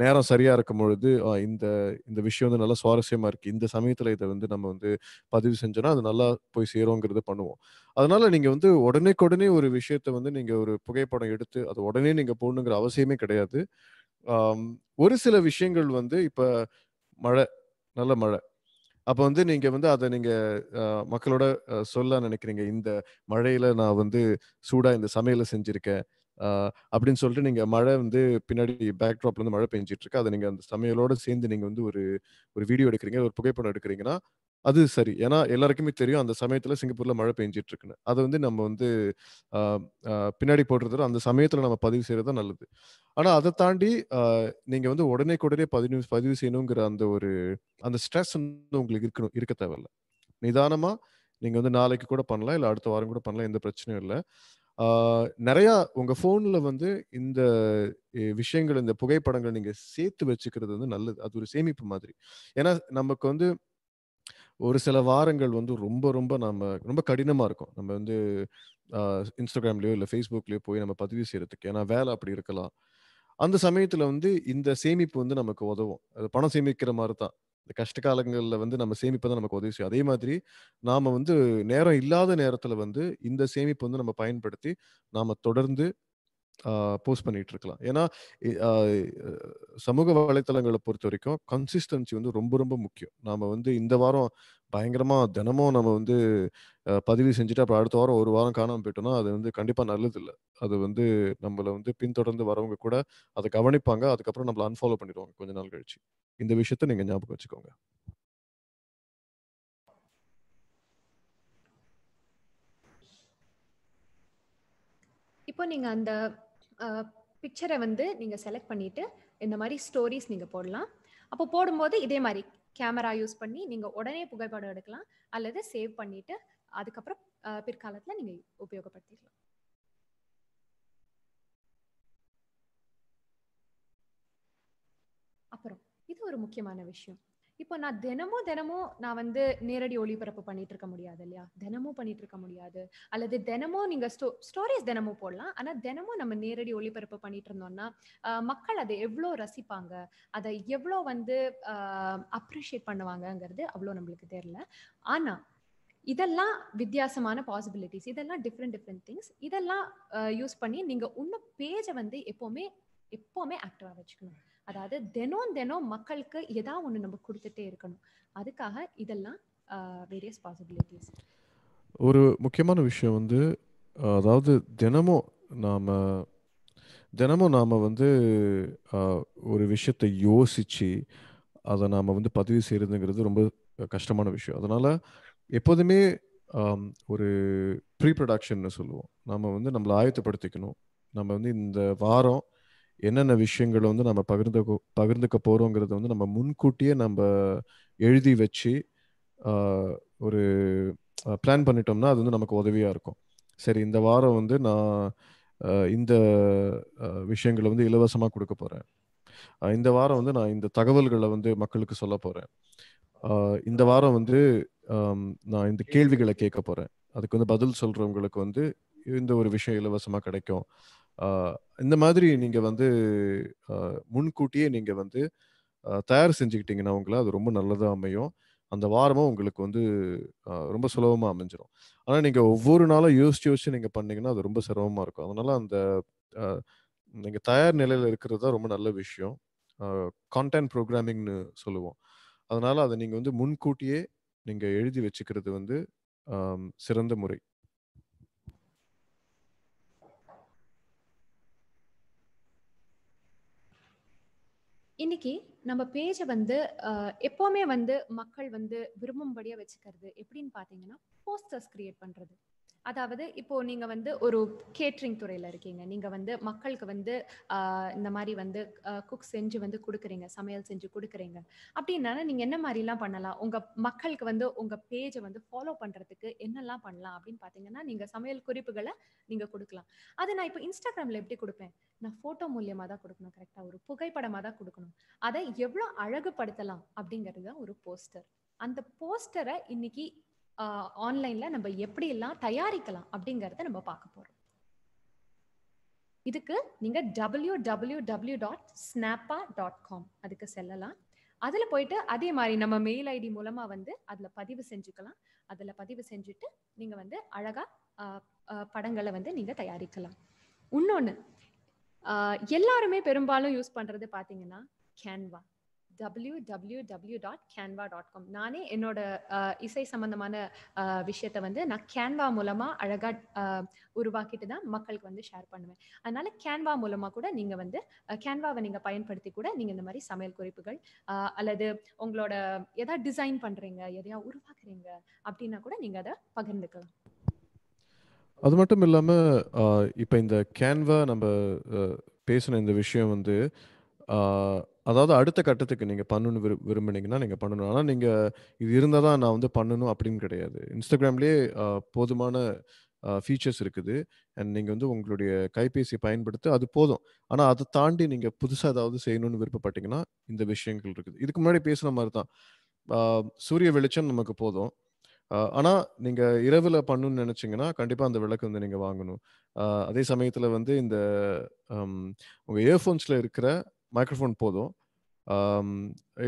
Speaker 2: நேரம் சரியா இருக்கும் பொழுது இந்த இந்த விஷயம் வந்து நல்லா சுவாரஸ்யமா இருக்கு இந்த சமயத்துல இதை வந்து நம்ம வந்து பதிவு செஞ்சோம்னா அது நல்லா போய் சேரும்ங்கிறத பண்ணுவோம் அதனால நீங்க வந்து உடனேக்குடனே ஒரு விஷயத்த வந்து நீங்க ஒரு புகைப்படம் எடுத்து அது உடனே நீங்க போடணுங்கிற அவசியமே கிடையாது ஒரு சில விஷயங்கள் வந்து இப்ப மழை நல்ல மழை அப்போ வந்து நீங்க வந்து அதை நீங்க மக்களோட சொல்ல நினைக்கிறீங்க இந்த மழையில நான் வந்து சூடா இந்த சமையலை செஞ்சிருக்கேன் அப்படின்னு சொல்லிட்டு நீங்கள் மழை வந்து பின்னாடி பேக் ட்ராப்லேருந்து இருந்து மழை பெஞ்சிட்டு இருக்கு அதை நீங்கள் அந்த சமையலோட சேர்ந்து நீங்கள் வந்து ஒரு ஒரு வீடியோ எடுக்கிறீங்க ஒரு புகைப்படம் எடுக்கிறீங்கன்னா அது சரி ஏன்னா எல்லாருக்குமே தெரியும் அந்த சமயத்தில் சிங்கப்பூரில் மழை பெஞ்சிட்டு இருக்குன்னு அதை வந்து நம்ம வந்து பின்னாடி போடுறதோட அந்த சமயத்தில் நம்ம பதிவு செய்கிறது தான் நல்லது ஆனால் அதை தாண்டி நீங்கள் வந்து உடனே உடனே பதிவு பதிவு செய்யணுங்கிற அந்த ஒரு அந்த ஸ்ட்ரெஸ் வந்து உங்களுக்கு இருக்கணும் இருக்க தேவையில்ல நிதானமாக நீங்கள் வந்து நாளைக்கு கூட பண்ணலாம் இல்லை அடுத்த வாரம் கூட பண்ணலாம் எந்த பிரச்சனையும் இல்லை நிறையா உங்கள் ஃபோனில் வந்து இந்த விஷயங்கள் இந்த புகைப்படங்கள் நீங்கள் சேர்த்து வச்சுக்கிறது வந்து நல்லது அது ஒரு சேமிப்பு மாதிரி ஏன்னா நமக்கு வந்து ஒரு சில வாரங்கள் வந்து ரொம்ப ரொம்ப நம்ம ரொம்ப கடினமாக இருக்கும் நம்ம வந்து இன்ஸ்டாகிராம்லேயோ இல்லை ஃபேஸ்புக்லேயோ போய் நம்ம பதிவு செய்கிறதுக்கு ஏன்னா வேலை அப்படி இருக்கலாம் அந்த சமயத்தில் வந்து இந்த சேமிப்பு வந்து நமக்கு உதவும் அது பணம் சேமிக்கிற மாதிரி தான் இந்த கஷ்ட காலங்களில் வந்து நம்ம சேமிப்பு தான் நமக்கு உதவி செய்யும் அதே மாதிரி நாம் வந்து நேரம் இல்லாத நேரத்தில் வந்து இந்த சேமிப்பு வந்து நம்ம பயன்படுத்தி நாம் தொடர்ந்து போஸ்ட் பண்ணிட்டு இருக்கலாம் ஏன்னா சமூக வலைத்தளங்களை பொறுத்த வரைக்கும் கன்சிஸ்டன்சி வந்து ரொம்ப ரொம்ப முக்கியம் நாம் வந்து இந்த வாரம் பயங்கரமாக தினமும் நம்ம வந்து பதிவு செஞ்சுட்டு அப்புறம் அடுத்த வாரம் ஒரு வாரம் காணாமல் போயிட்டோம்னா அது வந்து கண்டிப்பாக நல்லது இல்லை அது வந்து நம்மளை வந்து பின்தொடர்ந்து வரவங்க கூட அதை கவனிப்பாங்க அதுக்கப்புறம் நம்மளை அன்ஃபாலோ பண்ணிடுவாங்க கொஞ்ச நாள் கழிச்சு இந்த விஷயத்த நீங்கள் ஞாபகம் வச்சுக்கோங்க
Speaker 3: இப்போ நீங்கள் அந்த பிக்சரை வந்து நீங்கள் செலக்ட் பண்ணிவிட்டு இந்த மாதிரி ஸ்டோரிஸ் நீங்கள் போடலாம் அப்போ போடும்போது இதே மாதிரி கேமரா யூஸ் பண்ணி நீங்கள் உடனே புகைப்படம் எடுக்கலாம் அல்லது சேவ் பண்ணிவிட்டு அதுக்கப்புறம் பிற்காலத்தில் நீங்கள் உபயோகப்படுத்திக்கலாம் அப்புறம் இது ஒரு முக்கியமான விஷயம் இப்போ நான் தினமும் தினமும் நான் வந்து நேரடி ஒளிபரப்பு பண்ணிட்டு இருக்க முடியாது இல்லையா தினமும் பண்ணிட்டு இருக்க முடியாது அல்லது தினமும் நீங்க ஸ்டோ ஸ்டோரிஸ் தினமும் போடலாம் ஆனா தினமும் நம்ம நேரடி ஒளிபரப்பு பண்ணிட்டு இருந்தோம்னா மக்கள் அதை எவ்வளோ ரசிப்பாங்க அதை எவ்வளோ வந்து அப்ரிஷியேட் பண்ணுவாங்கங்கிறது அவ்வளோ நம்மளுக்கு தெரியல ஆனா இதெல்லாம் வித்தியாசமான பாசிபிலிட்டிஸ் இதெல்லாம் டிஃப்ரெண்ட் டிஃப்ரெண்ட் திங்ஸ் இதெல்லாம் யூஸ் பண்ணி நீங்க உன்ன பேஜை வந்து எப்போவுமே எப்போவுமே ஆக்டிவா வச்சுக்கணும் அதாவது தினம் தினம் மக்களுக்கு எதா ஒன்று நம்ம கொடுத்துட்டே இருக்கணும் அதுக்காக இதெல்லாம் வேரியஸ் பாசிபிலிட்டிஸ்
Speaker 2: ஒரு முக்கியமான விஷயம் வந்து அதாவது தினமும் நாம் தினமும் நாம் வந்து ஒரு விஷயத்தை யோசித்து அதை நாம் வந்து பதிவு செய்கிறதுங்கிறது ரொம்ப கஷ்டமான விஷயம் அதனால் எப்போதுமே ஒரு ப்ரீ ப்ரொடக்ஷன்னு சொல்லுவோம் நம்ம வந்து நம்மளை ஆயத்தப்படுத்திக்கணும் நம்ம வந்து இந்த வாரம் என்னென்ன விஷயங்களை வந்து நம்ம பகிர்ந்து பகிர்ந்துக்க போகிறோங்கிறத வந்து நம்ம முன்கூட்டியே நம்ம எழுதி வச்சு ஒரு பிளான் பண்ணிட்டோம்னா அது வந்து நமக்கு உதவியாக இருக்கும் சரி இந்த வாரம் வந்து நான் இந்த விஷயங்களை வந்து இலவசமாக கொடுக்க போகிறேன் இந்த வாரம் வந்து நான் இந்த தகவல்களை வந்து மக்களுக்கு சொல்ல போகிறேன் இந்த வாரம் வந்து நான் இந்த கேள்விகளை கேட்க போகிறேன் அதுக்கு வந்து பதில் சொல்கிறவங்களுக்கு வந்து இந்த ஒரு விஷயம் இலவசமாக கிடைக்கும் இந்த மாதிரி நீங்கள் வந்து முன்கூட்டியே நீங்கள் வந்து தயார் செஞ்சுக்கிட்டிங்கன்னா உங்களை அது ரொம்ப நல்லதாக அமையும் அந்த வாரமும் உங்களுக்கு வந்து ரொம்ப சுலபமாக அமைஞ்சிடும் ஆனால் நீங்கள் ஒவ்வொரு நாளும் யோசிச்சு யோசிச்சு நீங்கள் பண்ணீங்கன்னா அது ரொம்ப சிரமமாக இருக்கும் அதனால் அந்த நீங்கள் தயார் நிலையில் இருக்கிறது தான் ரொம்ப நல்ல விஷயம் கான்டென்ட் ப்ரோக்ராமிங்னு சொல்லுவோம் அதனால் அதை நீங்கள் வந்து முன்கூட்டியே நீங்கள் எழுதி வச்சுக்கிறது வந்து சிறந்த முறை
Speaker 3: இன்னைக்கு நம்ம பேஜை வந்து எப்போவுமே வந்து மக்கள் வந்து விரும்பும்படியாக வச்சுக்கிறது எப்படின்னு பார்த்தீங்கன்னா போஸ்டர்ஸ் கிரியேட் பண்ணுறது அதாவது இப்போ நீங்க வந்து ஒரு கேட்ரிங் துறையில இருக்கீங்க நீங்க வந்து மக்களுக்கு வந்து இந்த மாதிரி வந்து குக் செஞ்சு வந்து கொடுக்குறீங்க சமையல் செஞ்சு கொடுக்குறீங்க அப்படின்னா நீங்க என்ன மாதிரிலாம் பண்ணலாம் உங்க மக்களுக்கு வந்து உங்க பேஜை வந்து ஃபாலோ பண்றதுக்கு என்னெல்லாம் பண்ணலாம் அப்படின்னு பாத்தீங்கன்னா நீங்க சமையல் குறிப்புகளை நீங்க கொடுக்கலாம் அதை நான் இப்போ இன்ஸ்டாகிராம்ல எப்படி கொடுப்பேன் நான் ஃபோட்டோ மூலியமா தான் கொடுக்கணும் கரெக்டாக ஒரு புகைப்படமாக தான் கொடுக்கணும் அதை எவ்வளோ அழகுபடுத்தலாம் அப்படிங்கிறது தான் ஒரு போஸ்டர் அந்த போஸ்டரை இன்னைக்கு ஆன்லைன்ல நம்ம எப்படி எல்லாம் தயாரிக்கலாம் அப்படிங்கறத நம்ம பார்க்க போறோம் இதுக்கு நீங்க W W W dot Snappa dot com அதுக்கு செல்லலாம் அதில் போயிட்டு அதே மாதிரி நம்ம மெயில் ஐடி மூலமாக வந்து அதில் பதிவு செஞ்சுக்கலாம் அதில் பதிவு செஞ்சுட்டு நீங்கள் வந்து அழகாக படங்களை வந்து நீங்கள் தயாரிக்கலாம் இன்னொன்று எல்லாருமே பெரும்பாலும் யூஸ் பண்ணுறது பாத்தீங்கன்னா Canva W W W dot Canva dot com நானே என்னோட இசை சம்பந்தமான விஷயத்த வந்து நான் கேன்வா மூலமா அழகா உருவாக்கிட்டு தான் மக்களுக்கு வந்து ஷேர் பண்ணுவேன் அதனால கேன்வா மூலமா கூட நீங்க வந்து கேன்வாவை நீங்க பயன்படுத்தி கூட நீங்க இந்த மாதிரி சமையல் குறிப்புகள் அல்லது உங்களோட எதா டிசைன் பண்றீங்க எதையா உருவாக்குறீங்க அப்படின்னா கூட நீங்க அதை பகிர்ந்துக்கலாம்
Speaker 2: அது மட்டும் இல்லாமல் இப்போ இந்த கேன்வா நம்ம பேசின இந்த விஷயம் வந்து அதாவது அடுத்த கட்டத்துக்கு நீங்கள் பண்ணணும்னு விரு விரும்புனீங்கன்னா நீங்கள் பண்ணணும் ஆனால் நீங்கள் இது இருந்தால் தான் நான் வந்து பண்ணணும் அப்படின்னு கிடையாது இன்ஸ்டாகிராம்லேயே போதுமான ஃபீச்சர்ஸ் இருக்குது அண்ட் நீங்கள் வந்து உங்களுடைய கைபேசியை பயன்படுத்தி அது போதும் ஆனால் அதை தாண்டி நீங்கள் புதுசாக ஏதாவது செய்யணும்னு விருப்பப்பட்டீங்கன்னா இந்த விஷயங்கள் இருக்குது இதுக்கு முன்னாடி பேசுன மாதிரி தான் சூரிய வெளிச்சம் நமக்கு போதும் ஆனால் நீங்கள் இரவில் பண்ணணும்னு நினச்சிங்கன்னா கண்டிப்பாக அந்த விளக்கு வந்து நீங்கள் வாங்கணும் அதே சமயத்தில் வந்து இந்த உங்கள் இயர்ஃபோன்ஸில் இருக்கிற மைக்ரோஃபோன் போதும்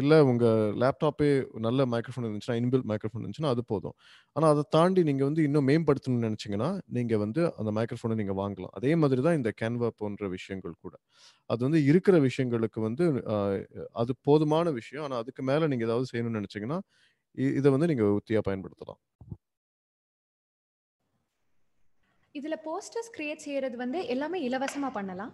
Speaker 2: இல்லை உங்கள் லேப்டாப்பே நல்ல மைக்ரோஃபோன் இருந்துச்சுன்னா இன்பில் மைக்ரோஃபோன் இருந்துச்சுன்னா அது போதும் ஆனால் அதை தாண்டி நீங்கள் வந்து இன்னும் மேம்படுத்தணும்னு நினச்சிங்கன்னா நீங்கள் வந்து அந்த மைக்ரோஃபோனை நீங்கள் வாங்கலாம் அதே மாதிரி தான் இந்த கேன்வா போன்ற விஷயங்கள் கூட அது வந்து இருக்கிற விஷயங்களுக்கு வந்து அது போதுமான விஷயம் ஆனால் அதுக்கு மேலே நீங்கள் ஏதாவது செய்யணும்னு நினச்சிங்கன்னா இதை வந்து நீங்கள் உத்தியாக பயன்படுத்தலாம்
Speaker 3: இதில் போஸ்டர்ஸ் கிரியேட் செய்கிறது வந்து எல்லாமே இலவசமாக பண்ணலாம்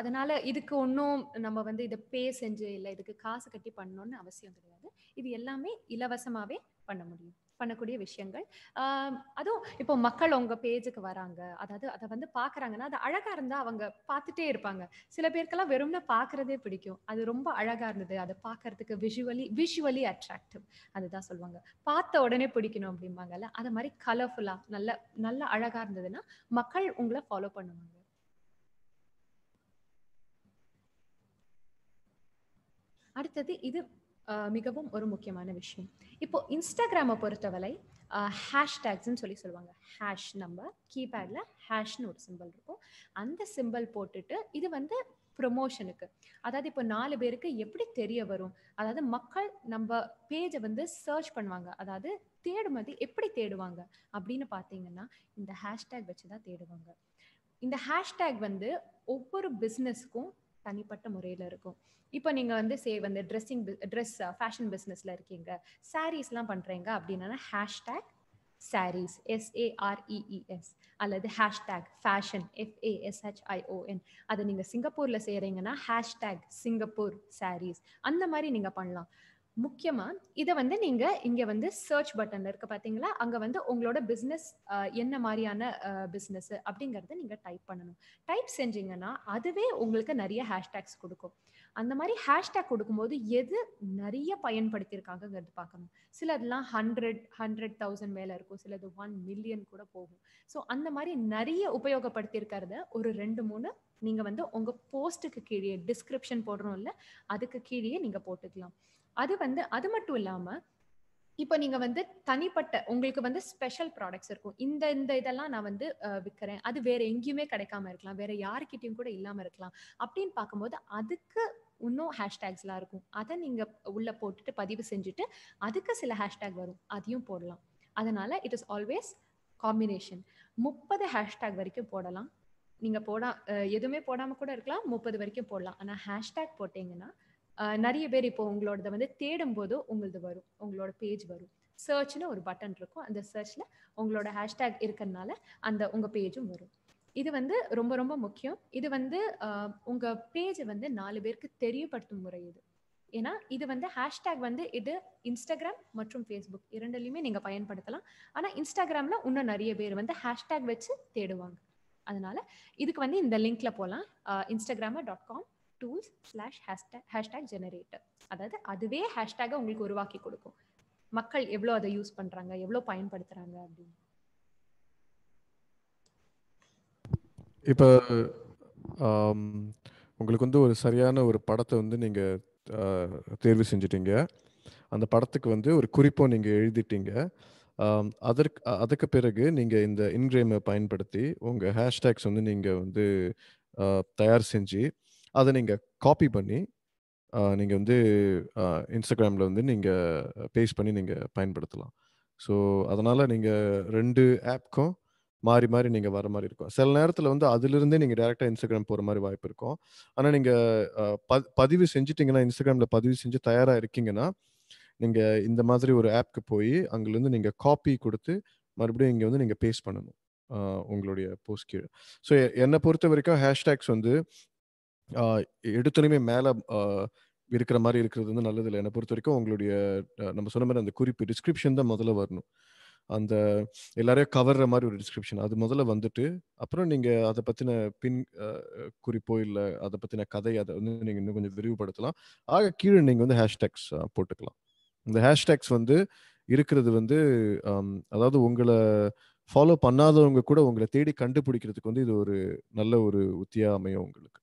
Speaker 3: அதனால் இதுக்கு ஒன்றும் நம்ம வந்து இதை பே செஞ்சு இல்லை இதுக்கு காசு கட்டி பண்ணணும்னு அவசியம் கிடையாது இது எல்லாமே இலவசமாகவே பண்ண முடியும் பண்ணக்கூடிய விஷயங்கள் அதுவும் இப்போ மக்கள் உங்க பேஜுக்கு வராங்க அதாவது அதை வந்து பாக்குறாங்கன்னா அது அழகா இருந்தா அவங்க பார்த்துட்டே இருப்பாங்க சில பேருக்கெல்லாம் வெறும்னா பாக்குறதே பிடிக்கும் அது ரொம்ப அழகா இருந்தது அதை பாக்குறதுக்கு விஷுவலி விஷுவலி அட்ராக்டிவ் அதுதான் சொல்லுவாங்க பார்த்த உடனே பிடிக்கணும் அப்படிம்பாங்கல்ல அது மாதிரி கலர்ஃபுல்லா நல்ல நல்ல அழகா இருந்ததுன்னா மக்கள் உங்களை ஃபாலோ பண்ணுவாங்க அடுத்தது இது மிகவும் ஒரு முக்கியமான விஷயம் இப்போ இன்ஸ்டாகிராமை பொறுத்தவரை ஹேஷ்டேக்ஸ்ன்னு சொல்லி சொல்லுவாங்க ஹேஷ் நம்ம கீபேடில் ஹேஷ்னு ஒரு சிம்பிள் இருக்கும் அந்த சிம்பிள் போட்டுட்டு இது வந்து ப்ரொமோஷனுக்கு அதாவது இப்போ நாலு பேருக்கு எப்படி தெரிய வரும் அதாவது மக்கள் நம்ம பேஜை வந்து சர்ச் பண்ணுவாங்க அதாவது தேடுமதி எப்படி தேடுவாங்க அப்படின்னு பார்த்தீங்கன்னா இந்த ஹேஷ்டேக் வச்சு தான் தேடுவாங்க இந்த ஹேஷ்டேக் வந்து ஒவ்வொரு பிஸ்னஸ்க்கும் தனிப்பட்ட முறையில் இருக்கும் இப்போ நீங்கள் வந்து சே வந்து ட்ரெஸ்ஸிங் ட்ரெஸ் ஃபேஷன் பிஸ்னஸில் இருக்கீங்க சாரீஸ்லாம் பண்ணுறீங்க அப்படின்னா ஹேஷ்டேக் சாரீஸ் எஸ்ஏஆர்இஇஎஸ் அல்லது ஹேஷ்டேக் ஃபேஷன் எஃப்ஏஎஸ்ஹெச்ஐஓஎன் அதை நீங்கள் சிங்கப்பூரில் செய்கிறீங்கன்னா ஹேஷ்டேக் சிங்கப்பூர் சாரீஸ் அந்த மாதிரி நீங்கள் பண்ணலாம் முக்கியமா இதை வந்து நீங்க இங்க வந்து சர்ச் பட்டன் இருக்கு பாத்தீங்களா அங்க வந்து உங்களோட பிசினஸ் என்ன மாதிரியான பிசினஸ் அப்படிங்கறத நீங்க டைப் பண்ணணும் டைப் செஞ்சீங்கன்னா அதுவே உங்களுக்கு நிறைய ஹேஷ்டேக்ஸ் கொடுக்கும் அந்த மாதிரி ஹேஷ்டேக் கொடுக்கும்போது எது நிறைய பயன்படுத்தியிருக்காங்கங்கிறது பார்க்கணும் சிலதுலாம் ஹண்ட்ரட் ஹண்ட்ரட் தௌசண்ட் மேல இருக்கும் சிலது ஒன் மில்லியன் கூட போகும் ஸோ அந்த மாதிரி நிறைய உபயோகப்படுத்தியிருக்கிறத ஒரு ரெண்டு மூணு நீங்க வந்து உங்க போஸ்ட்டுக்கு கீழே டிஸ்கிரிப்ஷன் போடுறோம்ல அதுக்கு கீழே நீங்க போட்டுக்கலாம் அது வந்து அது மட்டும் இல்லாம இப்போ நீங்க வந்து தனிப்பட்ட உங்களுக்கு வந்து ஸ்பெஷல் ப்ராடக்ட்ஸ் இருக்கும் இந்த இந்த இதெல்லாம் நான் வந்து விற்கிறேன் அது வேற எங்கேயுமே கிடைக்காம இருக்கலாம் வேற யாருக்கிட்டையும் கூட இல்லாம இருக்கலாம் அப்படின்னு பார்க்கும்போது அதுக்கு இன்னும் ஹேஷ்டேக்ஸ்லாம் இருக்கும் அதை நீங்க உள்ள போட்டுட்டு பதிவு செஞ்சுட்டு அதுக்கு சில ஹேஷ்டேக் வரும் அதையும் போடலாம் அதனால இட் இஸ் ஆல்வேஸ் காம்பினேஷன் முப்பது ஹேஷ்டேக் வரைக்கும் போடலாம் நீங்க போடா எதுவுமே போடாம கூட இருக்கலாம் முப்பது வரைக்கும் போடலாம் ஆனா ஹேஷ்டேக் போட்டீங்கன்னா நிறைய பேர் இப்போ உங்களோடத வந்து தேடும் போது உங்களது வரும் உங்களோட பேஜ் வரும் சர்ச்னு ஒரு பட்டன் இருக்கும் அந்த சர்ச்சில் உங்களோட ஹேஷ்டேக் இருக்கிறதுனால அந்த உங்கள் பேஜும் வரும் இது வந்து ரொம்ப ரொம்ப முக்கியம் இது வந்து உங்கள் பேஜை வந்து நாலு பேருக்கு தெரியப்படுத்தும் முறை இது ஏன்னா இது வந்து ஹேஷ்டேக் வந்து இது இன்ஸ்டாகிராம் மற்றும் ஃபேஸ்புக் இரண்டுலையுமே நீங்கள் பயன்படுத்தலாம் ஆனால் இன்ஸ்டாகிராமில் இன்னும் நிறைய பேர் வந்து ஹேஷ்டேக் வச்சு தேடுவாங்க அதனால இதுக்கு வந்து இந்த லிங்க்ல போகலாம் Instagram dot com tools slash hashtag hashtag generator அதாவது அதுவே ஹேஷ்டேகை உங்களுக்கு உருவாக்கி கொடுக்கும் மக்கள் எவ்வளோ அதை யூஸ் பண்ணுறாங்க எவ்வளோ பயன்படுத்துகிறாங்க அப்படின்னு
Speaker 2: இப்போ உங்களுக்கு வந்து ஒரு சரியான ஒரு படத்தை வந்து நீங்கள் தேர்வு செஞ்சிட்டீங்க அந்த படத்துக்கு வந்து ஒரு குறிப்போ நீங்கள் எழுதிட்டீங்க அதற்கு அதுக்கு பிறகு நீங்கள் இந்த இன்கிரேமை பயன்படுத்தி உங்கள் ஹேஷ்டேக்ஸ் வந்து நீங்கள் வந்து தயார் செஞ்சு அதை நீங்கள் காப்பி பண்ணி நீங்கள் வந்து இன்ஸ்டாகிராமில் வந்து நீங்கள் பேஸ்ட் பண்ணி நீங்கள் பயன்படுத்தலாம் ஸோ அதனால் நீங்கள் ரெண்டு ஆப்க்கும் மாறி மாறி நீங்கள் வர மாதிரி இருக்கும் சில நேரத்தில் வந்து அதுலேருந்தே நீங்கள் டேரெக்டாக இன்ஸ்டாகிராம் போகிற மாதிரி வாய்ப்பு இருக்கும் ஆனால் நீங்கள் ப பதிவு செஞ்சிட்டிங்கன்னா இன்ஸ்டாகிராமில் பதிவு செஞ்சு தயாராக இருக்கீங்கன்னா நீங்கள் இந்த மாதிரி ஒரு ஆப்க்கு போய் அங்கேருந்து நீங்கள் காப்பி கொடுத்து மறுபடியும் இங்கே வந்து நீங்கள் பேஸ்ட் பண்ணணும் உங்களுடைய போஸ்ட் கீழே ஸோ என்னை பொறுத்த வரைக்கும் ஹேஷ்டேக்ஸ் வந்து எடுத்தோடனே மேலே இருக்கிற மாதிரி இருக்கிறது வந்து நல்லது இல்லை என்னை பொறுத்த வரைக்கும் உங்களுடைய நம்ம சொன்ன மாதிரி அந்த குறிப்பு டிஸ்கிரிப்ஷன் தான் முதல்ல வரணும் அந்த எல்லாரையும் கவர்ற மாதிரி ஒரு டிஸ்கிரிப்ஷன் அது முதல்ல வந்துட்டு அப்புறம் நீங்கள் அதை பற்றின பின் குறிப்போ இல்லை அதை பற்றின கதை அதை வந்து நீங்கள் இன்னும் கொஞ்சம் விரிவுபடுத்தலாம் ஆக கீழே நீங்கள் வந்து ஹேஷ்டேக்ஸ் போட்டுக்கலாம் இந்த ஹேஷ்டேக்ஸ் வந்து இருக்கிறது வந்து அதாவது உங்களை ஃபாலோ பண்ணாதவங்க கூட உங்களை தேடி கண்டுபிடிக்கிறதுக்கு வந்து இது ஒரு நல்ல ஒரு உத்தியாக அமையும் உங்களுக்கு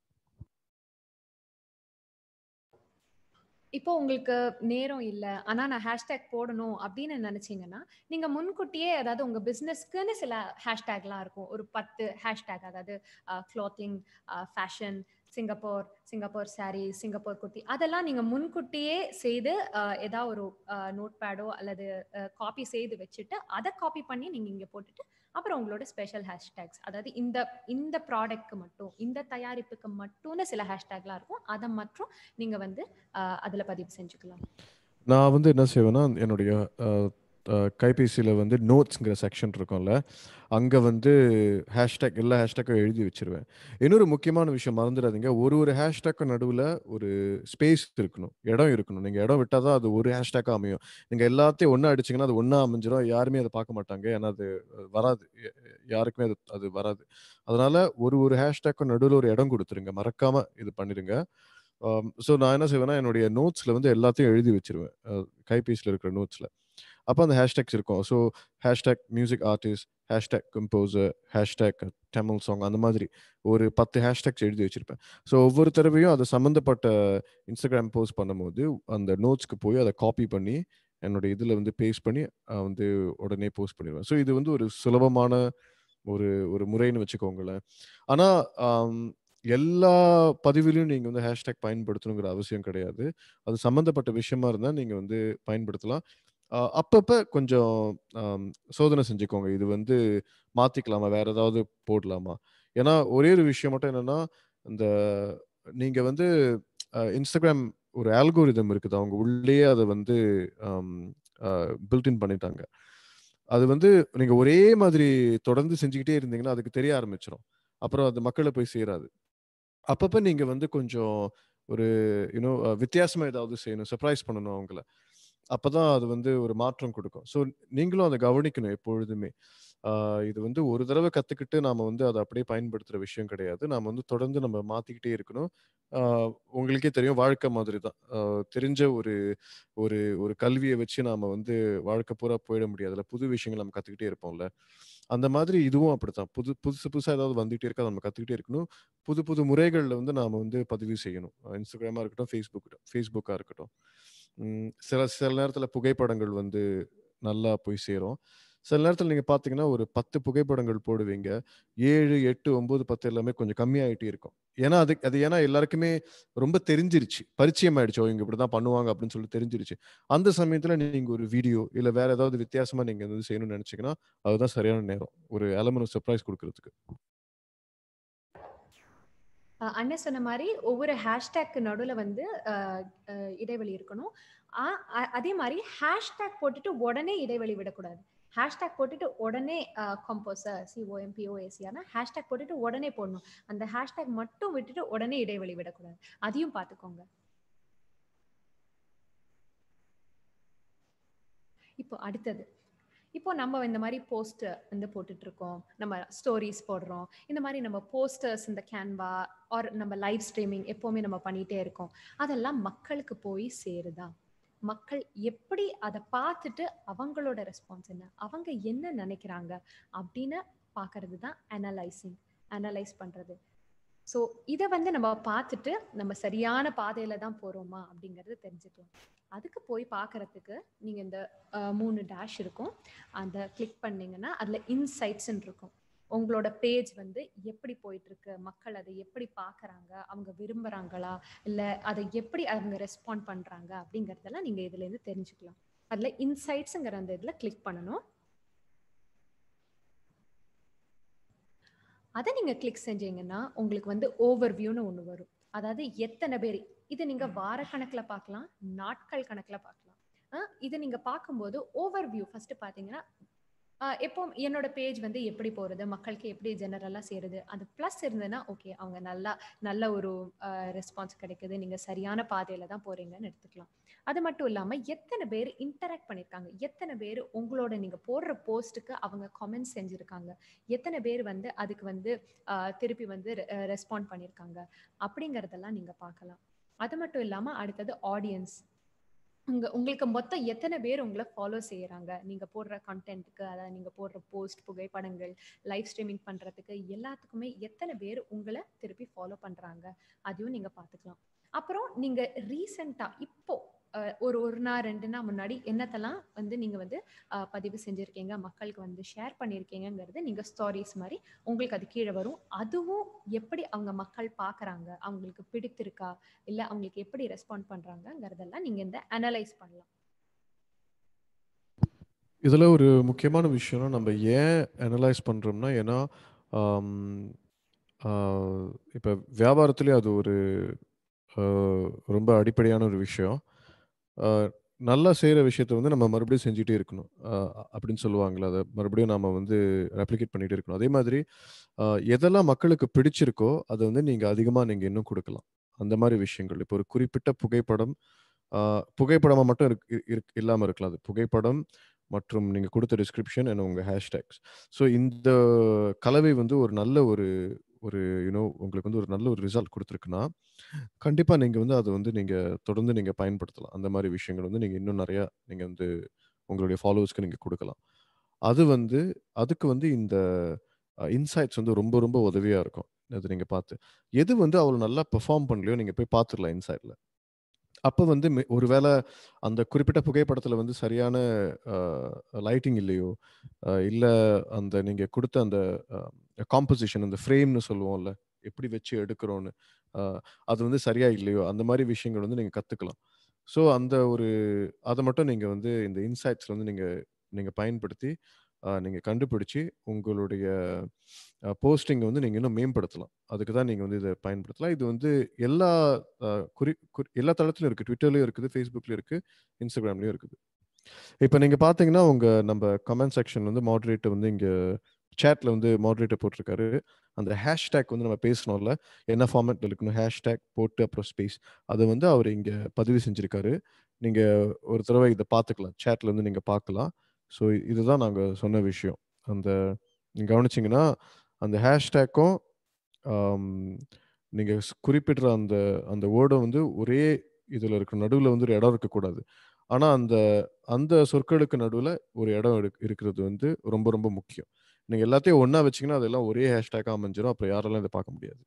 Speaker 3: இப்போ உங்களுக்கு நேரம் இல்லை ஆனா நான் ஹேஷ்டேக் போடணும் அப்படின்னு நினைச்சீங்கன்னா நீங்க முன்கூட்டியே அதாவது உங்க பிசினஸ்க்குன்னு சில ஹேஷ்டேக்லாம் இருக்கும் ஒரு பத்து ஹேஷ்டேக் அதாவது clothing fashion Singapore Singapore sorry Singapore kurti அதெல்லாம் நீங்கள் முன்கூட்டியே செய்து ஏதாவது ஒரு நோட் பேடோ அல்லது காப்பி செய்து வச்சுட்டு அதை காப்பி பண்ணி நீங்கள் இங்கே போட்டுட்டு அப்புறம் உங்களோட ஸ்பெஷல் ஹேஷ்டேக்ஸ் அதாவது இந்த இந்த ப்ராடக்ட்க்கு மட்டும் இந்த தயாரிப்புக்கு மட்டும்னு சில ஹேஷ்டேக்லாம் இருக்கும் அதை மற்றும் நீங்கள் வந்து அதில் பதிவு செஞ்சுக்கலாம்
Speaker 2: நான் வந்து என்ன செய்வேன்னா என்னுடைய கைபேசியில் வந்து நோட்ஸுங்கிற செக்ஷன் இருக்கும்ல அங்கே வந்து ஹேஷ்டேக் எல்லா ஹேஷ்டேக்கும் எழுதி வச்சிருவேன் இன்னொரு முக்கியமான விஷயம் மறந்துடாதீங்க ஒரு ஒரு ஹேஷ்டேக்கும் நடுவில் ஒரு ஸ்பேஸ் இருக்கணும் இடம் இருக்கணும் நீங்கள் இடம் விட்டால் தான் அது ஒரு ஹேஷ்டேக்காக அமையும் நீங்கள் எல்லாத்தையும் ஒன்றா அடிச்சிங்கன்னா அது ஒன்றா அமைஞ்சிடும் யாருமே அதை பார்க்க மாட்டாங்க ஏன்னா அது வராது யாருக்குமே அது அது வராது அதனால் ஒரு ஒரு ஹேஷ்டேக்கும் நடுவில் ஒரு இடம் கொடுத்துருங்க மறக்காமல் இது பண்ணிடுங்க ஸோ நான் என்ன செய்வேன்னா என்னுடைய நோட்ஸில் வந்து எல்லாத்தையும் எழுதி வச்சிருவேன் கைபேசியில் இருக்கிற நோட்ஸில் அப்போ அந்த ஹேஷ்டேக்ஸ் இருக்கும் so hashtag music artist hashtag composer hashtag Tamil song அந்த மாதிரி ஒரு பத்து ஹேஷ்டேக்ஸ் எழுதி வச்சுருப்பேன் ஸோ ஒவ்வொரு தடவையும் அதை சம்மந்தப்பட்ட இன்ஸ்டாகிராம் போஸ்ட் பண்ணும்போது அந்த நோட்ஸ்க்கு போய் அதை காப்பி பண்ணி என்னுடைய இதில் வந்து பேஸ்ட் பண்ணி வந்து உடனே போஸ்ட் பண்ணிடுவேன் ஸோ இது வந்து ஒரு சுலபமான ஒரு ஒரு முறைன்னு வச்சுக்கோங்களேன் ஆனால் எல்லா பதிவிலையும் நீங்கள் வந்து ஹேஷ்டேக் பயன்படுத்தணுங்கிற அவசியம் கிடையாது அது சம்மந்தப்பட்ட விஷயமா இருந்தால் நீங்கள் வந்து பயன்படுத்தலாம் அப்பப்போ கொஞ்சம் சோதனை செஞ்சுக்கோங்க இது வந்து மாற்றிக்கலாமா வேறு ஏதாவது போடலாமா ஏன்னா ஒரே ஒரு விஷயம் மட்டும் என்னென்னா இந்த நீங்கள் வந்து இன்ஸ்டாகிராம் ஒரு ஆல்கோரிதம் இருக்குது அவங்க உள்ளே அதை வந்து பில்டின் பண்ணிட்டாங்க அது வந்து நீங்கள் ஒரே மாதிரி தொடர்ந்து செஞ்சுக்கிட்டே இருந்தீங்கன்னா அதுக்கு தெரிய ஆரம்பிச்சிடும் அப்புறம் அது மக்களை போய் சேராது அப்பப்போ நீங்கள் வந்து கொஞ்சம் ஒரு யூனோ வித்தியாசமாக ஏதாவது செய்யணும் சர்ப்ரைஸ் பண்ணணும் அவங்கள அப்பதான் அது வந்து ஒரு மாற்றம் கொடுக்கும் ஸோ நீங்களும் அதை கவனிக்கணும் எப்பொழுதுமே இது வந்து ஒரு தடவை கற்றுக்கிட்டு நாம் வந்து அதை அப்படியே பயன்படுத்துகிற விஷயம் கிடையாது நாம் வந்து தொடர்ந்து நம்ம மாற்றிக்கிட்டே இருக்கணும் உங்களுக்கே தெரியும் வாழ்க்கை மாதிரி தான் தெரிஞ்ச ஒரு ஒரு ஒரு கல்வியை வச்சு நாம் வந்து வாழ்க்கை பூரா போயிட முடியாதுல புது விஷயங்கள் நம்ம கற்றுக்கிட்டே இருப்போம்ல அந்த மாதிரி இதுவும் அப்படித்தான் புது புதுசு புதுசாக ஏதாவது வந்துகிட்டே இருக்கா நம்ம கற்றுக்கிட்டே இருக்கணும் புது புது முறைகளில் வந்து நாம் வந்து பதிவு செய்யணும் இன்ஸ்டாகிராமாக இருக்கட்டும் ஃபேஸ்புக் ஃபேஸ்புக்காக இருக்கட்டும் சில சில நேரத்தில் புகைப்படங்கள் வந்து நல்லா போய் சேரும் சில நேரத்தில் நீங்கள் பார்த்தீங்கன்னா ஒரு பத்து புகைப்படங்கள் போடுவீங்க ஏழு எட்டு ஒம்பது பத்து எல்லாமே கொஞ்சம் கம்மியாகிட்டே இருக்கும் ஏன்னா அது அது ஏன்னா எல்லாருக்குமே ரொம்ப தெரிஞ்சிருச்சு பரிச்சயம் ஆயிடுச்சு இவங்க இப்படி தான் பண்ணுவாங்க அப்படின்னு சொல்லி தெரிஞ்சிருச்சு அந்த சமயத்தில் நீங்கள் ஒரு வீடியோ இல்லை வேற ஏதாவது வித்தியாசமாக நீங்கள் வந்து செய்யணும்னு நினச்சிங்கன்னா அதுதான் சரியான நேரம் ஒரு எலமெண்ட் சர்ப்ரைஸ் கொடுக்கறதுக்கு
Speaker 3: அண்ணன் சொன்ன மாதிரி ஒவ்வொரு ஹேஷ்டேக்கு நடுவில் வந்து இடைவெளி இருக்கணும் அதே மாதிரி ஹேஷ்டேக் போட்டுட்டு உடனே இடைவெளி விடக்கூடாது ஹேஷ்டேக் போட்டுட்டு உடனே கம்போசர் சிஓஎம்பிஓஎஸ்சியான ஹேஷ்டேக் போட்டுட்டு உடனே போடணும் அந்த ஹேஷ்டேக் மட்டும் விட்டுட்டு உடனே இடைவெளி விடக்கூடாது அதையும் பார்த்துக்கோங்க இப்போ அடுத்தது இப்போ நம்ம இந்த மாதிரி போஸ்டர் வந்து போட்டுட்டு இருக்கோம் நம்ம ஸ்டோரிஸ் போடுறோம் இந்த மாதிரி நம்ம போஸ்டர்ஸ் இந்த கேன்வா ஆர் நம்ம லைவ் ஸ்ட்ரீமிங் எப்போவுமே நம்ம பண்ணிகிட்டே இருக்கோம் அதெல்லாம் மக்களுக்கு போய் சேருதா மக்கள் எப்படி அதை பார்த்துட்டு அவங்களோட ரெஸ்பான்ஸ் என்ன அவங்க என்ன நினைக்கிறாங்க அப்படின்னு பார்க்கறது தான் அனலைசிங் அனலைஸ் பண்ணுறது ஸோ இதை வந்து நம்ம பார்த்துட்டு நம்ம சரியான பாதையில தான் போகிறோமா அப்படிங்கிறது தெரிஞ்சுக்கலாம் அதுக்கு போய் பார்க்கறதுக்கு நீங்கள் இந்த மூணு டேஷ் இருக்கும் அந்த கிளிக் பண்ணிங்கன்னா அதில் இன்சைட்ஸ்ன்னு இருக்கும் உங்களோட பேஜ் வந்து எப்படி போயிட்டு இருக்கு மக்கள் அதை எப்படி பார்க்குறாங்க அவங்க விரும்புகிறாங்களா இல்லை அதை எப்படி அவங்க ரெஸ்பாண்ட் பண்ணுறாங்க அப்படிங்கிறதெல்லாம் நீங்கள் இதுலேருந்து தெரிஞ்சுக்கலாம் அதில் இன்சைட்ஸுங்கிற அந்த இதில் கிளிக் பண்ணணும் அதை நீங்கள் கிளிக் செஞ்சீங்கன்னா உங்களுக்கு வந்து ஓவர்வியூன்னு ஒன்று வரும் அதாவது எத்தனை பேர் இதை நீங்கள் வாரக்கணக்கில் பார்க்கலாம் நாட்கள் கணக்கில் பார்க்கலாம் இதை நீங்கள் பார்க்கும்போது ஓவர்வியூ ஃபஸ்ட்டு பார்த்தீங்கன்னா எப்போ என்னோட பேஜ் வந்து எப்படி போகிறது மக்களுக்கு எப்படி ஜெனரலாக சேருது அது ப்ளஸ் இருந்ததுன்னா ஓகே அவங்க நல்லா நல்ல ஒரு ரெஸ்பான்ஸ் கிடைக்குது நீங்கள் சரியான பாதையில் தான் போகிறீங்கன்னு எடுத்துக்கலாம் அது மட்டும் இல்லாமல் எத்தனை பேர் இன்டராக்ட் பண்ணியிருக்காங்க எத்தனை பேர் உங்களோட நீங்கள் போடுற போஸ்ட்டுக்கு அவங்க கமெண்ட் செஞ்சுருக்காங்க எத்தனை பேர் வந்து அதுக்கு வந்து திருப்பி வந்து ரெஸ்பாண்ட் பண்ணியிருக்காங்க அப்படிங்கிறதெல்லாம் நீங்கள் பார்க்கலாம் அது மட்டும் இல்லாமல் அடுத்தது ஆடியன்ஸ் உங்க உங்களுக்கு மொத்தம் எத்தனை பேர் உங்களை ஃபாலோ செய்யறாங்க நீங்க போடுற கண்டென்ட்டுக்கு அதாவது நீங்க போடுற போஸ்ட் புகைப்படங்கள் லைவ் ஸ்ட்ரீமிங் பண்றதுக்கு எல்லாத்துக்குமே எத்தனை பேர் உங்களை திருப்பி ஃபாலோ பண்றாங்க அதையும் நீங்க பாத்துக்கலாம் அப்புறம் நீங்க ரீசெண்டா இப்போ ஒரு ஒரு நாள் ரெண்டு நாள் முன்னாடி என்னத்தெல்லாம் வந்து நீங்கள் வந்து பதிவு செஞ்சுருக்கீங்க மக்களுக்கு வந்து ஷேர் பண்ணிருக்கீங்கிறது நீங்கள் ஸ்டோரிஸ் மாதிரி உங்களுக்கு அது கீழே வரும் அதுவும் எப்படி அவங்க மக்கள் பார்க்குறாங்க அவங்களுக்கு பிடித்திருக்கா இல்லை அவங்களுக்கு எப்படி ரெஸ்பாண்ட் பண்ணுறாங்கங்கிறதெல்லாம் நீங்கள் இந்த அனலைஸ் பண்ணலாம்
Speaker 2: இதில் ஒரு முக்கியமான விஷயம்னா நம்ம ஏன் அனலைஸ் பண்ணுறோம்னா ஏன்னா இப்போ வியாபாரத்துலேயே அது ஒரு ரொம்ப அடிப்படையான ஒரு விஷயம் நல்லா செய்கிற விஷயத்த வந்து நம்ம மறுபடியும் செஞ்சுட்டே இருக்கணும் அப்படின்னு சொல்லுவாங்களே அதை மறுபடியும் நாம் வந்து ரெப்ளிகேட் பண்ணிகிட்டே இருக்கணும் அதே மாதிரி எதெல்லாம் மக்களுக்கு பிடிச்சிருக்கோ அதை வந்து நீங்கள் அதிகமாக நீங்கள் இன்னும் கொடுக்கலாம் அந்த மாதிரி விஷயங்கள் இப்போ ஒரு குறிப்பிட்ட புகைப்படம் புகைப்படமாக மட்டும் இருக் இல்லாமல் இருக்கலாம் அது புகைப்படம் மற்றும் நீங்கள் கொடுத்த டிஸ்கிரிப்ஷன் அண்ட் உங்கள் ஹேஷ்டேக்ஸ் ஸோ இந்த கலவை வந்து ஒரு நல்ல ஒரு ஒரு யூனோ உங்களுக்கு வந்து ஒரு நல்ல ஒரு ரிசல்ட் கொடுத்துருக்குன்னா கண்டிப்பாக நீங்கள் வந்து அதை வந்து நீங்கள் தொடர்ந்து நீங்கள் பயன்படுத்தலாம் அந்த மாதிரி விஷயங்கள் வந்து நீங்கள் இன்னும் நிறையா நீங்கள் வந்து உங்களுடைய ஃபாலோவர்ஸ்க்கு நீங்கள் கொடுக்கலாம் அது வந்து அதுக்கு வந்து இந்த இன்சைட்ஸ் வந்து ரொம்ப ரொம்ப உதவியாக இருக்கும் அது நீங்கள் பார்த்து எது வந்து அவ்வளோ நல்லா பெர்ஃபார்ம் பண்ணலையோ நீங்கள் போய் பார்த்துடலாம் இன்சைட்டில் அப்போ வந்து ஒருவேளை அந்த குறிப்பிட்ட புகைப்படத்தில் வந்து சரியான லைட்டிங் இல்லையோ இல்லை அந்த நீங்கள் கொடுத்த அந்த காம்போசிஷன் அந்த ஃப்ரேம்னு சொல்லுவோம்ல எப்படி வச்சு எடுக்கிறோன்னு அது வந்து சரியா இல்லையோ அந்த மாதிரி விஷயங்கள் வந்து நீங்கள் கற்றுக்கலாம் ஸோ அந்த ஒரு அதை மட்டும் நீங்கள் வந்து இந்த இன்சைட்ஸில் வந்து நீங்கள் நீங்கள் பயன்படுத்தி நீங்கள் கண்டுபிடிச்சி உங்களுடைய போஸ்டிங்கை வந்து நீங்கள் இன்னும் மேம்படுத்தலாம் அதுக்கு தான் நீங்கள் வந்து இதை பயன்படுத்தலாம் இது வந்து எல்லா குறி எல்லா தளத்திலும் இருக்குது ட்விட்டர்லையும் இருக்குது ஃபேஸ்புக்லேயும் இருக்குது இன்ஸ்டாகிராம்லேயும் இருக்குது இப்போ நீங்கள் பார்த்தீங்கன்னா உங்கள் நம்ம கமெண்ட் செக்ஷன் வந்து மாடரேட்டர் வந்து இங்கே சேட்டில் வந்து மாட்ரேட்டர் போட்டிருக்காரு அந்த ஹேஷ்டேக் வந்து நம்ம பேசணும்ல என்ன ஃபார்மேட்டில் இருக்கணும் ஹேஷ்டேக் போட்டு அப்புறம் ஸ்பேஸ் அதை வந்து அவர் இங்கே பதிவு செஞ்சுருக்காரு நீங்கள் ஒரு தடவை இதை பார்த்துக்கலாம் சேட்டில் வந்து நீங்கள் பார்க்கலாம் ஸோ இதுதான் நாங்கள் சொன்ன விஷயம் அந்த கவனிச்சிங்கன்னா அந்த ஹேஷ்டேக்கும் நீங்கள் குறிப்பிடுற அந்த அந்த வேர்டை வந்து ஒரே இதில் இருக்கிற நடுவில் வந்து ஒரு இடம் இருக்கக்கூடாது ஆனால் அந்த அந்த சொற்களுக்கு நடுவில் ஒரு இடம் இருக்கிறது வந்து ரொம்ப ரொம்ப முக்கியம் நீங்கள் எல்லாத்தையும் ஒன்றா வச்சிங்கன்னா அதெல்லாம் ஒரே ஹேஷ்டேக்காக அமைஞ்சிடும் அப்புறம் யாரெல்லாம் இதை பார்க்க முடியாது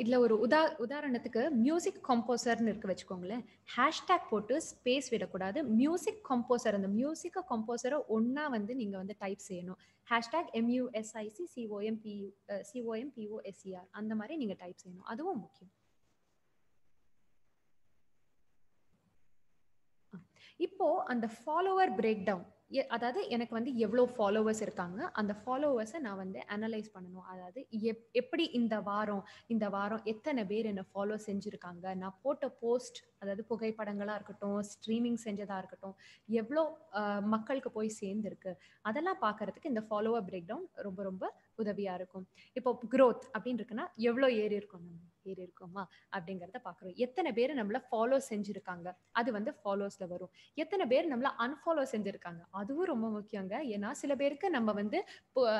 Speaker 3: இதில் ஒரு உதா உதாரணத்துக்கு மியூசிக் கம்போசர்னு இருக்க வச்சுக்கோங்களேன் ஹேஷ்டேக் போட்டு ஸ்பேஸ் விடக்கூடாது மியூசிக் கம்போசர் அந்த மியூசிக்கை கம்போசரை ஒன்றா வந்து நீங்கள் வந்து டைப் செய்யணும் hashtag M U S I C C O M P C O M P O S E R அந்த மாதிரி நீங்கள் டைப் செய்யணும் அதுவும் முக்கியம் இப்போ அந்த ஃபாலோவர் பிரேக் டவுன் அதாவது எனக்கு வந்து எவ்வளோ ஃபாலோவர்ஸ் இருக்காங்க அந்த ஃபாலோவர்ஸை நான் வந்து அனலைஸ் பண்ணணும் அதாவது எப் எப்படி இந்த வாரம் இந்த வாரம் எத்தனை பேர் என்னை ஃபாலோ செஞ்சுருக்காங்க நான் போட்ட போஸ்ட் அதாவது புகைப்படங்களாக இருக்கட்டும் ஸ்ட்ரீமிங் செஞ்சதாக இருக்கட்டும் எவ்வளோ மக்களுக்கு போய் சேர்ந்துருக்கு அதெல்லாம் பார்க்கறதுக்கு இந்த ஃபாலோவர் பிரேக் டவுன் ரொம்ப ரொம்ப உதவியாக இருக்கும் இப்போ க்ரோத் அப்படின்னு இருக்குன்னா எவ்வளோ ஏறி இருக்கும் நம்ம ஏறி இருக்கோமா அப்படிங்கிறத பார்க்குறோம் எத்தனை பேர் நம்மளை ஃபாலோ செஞ்சுருக்காங்க அது வந்து ஃபாலோஸில் வரும் எத்தனை பேர் நம்மளை அன்ஃபாலோ செஞ்சுருக்காங்க அதுவும் ரொம்ப முக்கியங்க ஏன்னா சில பேருக்கு நம்ம வந்து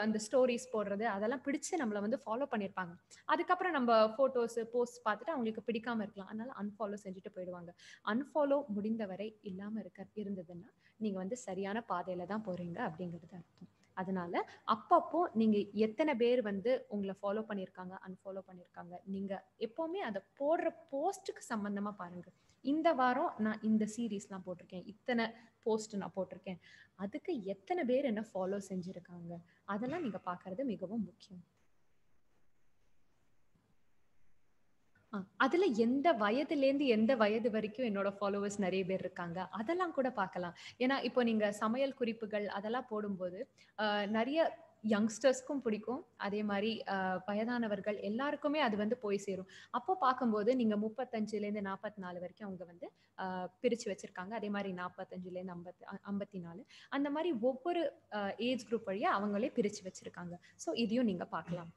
Speaker 3: அந்த ஸ்டோரிஸ் போடுறது அதெல்லாம் பிடிச்சி நம்மளை வந்து ஃபாலோ பண்ணியிருப்பாங்க அதுக்கப்புறம் நம்ம ஃபோட்டோஸ் போஸ்ட் பார்த்துட்டு அவங்களுக்கு பிடிக்காம இருக்கலாம் அதனால அன்ஃபாலோ செஞ்சுட்டு போயிடுவாங்க அன்ஃபாலோ முடிந்தவரை இல்லாமல் இருக்க இருந்ததுன்னா நீங்கள் வந்து சரியான பாதையில் தான் போகிறீங்க அப்படிங்கிறது அர்த்தம் அதனால அப்பப்போ நீங்க எத்தனை பேர் வந்து உங்களை ஃபாலோ பண்ணியிருக்காங்க அன்ஃபாலோ பண்ணியிருக்காங்க நீங்க எப்பவுமே அதை போடுற போஸ்ட்டுக்கு சம்பந்தமா பாருங்க இந்த வாரம் நான் இந்த சீரீஸ்லாம் போட்டிருக்கேன் இத்தனை போஸ்ட் நான் போட்டிருக்கேன் அதுக்கு எத்தனை பேர் என்ன ஃபாலோ செஞ்சுருக்காங்க அதெல்லாம் நீங்கள் பார்க்குறது மிகவும் முக்கியம் அதுல எந்த வயதுல இருந்து எந்த வயது வரைக்கும் என்னோட ஃபாலோவர்ஸ் நிறைய பேர் இருக்காங்க அதெல்லாம் கூட பார்க்கலாம் ஏன்னா இப்போ நீங்க சமையல் குறிப்புகள் அதெல்லாம் போடும்போது நிறைய யங்ஸ்டர்ஸ்க்கும் பிடிக்கும் அதே மாதிரி வயதானவர்கள் எல்லாருக்குமே அது வந்து போய் சேரும் அப்போ பார்க்கும்போது நீங்கள் முப்பத்தஞ்சுலேருந்து நாற்பத்தி நாலு வரைக்கும் அவங்க வந்து பிரித்து வச்சுருக்காங்க அதே மாதிரி நாற்பத்தஞ்சுலேருந்து ஐம்பத்தி ஐம்பத்தி நாலு அந்த மாதிரி ஒவ்வொரு ஏஜ் குரூப் வழியாக அவங்களே பிரித்து வச்சுருக்காங்க ஸோ இதையும் நீங்கள் பார்க்கலாம்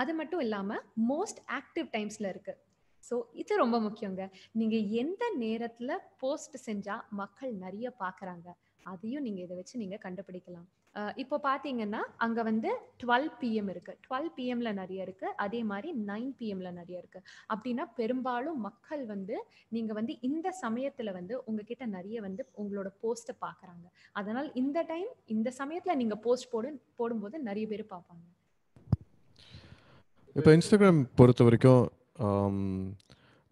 Speaker 3: அது மட்டும் இல்லாமல் மோஸ்ட் ஆக்டிவ் டைம்ஸில் இருக்குது ஸோ இது ரொம்ப முக்கியங்க நீங்கள் எந்த நேரத்தில் போஸ்ட் செஞ்சால் மக்கள் நிறைய பார்க்குறாங்க அதையும் நீங்கள் இதை வச்சு நீங்கள் கண்டுபிடிக்கலாம் இப்போ பார்த்தீங்கன்னா அங்கே வந்து டுவெல் பிஎம் இருக்குது டுவெல் பிஎம்ல நிறைய இருக்குது அதே மாதிரி நைன் பிஎம்ல நிறைய இருக்குது அப்படின்னா பெரும்பாலும் மக்கள் வந்து நீங்கள் வந்து இந்த சமயத்தில் வந்து உங்ககிட்ட நிறைய வந்து உங்களோட போஸ்ட்டை பார்க்குறாங்க அதனால் இந்த டைம் இந்த சமயத்தில் நீங்கள் போஸ்ட் போடு போடும்போது நிறைய பேர் பார்ப்பாங்க
Speaker 2: இப்போ இன்ஸ்டாகிராம் பொறுத்த வரைக்கும்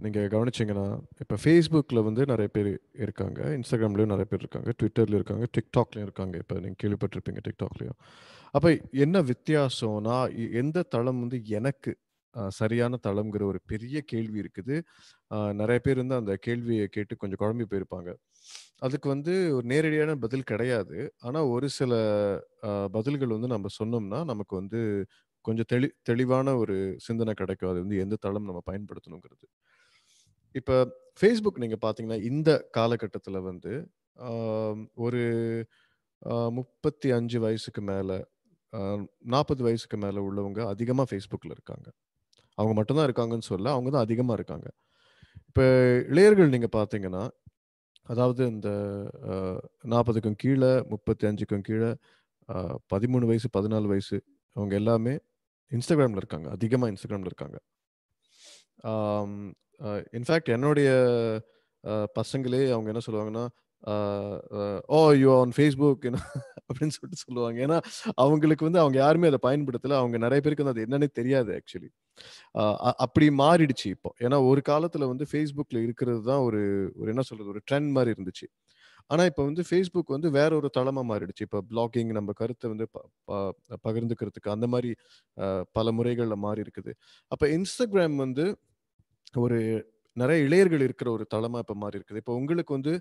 Speaker 2: நீங்கள் கவனிச்சிங்கன்னா கவனிச்சீங்கன்னா இப்போ ஃபேஸ்புக்கில் வந்து நிறைய பேர் இருக்காங்க இன்ஸ்டாகிராம்லேயும் நிறைய பேர் இருக்காங்க ட்விட்டர்லேயும் இருக்காங்க டிக்டாக்லேயும் இருக்காங்க இப்போ நீங்கள் கேள்விப்பட்டிருப்பீங்க டிக்டாக்லேயும் அப்போ என்ன வித்தியாசம்னா எ- எந்த தளம் வந்து எனக்கு சரியான தளம்ங்கிற ஒரு பெரிய கேள்வி இருக்குது நிறைய பேர் வந்து அந்த கேள்வியை கேட்டு கொஞ்சம் குழம்பி போயிருப்பாங்க அதுக்கு வந்து ஒரு நேரடியான பதில் கிடையாது ஆனால் ஒரு சில பதில்கள் வந்து நம்ம சொன்னோம்னா நமக்கு வந்து கொஞ்சம் தெளி தெளிவான ஒரு சிந்தனை கிடைக்கும் அது வந்து எந்த தளம் நம்ம பயன்படுத்தணுங்கிறது இப்போ ஃபேஸ்புக் நீங்கள் பார்த்தீங்கன்னா இந்த காலகட்டத்தில் வந்து ஒரு முப்பத்தி அஞ்சு வயசுக்கு மேலே நாற்பது வயசுக்கு மேலே உள்ளவங்க அதிகமாக ஃபேஸ்புக்கில் இருக்காங்க அவங்க மட்டும்தான் இருக்காங்கன்னு சொல்ல அவங்க தான் அதிகமாக இருக்காங்க இப்போ இளையர்கள் நீங்கள் பார்த்தீங்கன்னா அதாவது இந்த நாற்பதுக்கும் கீழே முப்பத்தி அஞ்சுக்கும் கீழே பதிமூணு வயசு பதினாலு வயசு அவங்க எல்லாமே இன்ஸ்டாகிராமில் இருக்காங்க அதிகமாக இன்ஸ்டாகிராமில் இருக்காங்க இன்ஃபேக்ட் என்னுடைய பசங்களே அவங்க என்ன சொல்லுவாங்கன்னா ஓ யூ ஆன் ஃபேஸ்புக் என்ன அப்படின்னு சொல்லிட்டு சொல்லுவாங்க ஏன்னா அவங்களுக்கு வந்து அவங்க யாருமே அதை பயன்படுத்தலை அவங்க நிறைய பேருக்கு வந்து அது என்னன்னே தெரியாது ஆக்சுவலி அப்படி மாறிடுச்சு இப்போ ஏன்னா ஒரு காலத்தில் வந்து ஃபேஸ்புக்கில் இருக்கிறது தான் ஒரு ஒரு என்ன சொல்கிறது ஒரு ட்ரெண்ட் மாதிரி இருந்துச்சு ஆனால் இப்போ வந்து ஃபேஸ்புக் வந்து வேற ஒரு தளமாக மாறிடுச்சு இப்போ பிளாகிங் நம்ம கருத்தை வந்து பகிர்ந்துக்கிறதுக்கு அந்த மாதிரி பல முறைகளில் மாறி இருக்குது அப்போ இன்ஸ்டாகிராம் வந்து ஒரு நிறைய இளையர்கள் இருக்கிற ஒரு தளமாக இப்போ மாறி இருக்குது இப்போ உங்களுக்கு வந்து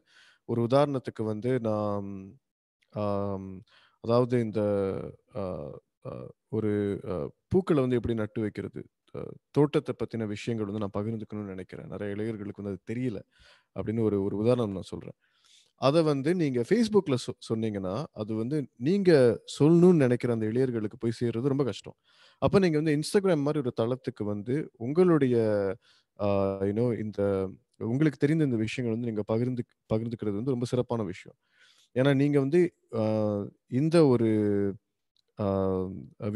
Speaker 2: ஒரு உதாரணத்துக்கு வந்து நான் அதாவது இந்த ஒரு பூக்களை வந்து எப்படி நட்டு வைக்கிறது தோட்டத்தை பற்றின விஷயங்கள் வந்து நான் பகிர்ந்துக்கணும்னு நினைக்கிறேன் நிறைய இளைஞர்களுக்கு வந்து அது தெரியல அப்படின்னு ஒரு ஒரு உதாரணம் நான் சொல்கிறேன் அதை வந்து நீங்கள் ஃபேஸ்புக்கில் சொ சொன்னீங்கன்னா அது வந்து நீங்கள் சொல்லணும்னு நினைக்கிற அந்த இளையர்களுக்கு போய் சேர்றது ரொம்ப கஷ்டம் அப்போ நீங்கள் வந்து இன்ஸ்டாகிராம் மாதிரி ஒரு தளத்துக்கு வந்து உங்களுடைய யூனோ இந்த உங்களுக்கு தெரிந்த இந்த விஷயங்கள் வந்து நீங்கள் பகிர்ந்து பகிர்ந்துக்கிறது வந்து ரொம்ப சிறப்பான விஷயம் ஏன்னா நீங்கள் வந்து இந்த ஒரு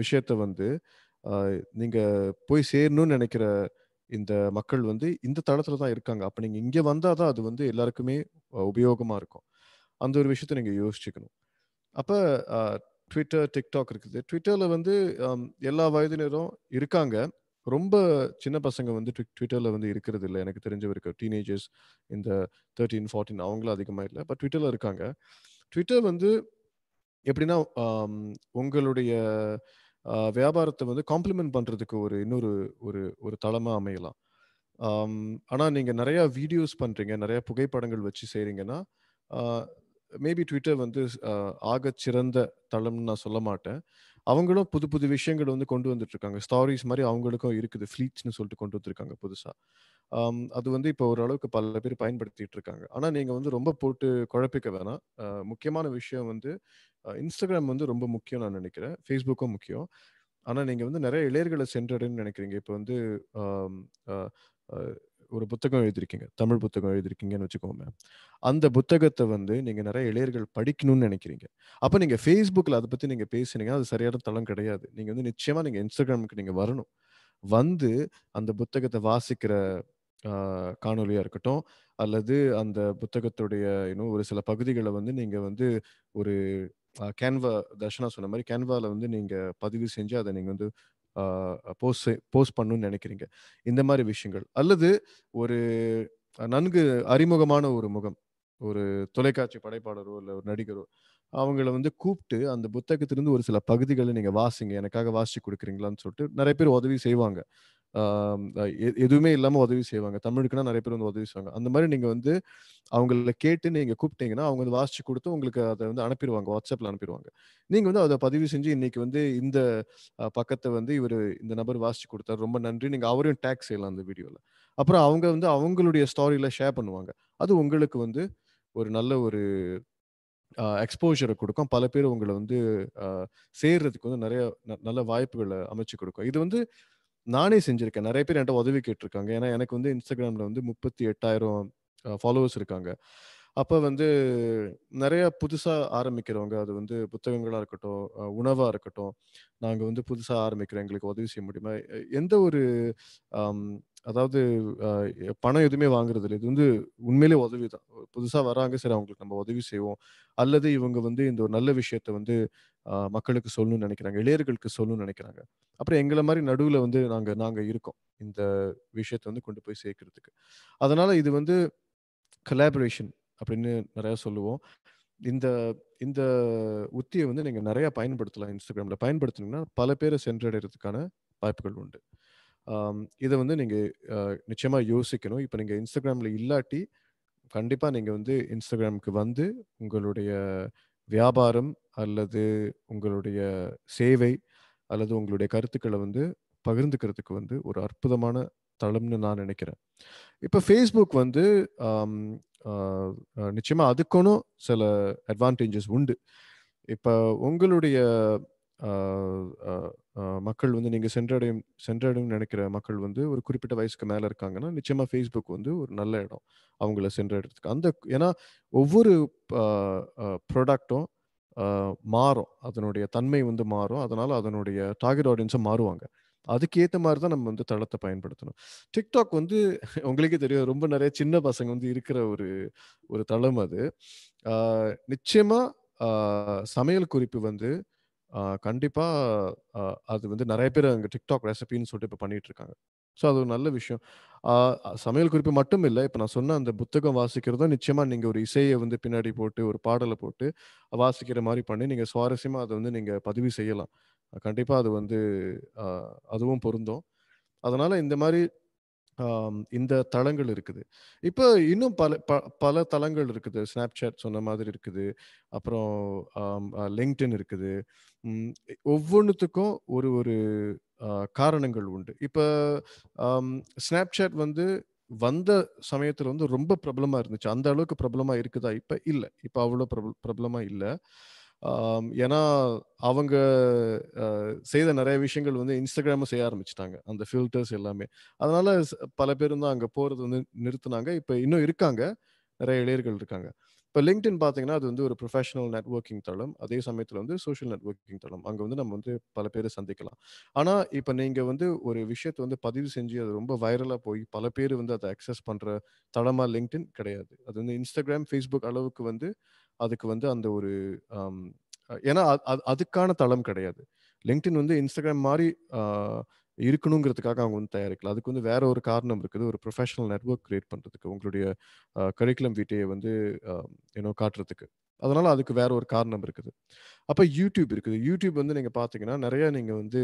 Speaker 2: விஷயத்த வந்து நீங்கள் போய் சேரணும்னு நினைக்கிற இந்த மக்கள் வந்து இந்த தளத்துல தான் இருக்காங்க அப்ப நீங்க இங்க வந்தாதான் அது வந்து எல்லாருக்குமே உபயோகமா இருக்கும் அந்த ஒரு விஷயத்த நீங்க யோசிச்சுக்கணும் அப்ப ட்விட்டர் டிக்டாக் இருக்குது ட்விட்டர்ல வந்து எல்லா வயதினரும் இருக்காங்க ரொம்ப சின்ன பசங்க வந்து ட்விட்டர்ல வந்து இருக்கிறது இல்லை எனக்கு தெரிஞ்ச டீனேஜர்ஸ் இந்த தேர்ட்டீன் ஃபார்ட்டின் அவங்களும் அதிகமாக இல்லை பட் ட்விட்டர்ல இருக்காங்க ட்விட்டர் வந்து எப்படின்னா உங்களுடைய வியாபாரத்தை வந்து காம்ப்ளிமெண்ட் பண்ணுறதுக்கு ஒரு இன்னொரு ஒரு ஒரு தளமாக அமையலாம் ஆனால் நீங்கள் நிறையா வீடியோஸ் பண்ணுறீங்க நிறையா புகைப்படங்கள் வச்சு செய்கிறீங்கன்னா மேபி ட்விட்டர் வந்து ஆக சிறந்த தளம்னு நான் சொல்ல மாட்டேன் அவங்களும் புது புது விஷயங்கள் வந்து கொண்டு வந்துட்டு இருக்காங்க ஸ்டாரிஸ் மாதிரி அவங்களுக்கும் இருக்குது ஃப்ளீட்ஸ்னு சொல்லிட்டு கொண்டு வந்திருக்காங்க புதுசாக அது வந்து இப்போ ஓரளவுக்கு பல பேர் பயன்படுத்திட்டு இருக்காங்க ஆனால் நீங்கள் வந்து ரொம்ப போட்டு குழப்பிக்க வேணாம் முக்கியமான விஷயம் வந்து இன்ஸ்டாகிராம் வந்து ரொம்ப முக்கியம் நான் நினைக்கிறேன் ஃபேஸ்புக்கும் முக்கியம் ஆனால் நீங்கள் வந்து நிறைய இளையர்களை சென்றடைன்னு நினைக்கிறீங்க இப்போ வந்து ஒரு புத்தகம் எழுதியிருக்கீங்க தமிழ் புத்தகம் எழுதியிருக்கீங்கன்னு வச்சுக்கோங்க அந்த புத்தகத்தை வந்து நீங்கள் நிறைய இளையர்கள் படிக்கணும்னு நினைக்கிறீங்க அப்போ நீங்கள் ஃபேஸ்புக்கில் அதை பற்றி நீங்கள் பேசுனீங்க அது சரியான தளம் கிடையாது நீங்கள் வந்து நிச்சயமாக நீங்கள் இன்ஸ்டாகிராமுக்கு நீங்கள் வரணும் வந்து அந்த புத்தகத்தை வாசிக்கிற காணொலியாக இருக்கட்டும் அல்லது அந்த புத்தகத்துடைய இன்னும் ஒரு சில பகுதிகளை வந்து நீங்கள் வந்து ஒரு கேன்வா தர்ஷனா சொன்ன மாதிரி கேன்வாவில் வந்து நீங்கள் பதிவு செஞ்சு அதை நீங்கள் வந்து போஸ்ட் போஸ்ட் பண்ணணும்னு நினைக்கிறீங்க இந்த மாதிரி விஷயங்கள் அல்லது ஒரு நன்கு அறிமுகமான ஒரு முகம் ஒரு தொலைக்காட்சி படைப்பாளரோ இல்லை ஒரு நடிகரோ அவங்கள வந்து கூப்பிட்டு அந்த புத்தகத்திலிருந்து ஒரு சில பகுதிகளை நீங்கள் வாசிங்க எனக்காக வாசிச்சு கொடுக்குறீங்களான்னு சொல்லிட்டு நிறைய பேர் உதவி செய்வாங்க எதுவுமே இல்லாமல் உதவி செய்வாங்க தமிழுக்குன்னா நிறைய பேர் வந்து உதவி செய்வாங்க அந்த மாதிரி நீங்கள் வந்து அவங்கள கேட்டு நீங்கள் கூப்பிட்டீங்கன்னா அவங்க வந்து வாசிச்சு கொடுத்து உங்களுக்கு அதை வந்து அனுப்பிடுவாங்க வாட்ஸ்அப்பில் அனுப்பிடுவாங்க நீங்கள் வந்து அதை பதிவு செஞ்சு இன்னைக்கு வந்து இந்த பக்கத்தை வந்து இவர் இந்த நபர் வாசிச்சு கொடுத்தாரு ரொம்ப நன்றி நீங்கள் அவரையும் டேக்ஸ் செய்யலாம் அந்த வீடியோவில் அப்புறம் அவங்க வந்து அவங்களுடைய ஸ்டாரியில் ஷேர் பண்ணுவாங்க அது உங்களுக்கு வந்து ஒரு நல்ல ஒரு எக்ஸ்போஷரை கொடுக்கும் பல பேர் உங்களை வந்து சேர்றதுக்கு வந்து நிறைய நல்ல வாய்ப்புகளை அமைச்சு கொடுக்கும் இது வந்து நானே செஞ்சிருக்கேன் நிறைய பேர் என்கிட்ட உதவி கேட்டிருக்காங்க ஏன்னா எனக்கு வந்து இன்ஸ்டாகிராமில் வந்து முப்பத்தி எட்டாயிரம் ஃபாலோவர்ஸ் இருக்காங்க அப்போ வந்து நிறைய புதுசாக ஆரம்பிக்கிறவங்க அது வந்து புத்தகங்களாக இருக்கட்டும் உணவாக இருக்கட்டும் நாங்கள் வந்து புதுசாக ஆரம்பிக்கிறோம் எங்களுக்கு உதவி செய்ய முடியுமா எந்த ஒரு அதாவது பணம் எதுவுமே வாங்குறது இல்லை இது வந்து உண்மையிலே உதவி தான் புதுசாக வராங்க சரி அவங்களுக்கு நம்ம உதவி செய்வோம் அல்லது இவங்க வந்து இந்த ஒரு நல்ல விஷயத்த வந்து மக்களுக்கு சொல்லணும்னு நினைக்கிறாங்க இளையர்களுக்கு சொல்லணும்னு நினைக்கிறாங்க அப்புறம் எங்களை மாதிரி நடுவில் வந்து நாங்கள் நாங்கள் இருக்கோம் இந்த விஷயத்தை வந்து கொண்டு போய் சேர்க்கறதுக்கு அதனால் இது வந்து கலாபரேஷன் அப்படின்னு நிறையா சொல்லுவோம் இந்த இந்த உத்தியை வந்து நீங்கள் நிறையா பயன்படுத்தலாம் இன்ஸ்டாகிராமில் பயன்படுத்தினீங்கன்னா பல பேரை சென்றடைறதுக்கான வாய்ப்புகள் உண்டு இதை வந்து நீங்கள் நிச்சயமாக யோசிக்கணும் இப்போ நீங்கள் இன்ஸ்டாகிராமில் இல்லாட்டி கண்டிப்பாக நீங்கள் வந்து இன்ஸ்டாகிராமுக்கு வந்து உங்களுடைய வியாபாரம் அல்லது உங்களுடைய சேவை அல்லது உங்களுடைய கருத்துக்களை வந்து பகிர்ந்துக்கிறதுக்கு வந்து ஒரு அற்புதமான தளம்னு நான் நினைக்கிறேன் இப்போ ஃபேஸ்புக் வந்து நிச்சயமாக அதுக்கொன்னும் சில அட்வான்டேஜஸ் உண்டு இப்போ உங்களுடைய மக்கள் வந்து நீங்கள் சென்றடையும் சென்றடையும் நினைக்கிற மக்கள் வந்து ஒரு குறிப்பிட்ட வயசுக்கு மேலே இருக்காங்கன்னா நிச்சயமாக ஃபேஸ்புக் வந்து ஒரு நல்ல இடம் அவங்கள சென்றடைறதுக்கு அந்த ஏன்னா ஒவ்வொரு ப்ராடக்டும் மாறும் அதனுடைய தன்மை வந்து மாறும் அதனால் அதனுடைய டார்கெட் ஆடியன்ஸும் மாறுவாங்க அதுக்கேற்ற மாதிரி தான் நம்ம வந்து தளத்தை பயன்படுத்தணும் டிக்டாக் வந்து உங்களுக்கே தெரியும் ரொம்ப நிறைய சின்ன பசங்க வந்து இருக்கிற ஒரு ஒரு தளம் அது நிச்சயமாக சமையல் குறிப்பு வந்து கண்டிப்பாக அது வந்து நிறைய பேர் அங்கே டிக்டாக் ரெசிபின்னு சொல்லிட்டு இப்போ பண்ணிகிட்ருக்காங்க ஸோ அது ஒரு நல்ல விஷயம் சமையல் குறிப்பு மட்டும் இல்லை இப்போ நான் சொன்ன அந்த புத்தகம் வாசிக்கிறதும் நிச்சயமாக நீங்கள் ஒரு இசையை வந்து பின்னாடி போட்டு ஒரு பாடலை போட்டு வாசிக்கிற மாதிரி பண்ணி நீங்கள் சுவாரஸ்யமாக அதை வந்து நீங்கள் பதிவு செய்யலாம் கண்டிப்பாக அது வந்து அதுவும் பொருந்தும் அதனால் இந்த மாதிரி இந்த தளங்கள் இருக்குது இப்போ இன்னும் பல ப பல தளங்கள் இருக்குது சாட் சொன்ன மாதிரி இருக்குது அப்புறம் லிங்க்டின் இருக்குது ஒவ்வொன்றுத்துக்கும் ஒரு ஒரு காரணங்கள் உண்டு இப்போ சாட் வந்து வந்த சமயத்தில் வந்து ரொம்ப பிரபலமாக இருந்துச்சு அந்த அளவுக்கு பிரபலமாக இருக்குதா இப்போ இல்லை இப்போ அவ்வளோ பிரபல பிரபலமாக இல்லை ஏன்னா அவங்க செய்த நிறைய விஷயங்கள் வந்து இன்ஸ்டாகிராமும் செய்ய ஆரம்பிச்சிட்டாங்க அந்த ஃபில்டர்ஸ் எல்லாமே அதனால பல பேரும் தான் அங்கே போகிறது வந்து நிறுத்தினாங்க இப்போ இன்னும் இருக்காங்க நிறைய இளையர்கள் இருக்காங்க இப்போ லிங்க்டின் பார்த்தீங்கன்னா அது வந்து ஒரு ப்ரொஃபஷனல் நெட்ஒர்க்கிங் தளம் அதே சமயத்தில் வந்து சோஷியல் நெட்ஒர்க்கிங் தளம் அங்கே வந்து நம்ம வந்து பல பேரை சந்திக்கலாம் ஆனால் இப்போ நீங்கள் வந்து ஒரு விஷயத்தை வந்து பதிவு செஞ்சு அது ரொம்ப வைரலாக போய் பல பேர் வந்து அதை அக்சஸ் பண்ணுற தளமாக லிங்க்டின் கிடையாது அது வந்து இன்ஸ்டாகிராம் ஃபேஸ்புக் அளவுக்கு வந்து அதுக்கு வந்து அந்த ஒரு ஏன்னா அதுக்கான தளம் கிடையாது லிங்க்டின் வந்து இன்ஸ்டாகிராம் மாதிரி இருக்கணுங்கிறதுக்காக அவங்க வந்து தயாரிக்கல அதுக்கு வந்து வேற ஒரு காரணம் இருக்குது ஒரு ப்ரொஃபஷனல் நெட்ஒர்க் கிரியேட் பண்ணுறதுக்கு உங்களுடைய கரிக்குலம் வீட்டையை வந்து ஏன்னோ காட்டுறதுக்கு அதனால அதுக்கு வேற ஒரு காரணம் இருக்குது அப்போ யூடியூப் இருக்குது யூடியூப் வந்து நீங்கள் பார்த்தீங்கன்னா நிறைய நீங்கள் வந்து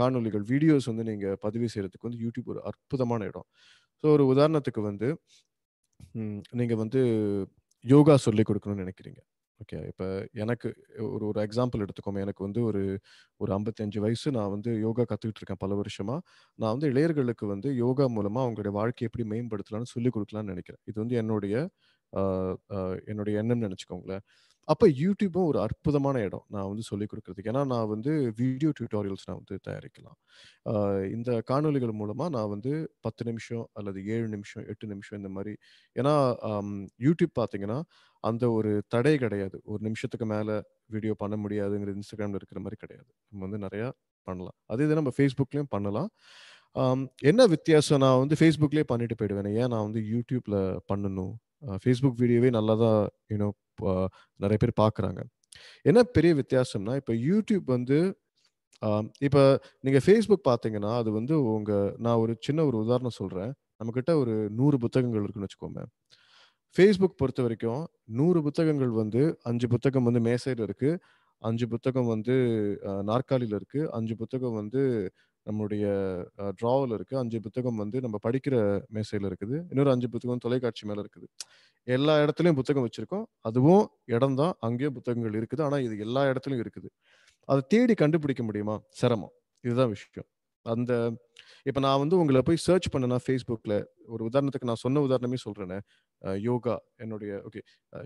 Speaker 2: காணொலிகள் வீடியோஸ் வந்து நீங்கள் பதிவு செய்கிறதுக்கு வந்து யூடியூப் ஒரு அற்புதமான இடம் ஸோ ஒரு உதாரணத்துக்கு வந்து நீங்கள் வந்து யோகா சொல்லிக் கொடுக்கணும்னு நினைக்கிறீங்க ஓகே இப்போ எனக்கு ஒரு ஒரு எக்ஸாம்பிள் எடுத்துக்கோமே எனக்கு வந்து ஒரு ஒரு ஐம்பத்தஞ்சு வயசு நான் வந்து யோகா கற்றுக்கிட்டு இருக்கேன் பல வருஷமா நான் வந்து இளையர்களுக்கு வந்து யோகா மூலமாக அவங்களுடைய வாழ்க்கையை எப்படி மேம்படுத்தலாம்னு சொல்லி கொடுக்கலாம்னு நினைக்கிறேன் இது வந்து என்னுடைய என்னுடைய எண்ணம்னு நினச்சிக்கோங்களேன் அப்போ யூடியூப்பும் ஒரு அற்புதமான இடம் நான் வந்து சொல்லிக் கொடுக்குறதுக்கு ஏன்னா நான் வந்து வீடியோ டியூட்டோரியல்ஸ் நான் வந்து தயாரிக்கலாம் இந்த காணொலிகள் மூலமாக நான் வந்து பத்து நிமிஷம் அல்லது ஏழு நிமிஷம் எட்டு நிமிஷம் இந்த மாதிரி ஏன்னா யூடியூப் பார்த்தீங்கன்னா அந்த ஒரு தடை கிடையாது ஒரு நிமிஷத்துக்கு மேலே வீடியோ பண்ண முடியாதுங்கிறது இன்ஸ்டாகிராமில் இருக்கிற மாதிரி கிடையாது நம்ம வந்து நிறையா பண்ணலாம் அதே இது நம்ம ஃபேஸ்புக்லேயும் பண்ணலாம் என்ன வித்தியாசம் நான் வந்து ஃபேஸ்புக்லேயே பண்ணிட்டு போயிடுவேன் ஏன் நான் வந்து யூடியூப்பில் பண்ணணும் ஃபேஸ்புக் வீடியோவே நல்லா தான் யூனோ நிறைய பேர் பார்க்குறாங்க என்ன பெரிய வித்தியாசம்னா இப்போ யூடியூப் வந்து இப்போ நீங்கள் ஃபேஸ்புக் பார்த்தீங்கன்னா அது வந்து உங்கள் நான் ஒரு சின்ன ஒரு உதாரணம் சொல்கிறேன் நம்மக்கிட்ட ஒரு நூறு புத்தகங்கள் இருக்குன்னு வச்சுக்கோங்க ஃபேஸ்புக் பொறுத்த வரைக்கும் நூறு புத்தகங்கள் வந்து அஞ்சு புத்தகம் வந்து மேசையில் இருக்குது அஞ்சு புத்தகம் வந்து நாற்காலியில் இருக்குது அஞ்சு புத்தகம் வந்து நம்மளுடைய ட்ராவல் இருக்குது அஞ்சு புத்தகம் வந்து நம்ம படிக்கிற மேசையில் இருக்குது இன்னொரு அஞ்சு புத்தகம் தொலைக்காட்சி மேலே இருக்குது எல்லா இடத்துலையும் புத்தகம் வச்சுருக்கோம் அதுவும் இடம் தான் அங்கேயும் புத்தகங்கள் இருக்குது ஆனால் இது எல்லா இடத்துலையும் இருக்குது அதை தேடி கண்டுபிடிக்க முடியுமா சிரமம் இதுதான் விஷயம் அந்த இப்போ நான் வந்து உங்களை போய் சர்ச் பண்ணேன்னா ஃபேஸ்புக்கில் ஒரு உதாரணத்துக்கு நான் சொன்ன உதாரணமே சொல்கிறேனே யோகா என்னுடைய ஓகே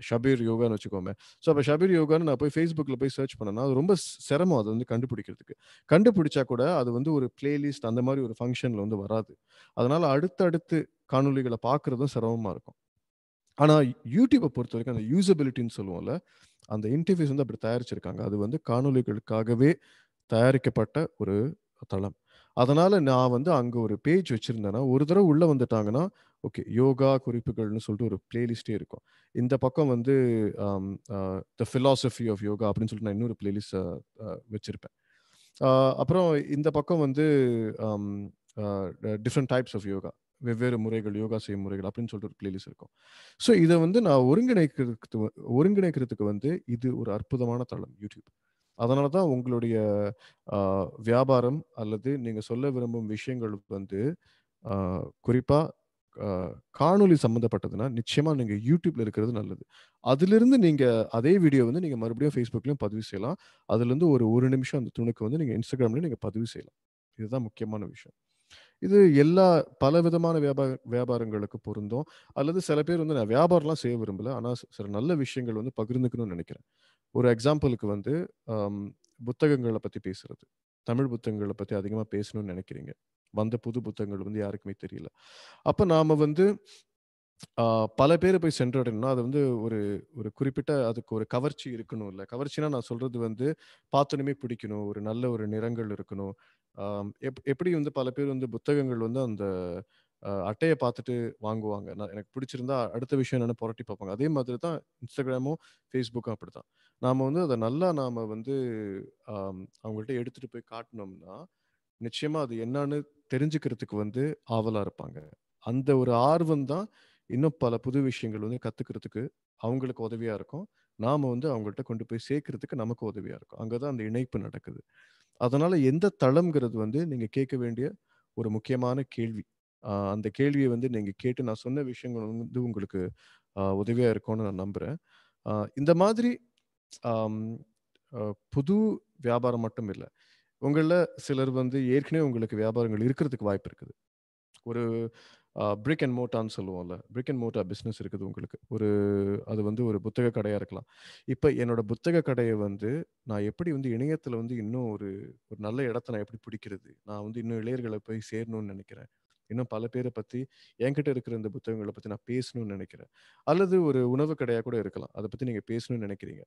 Speaker 2: ஷபீர் யோகான்னு வச்சுக்கோமே ஸோ அப்போ ஷபீர் யோகான்னு நான் போய் ஃபேஸ்புக்கில் போய் சர்ச் பண்ணனா அது ரொம்ப சிரமம் அதை வந்து கண்டுபிடிக்கிறதுக்கு கண்டுபிடிச்சா கூட அது வந்து ஒரு பிளேலிஸ்ட் அந்த மாதிரி ஒரு ஃபங்க்ஷனில் வந்து வராது அதனால் அடுத்தடுத்து காணொலிகளை பார்க்குறதும் சிரமமாக இருக்கும் ஆனால் யூடியூப்பை பொறுத்த வரைக்கும் அந்த யூசபிலிட்டின்னு சொல்லுவோம்ல அந்த இன்டர்ஃபேஸ் வந்து அப்படி தயாரிச்சிருக்காங்க அது வந்து காணொலிகளுக்காகவே தயாரிக்கப்பட்ட ஒரு தளம் அதனால நான் வந்து அங்கே ஒரு பேஜ் வச்சுருந்தேன்னா ஒரு தடவை உள்ளே வந்துட்டாங்கன்னா ஓகே யோகா குறிப்புகள்னு சொல்லிட்டு ஒரு பிளேலிஸ்டே இருக்கும் இந்த பக்கம் வந்து த ஃபிலாசபி ஆஃப் யோகா அப்படின்னு சொல்லிட்டு நான் இன்னொரு பிளேலிஸ்ட் வச்சிருப்பேன் அப்புறம் இந்த பக்கம் வந்து டிஃப்ரெண்ட் டைப்ஸ் ஆஃப் யோகா வெவ்வேறு முறைகள் யோகா செய்யும் முறைகள் அப்படின்னு சொல்லிட்டு ஒரு பிளேலிஸ்ட் இருக்கும் ஸோ இதை வந்து நான் ஒருங்கிணைக்கிறதுக்கு ஒருங்கிணைக்கிறதுக்கு வந்து இது ஒரு அற்புதமான தளம் யூடியூப் அதனால தான் உங்களுடைய வியாபாரம் அல்லது நீங்கள் சொல்ல விரும்பும் விஷயங்கள் வந்து குறிப்பாக காணொலி சம்மந்தப்பட்டதுன்னா நிச்சயமாக நீங்கள் யூடியூப்பில் இருக்கிறது நல்லது அதுலேருந்து நீங்கள் அதே வீடியோ வந்து நீங்கள் மறுபடியும் ஃபேஸ்புக்லேயும் பதிவு செய்யலாம் அதுலேருந்து ஒரு ஒரு நிமிஷம் அந்த துணுக்கு வந்து நீங்கள் இன்ஸ்டாகிராம்லேயும் நீங்கள் பதிவு செய்யலாம் இதுதான் முக்கியமான விஷயம் இது எல்லா பல விதமான வியாபார வியாபாரங்களுக்கு பொருந்தும் அல்லது சில பேர் வந்து நான் வியாபாரம்லாம் செய்ய விரும்பல ஆனால் சில நல்ல விஷயங்கள் வந்து பகிர்ந்துக்கணும்னு நினைக்கிறேன் ஒரு எக்ஸாம்பிளுக்கு வந்து புத்தகங்களை பற்றி பேசுறது தமிழ் புத்தகங்களை பற்றி அதிகமாக பேசணும்னு நினைக்கிறீங்க வந்த புது புத்தகங்கள் வந்து யாருக்குமே தெரியல அப்போ நாம் வந்து பல பேர் போய் சென்றடணும்னா அது வந்து ஒரு ஒரு குறிப்பிட்ட அதுக்கு ஒரு கவர்ச்சி இருக்கணும் இல்லை கவர்ச்சினா நான் சொல்றது வந்து பார்த்தோன்னே பிடிக்கணும் ஒரு நல்ல ஒரு நிறங்கள் இருக்கணும் எப் எப்படி வந்து பல பேர் வந்து புத்தகங்கள் வந்து அந்த அட்டையை பார்த்துட்டு வாங்குவாங்க நான் எனக்கு பிடிச்சிருந்தா அடுத்த விஷயம் என்னென்னு புரட்டி பார்ப்பாங்க அதே மாதிரி தான் இன்ஸ்டாகிராமும் ஃபேஸ்புக்கும் அப்படி தான் நாம் வந்து அதை நல்லா நாம் வந்து அவங்கள்ட்ட எடுத்துகிட்டு போய் காட்டினோம்னா நிச்சயமா அது என்னன்னு தெரிஞ்சுக்கிறதுக்கு வந்து ஆவலா இருப்பாங்க அந்த ஒரு ஆர்வம் தான் இன்னும் பல புது விஷயங்கள் வந்து கத்துக்கிறதுக்கு அவங்களுக்கு உதவியா இருக்கும் நாம வந்து அவங்கள்ட்ட கொண்டு போய் சேர்க்கறதுக்கு நமக்கு உதவியா இருக்கும் அங்கதான் அந்த இணைப்பு நடக்குது அதனால எந்த தளம்ங்கிறது வந்து நீங்க கேட்க வேண்டிய ஒரு முக்கியமான கேள்வி அந்த கேள்வியை வந்து நீங்க கேட்டு நான் சொன்ன விஷயங்கள் வந்து உங்களுக்கு உதவியா இருக்கும்னு நான் நம்புறேன் இந்த மாதிரி புது வியாபாரம் மட்டும் இல்லை உங்களில் சிலர் வந்து ஏற்கனவே உங்களுக்கு வியாபாரங்கள் இருக்கிறதுக்கு வாய்ப்பு இருக்குது ஒரு பிரிக் அண்ட் மோட்டான்னு சொல்லுவோம்ல பிரிக் அண்ட் மோட்டா பிஸ்னஸ் இருக்குது உங்களுக்கு ஒரு அது வந்து ஒரு புத்தக கடையாக இருக்கலாம் இப்போ என்னோட புத்தக கடையை வந்து நான் எப்படி வந்து இணையத்தில் வந்து இன்னும் ஒரு ஒரு நல்ல இடத்த நான் எப்படி பிடிக்கிறது நான் வந்து இன்னும் இளையர்களை போய் சேரணும்னு நினைக்கிறேன் இன்னும் பல பேரை பற்றி என்கிட்ட இருக்கிற இந்த புத்தகங்களை பற்றி நான் பேசணும்னு நினைக்கிறேன் அல்லது ஒரு உணவு கடையாக கூட இருக்கலாம் அதை பற்றி நீங்கள் பேசணும்னு நினைக்கிறீங்க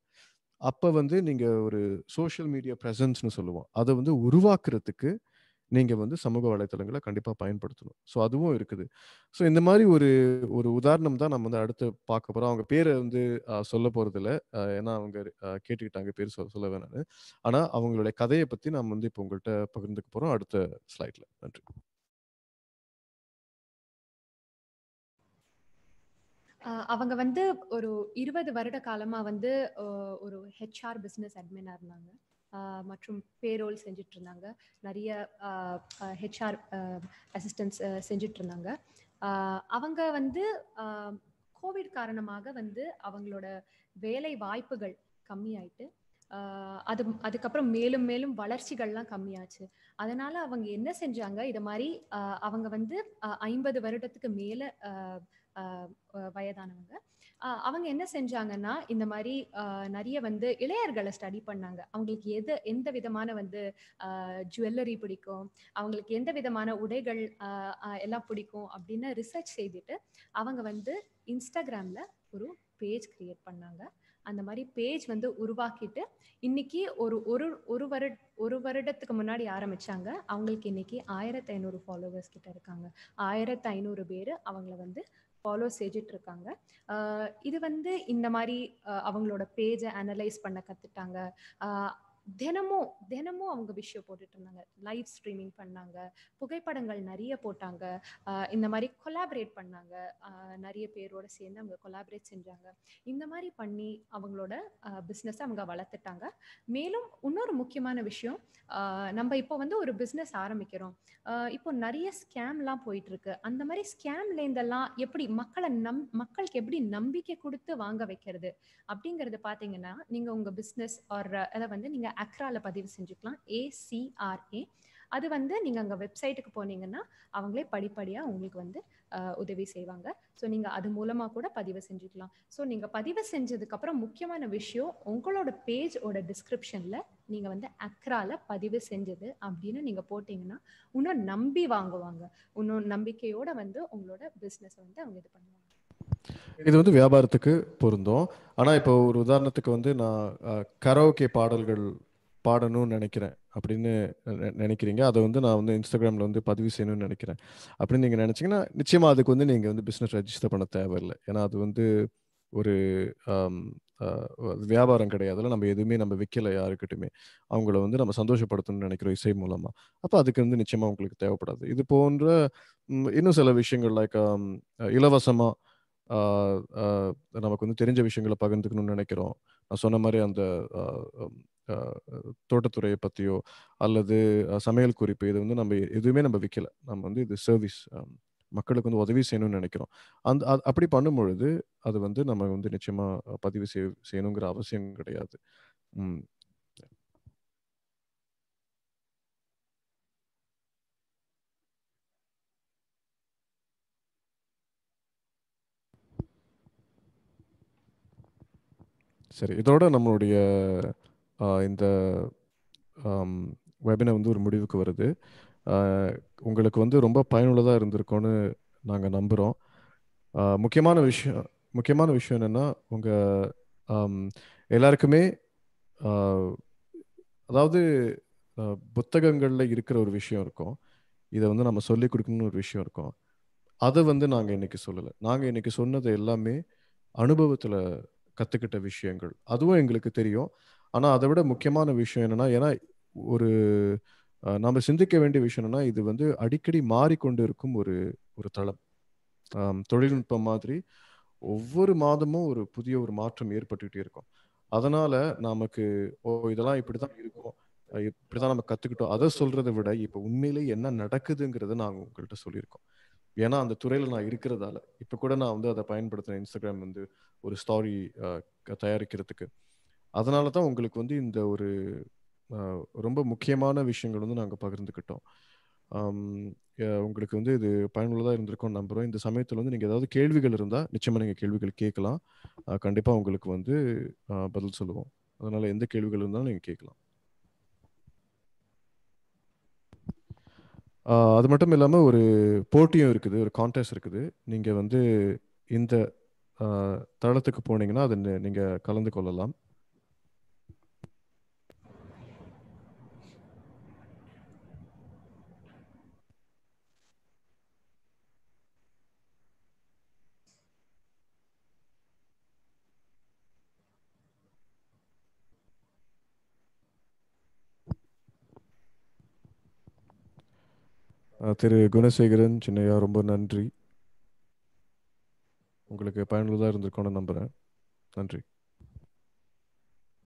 Speaker 2: அப்போ வந்து நீங்கள் ஒரு சோஷியல் மீடியா ப்ரெசன்ஸ்னு சொல்லுவோம் அதை வந்து உருவாக்குறதுக்கு நீங்கள் வந்து சமூக வலைத்தளங்களை கண்டிப்பாக பயன்படுத்தணும் ஸோ அதுவும் இருக்குது ஸோ இந்த மாதிரி ஒரு ஒரு உதாரணம் தான் நம்ம வந்து அடுத்து பார்க்க போகிறோம் அவங்க பேரை வந்து சொல்ல போகிறதில்ல ஏன்னா அவங்க கேட்டுக்கிட்டாங்க பேர் சொல்ல சொல்ல வேணாம்னு ஆனால் அவங்களுடைய கதையை பற்றி நம்ம வந்து இப்போ உங்கள்கிட்ட பகிர்ந்துக்க போகிறோம் அடுத்த ஸ்லைடில் நன்றி
Speaker 3: அவங்க வந்து ஒரு இருபது வருட காலமா வந்து ஒரு ஹெச்ஆர் பிஸ்னஸ் அட்மினா இருந்தாங்க மற்றும் பேரோல் செஞ்சுட்டு இருந்தாங்க நிறைய ஹெச்ஆர் அசிஸ்டன்ஸ் செஞ்சுட்டு இருந்தாங்க அவங்க வந்து கோவிட் காரணமாக வந்து அவங்களோட வேலை வாய்ப்புகள் கம்மியாயிட்டு அது அதுக்கப்புறம் மேலும் மேலும் வளர்ச்சிகள்லாம் கம்மியாச்சு அதனால அவங்க என்ன செஞ்சாங்க இதை மாதிரி அவங்க வந்து ஐம்பது வருடத்துக்கு மேலே வயதானவங்க அவங்க என்ன செஞ்சாங்கன்னா இந்த மாதிரி நிறைய வந்து இளையர்களை ஸ்டடி பண்ணாங்க அவங்களுக்கு எது எந்த விதமான வந்து ஜுவல்லரி பிடிக்கும் அவங்களுக்கு எந்த விதமான உடைகள் எல்லாம் பிடிக்கும் அப்படின்னு ரிசர்ச் செய்துட்டு அவங்க வந்து இன்ஸ்டாகிராமில் ஒரு பேஜ் கிரியேட் பண்ணாங்க அந்த மாதிரி பேஜ் வந்து உருவாக்கிட்டு இன்னைக்கு ஒரு ஒரு ஒரு வருட ஒரு வருடத்துக்கு முன்னாடி ஆரம்பிச்சாங்க அவங்களுக்கு இன்னைக்கு ஆயிரத்தி ஐநூறு ஃபாலோவர்ஸ் கிட்ட இருக்காங்க ஆயிரத்தி ஐநூறு பேர் அவங்கள வந்து ஃபாலோ செஞ்சிட்டு இருக்காங்க இது வந்து இந்த மாதிரி அவங்களோட பேஜை அனலைஸ் பண்ண கற்றுட்டாங்க தினமும் தினமும் அவங்க விஷயம் போட்டுட்டு இருந்தாங்க லைவ் ஸ்ட்ரீமிங் பண்ணாங்க புகைப்படங்கள் நிறைய போட்டாங்க இந்த மாதிரி கொலாபரேட் பண்ணாங்க நிறைய பேரோட சேர்ந்து அவங்க கொலாபரேட் செஞ்சாங்க இந்த மாதிரி பண்ணி அவங்களோட பிஸ்னஸ் அவங்க வளர்த்துட்டாங்க மேலும் இன்னொரு முக்கியமான விஷயம் நம்ம இப்போ வந்து ஒரு பிஸ்னஸ் ஆரம்பிக்கிறோம் இப்போ நிறைய ஸ்கேம்லாம் போயிட்டு இருக்கு அந்த மாதிரி ஸ்கேம்லேருந்தெல்லாம் எப்படி மக்களை நம் மக்களுக்கு எப்படி நம்பிக்கை கொடுத்து வாங்க வைக்கிறது அப்படிங்கிறது பாத்தீங்கன்னா நீங்கள் உங்கள் பிஸ்னஸ் ஆர் அதை வந்து நீங்கள் நீங்கள் அக்ராவில் பதிவு செஞ்சுக்கலாம் ஏசிஆர்ஏ அது வந்து நீங்கள் அங்கே வெப்சைட்டுக்கு போனீங்கன்னா அவங்களே படிப்படியாக உங்களுக்கு வந்து உதவி செய்வாங்க ஸோ நீங்கள் அது மூலமாக கூட பதிவு செஞ்சுக்கலாம் ஸோ நீங்கள் பதிவு செஞ்சதுக்கப்புறம் முக்கியமான விஷயம் உங்களோட பேஜோட டிஸ்கிரிப்ஷனில் நீங்கள் வந்து அக்ரால பதிவு செஞ்சது அப்படின்னு நீங்கள் போட்டிங்கன்னா இன்னும் நம்பி வாங்குவாங்க இன்னும் நம்பிக்கையோடு வந்து உங்களோட பிஸ்னஸை வந்து அவங்க இது பண்ணுவாங்க
Speaker 2: இது வந்து வியாபாரத்துக்கு பொருந்தும் ஆனால் இப்போ ஒரு உதாரணத்துக்கு வந்து நான் கரோகே பாடல்கள் பாடணும்னு நினைக்கிறேன் அப்படின்னு நினைக்கிறீங்க அதை வந்து நான் வந்து இன்ஸ்டாகிராமில் வந்து பதிவு செய்யணும்னு நினைக்கிறேன் அப்படின்னு நீங்கள் நினச்சிங்கன்னா நிச்சயமாக அதுக்கு வந்து நீங்கள் வந்து பிஸ்னஸ் ரெஜிஸ்டர் பண்ண தேவையில்லை ஏன்னா அது வந்து ஒரு வியாபாரம் கிடையாதுல நம்ம எதுவுமே நம்ம விற்கல யாருக்கிட்டுமே அவங்கள வந்து நம்ம சந்தோஷப்படுத்தணும்னு நினைக்கிறோம் இசை மூலமா அப்போ அதுக்கு வந்து நிச்சயமா உங்களுக்கு தேவைப்படாது இது போன்ற இன்னும் சில விஷயங்கள் லைக் இலவசமாக நமக்கு வந்து தெரிஞ்ச விஷயங்களை பகிர்ந்துக்கணும்னு நினைக்கிறோம் நான் சொன்ன மாதிரி அந்த தோட்டத்துறையை பற்றியோ அல்லது சமையல் குறிப்பு இது வந்து நம்ம எதுவுமே நம்ம விற்கல நம்ம வந்து இது சர்வீஸ் மக்களுக்கு வந்து உதவி செய்யணும்னு நினைக்கிறோம் அந்த அப்படி பண்ணும் பொழுது அது வந்து நம்ம வந்து நிச்சயமாக பதிவு செய்யணுங்கிற அவசியம் கிடையாது சரி இதோட நம்மளுடைய இந்த வெபினார் வந்து ஒரு முடிவுக்கு வருது உங்களுக்கு வந்து ரொம்ப பயனுள்ளதாக இருந்திருக்கோன்னு நாங்கள் நம்புகிறோம் முக்கியமான விஷயம் முக்கியமான விஷயம் என்னென்னா உங்கள் எல்லாருக்குமே அதாவது புத்தகங்களில் இருக்கிற ஒரு விஷயம் இருக்கும் இதை வந்து நம்ம சொல்லிக் கொடுக்கணும்னு ஒரு விஷயம் இருக்கும் அதை வந்து நாங்கள் இன்றைக்கி சொல்லலை நாங்கள் இன்றைக்கி சொன்னது எல்லாமே அனுபவத்தில் கற்றுக்கிட்ட விஷயங்கள் அதுவும் எங்களுக்கு தெரியும் ஆனால் அதை விட முக்கியமான விஷயம் என்னென்னா ஏன்னா ஒரு நாம் சிந்திக்க வேண்டிய விஷயம் என்னென்னா இது வந்து அடிக்கடி மாறிக்கொண்டு இருக்கும் ஒரு ஒரு தளம் தொழில்நுட்பம் மாதிரி ஒவ்வொரு மாதமும் ஒரு புதிய ஒரு மாற்றம் ஏற்பட்டுக்கிட்டே இருக்கும் அதனால நமக்கு ஓ இதெல்லாம் இப்படி தான் இருக்கும் இப்படி தான் நம்ம கற்றுக்கிட்டோம் அதை சொல்கிறத விட இப்போ உண்மையிலே என்ன நடக்குதுங்கிறத நாங்கள் உங்கள்கிட்ட சொல்லியிருக்கோம் ஏன்னா அந்த துறையில் நான் இருக்கிறதால இப்போ கூட நான் வந்து அதை பயன்படுத்தினேன் இன்ஸ்டாகிராம் வந்து ஒரு ஸ்டாரி தயாரிக்கிறதுக்கு அதனால தான் உங்களுக்கு வந்து இந்த ஒரு ரொம்ப முக்கியமான விஷயங்கள் வந்து நாங்கள் பகிர்ந்துக்கிட்டோம் உங்களுக்கு வந்து இது பயனுள்ளதாக இருந்திருக்கும்னு நம்புகிறோம் இந்த சமயத்தில் வந்து நீங்கள் ஏதாவது கேள்விகள் இருந்தால் நிச்சயமாக நீங்கள் கேள்விகள் கேட்கலாம் கண்டிப்பாக உங்களுக்கு வந்து பதில் சொல்லுவோம் அதனால் எந்த கேள்விகள் இருந்தாலும் நீங்கள் கேட்கலாம் அது மட்டும் இல்லாமல் ஒரு போட்டியும் இருக்குது ஒரு கான்டெஸ்ட் இருக்குது நீங்கள் வந்து இந்த தளத்துக்கு போனீங்கன்னா அது நீங்கள் கலந்து கொள்ளலாம் திரு குணசேகரன் சின்னையா ரொம்ப நன்றி உங்களுக்கு பயனுள்ளதாக இருந்திருக்கோன்னு நம்புகிறேன் நன்றி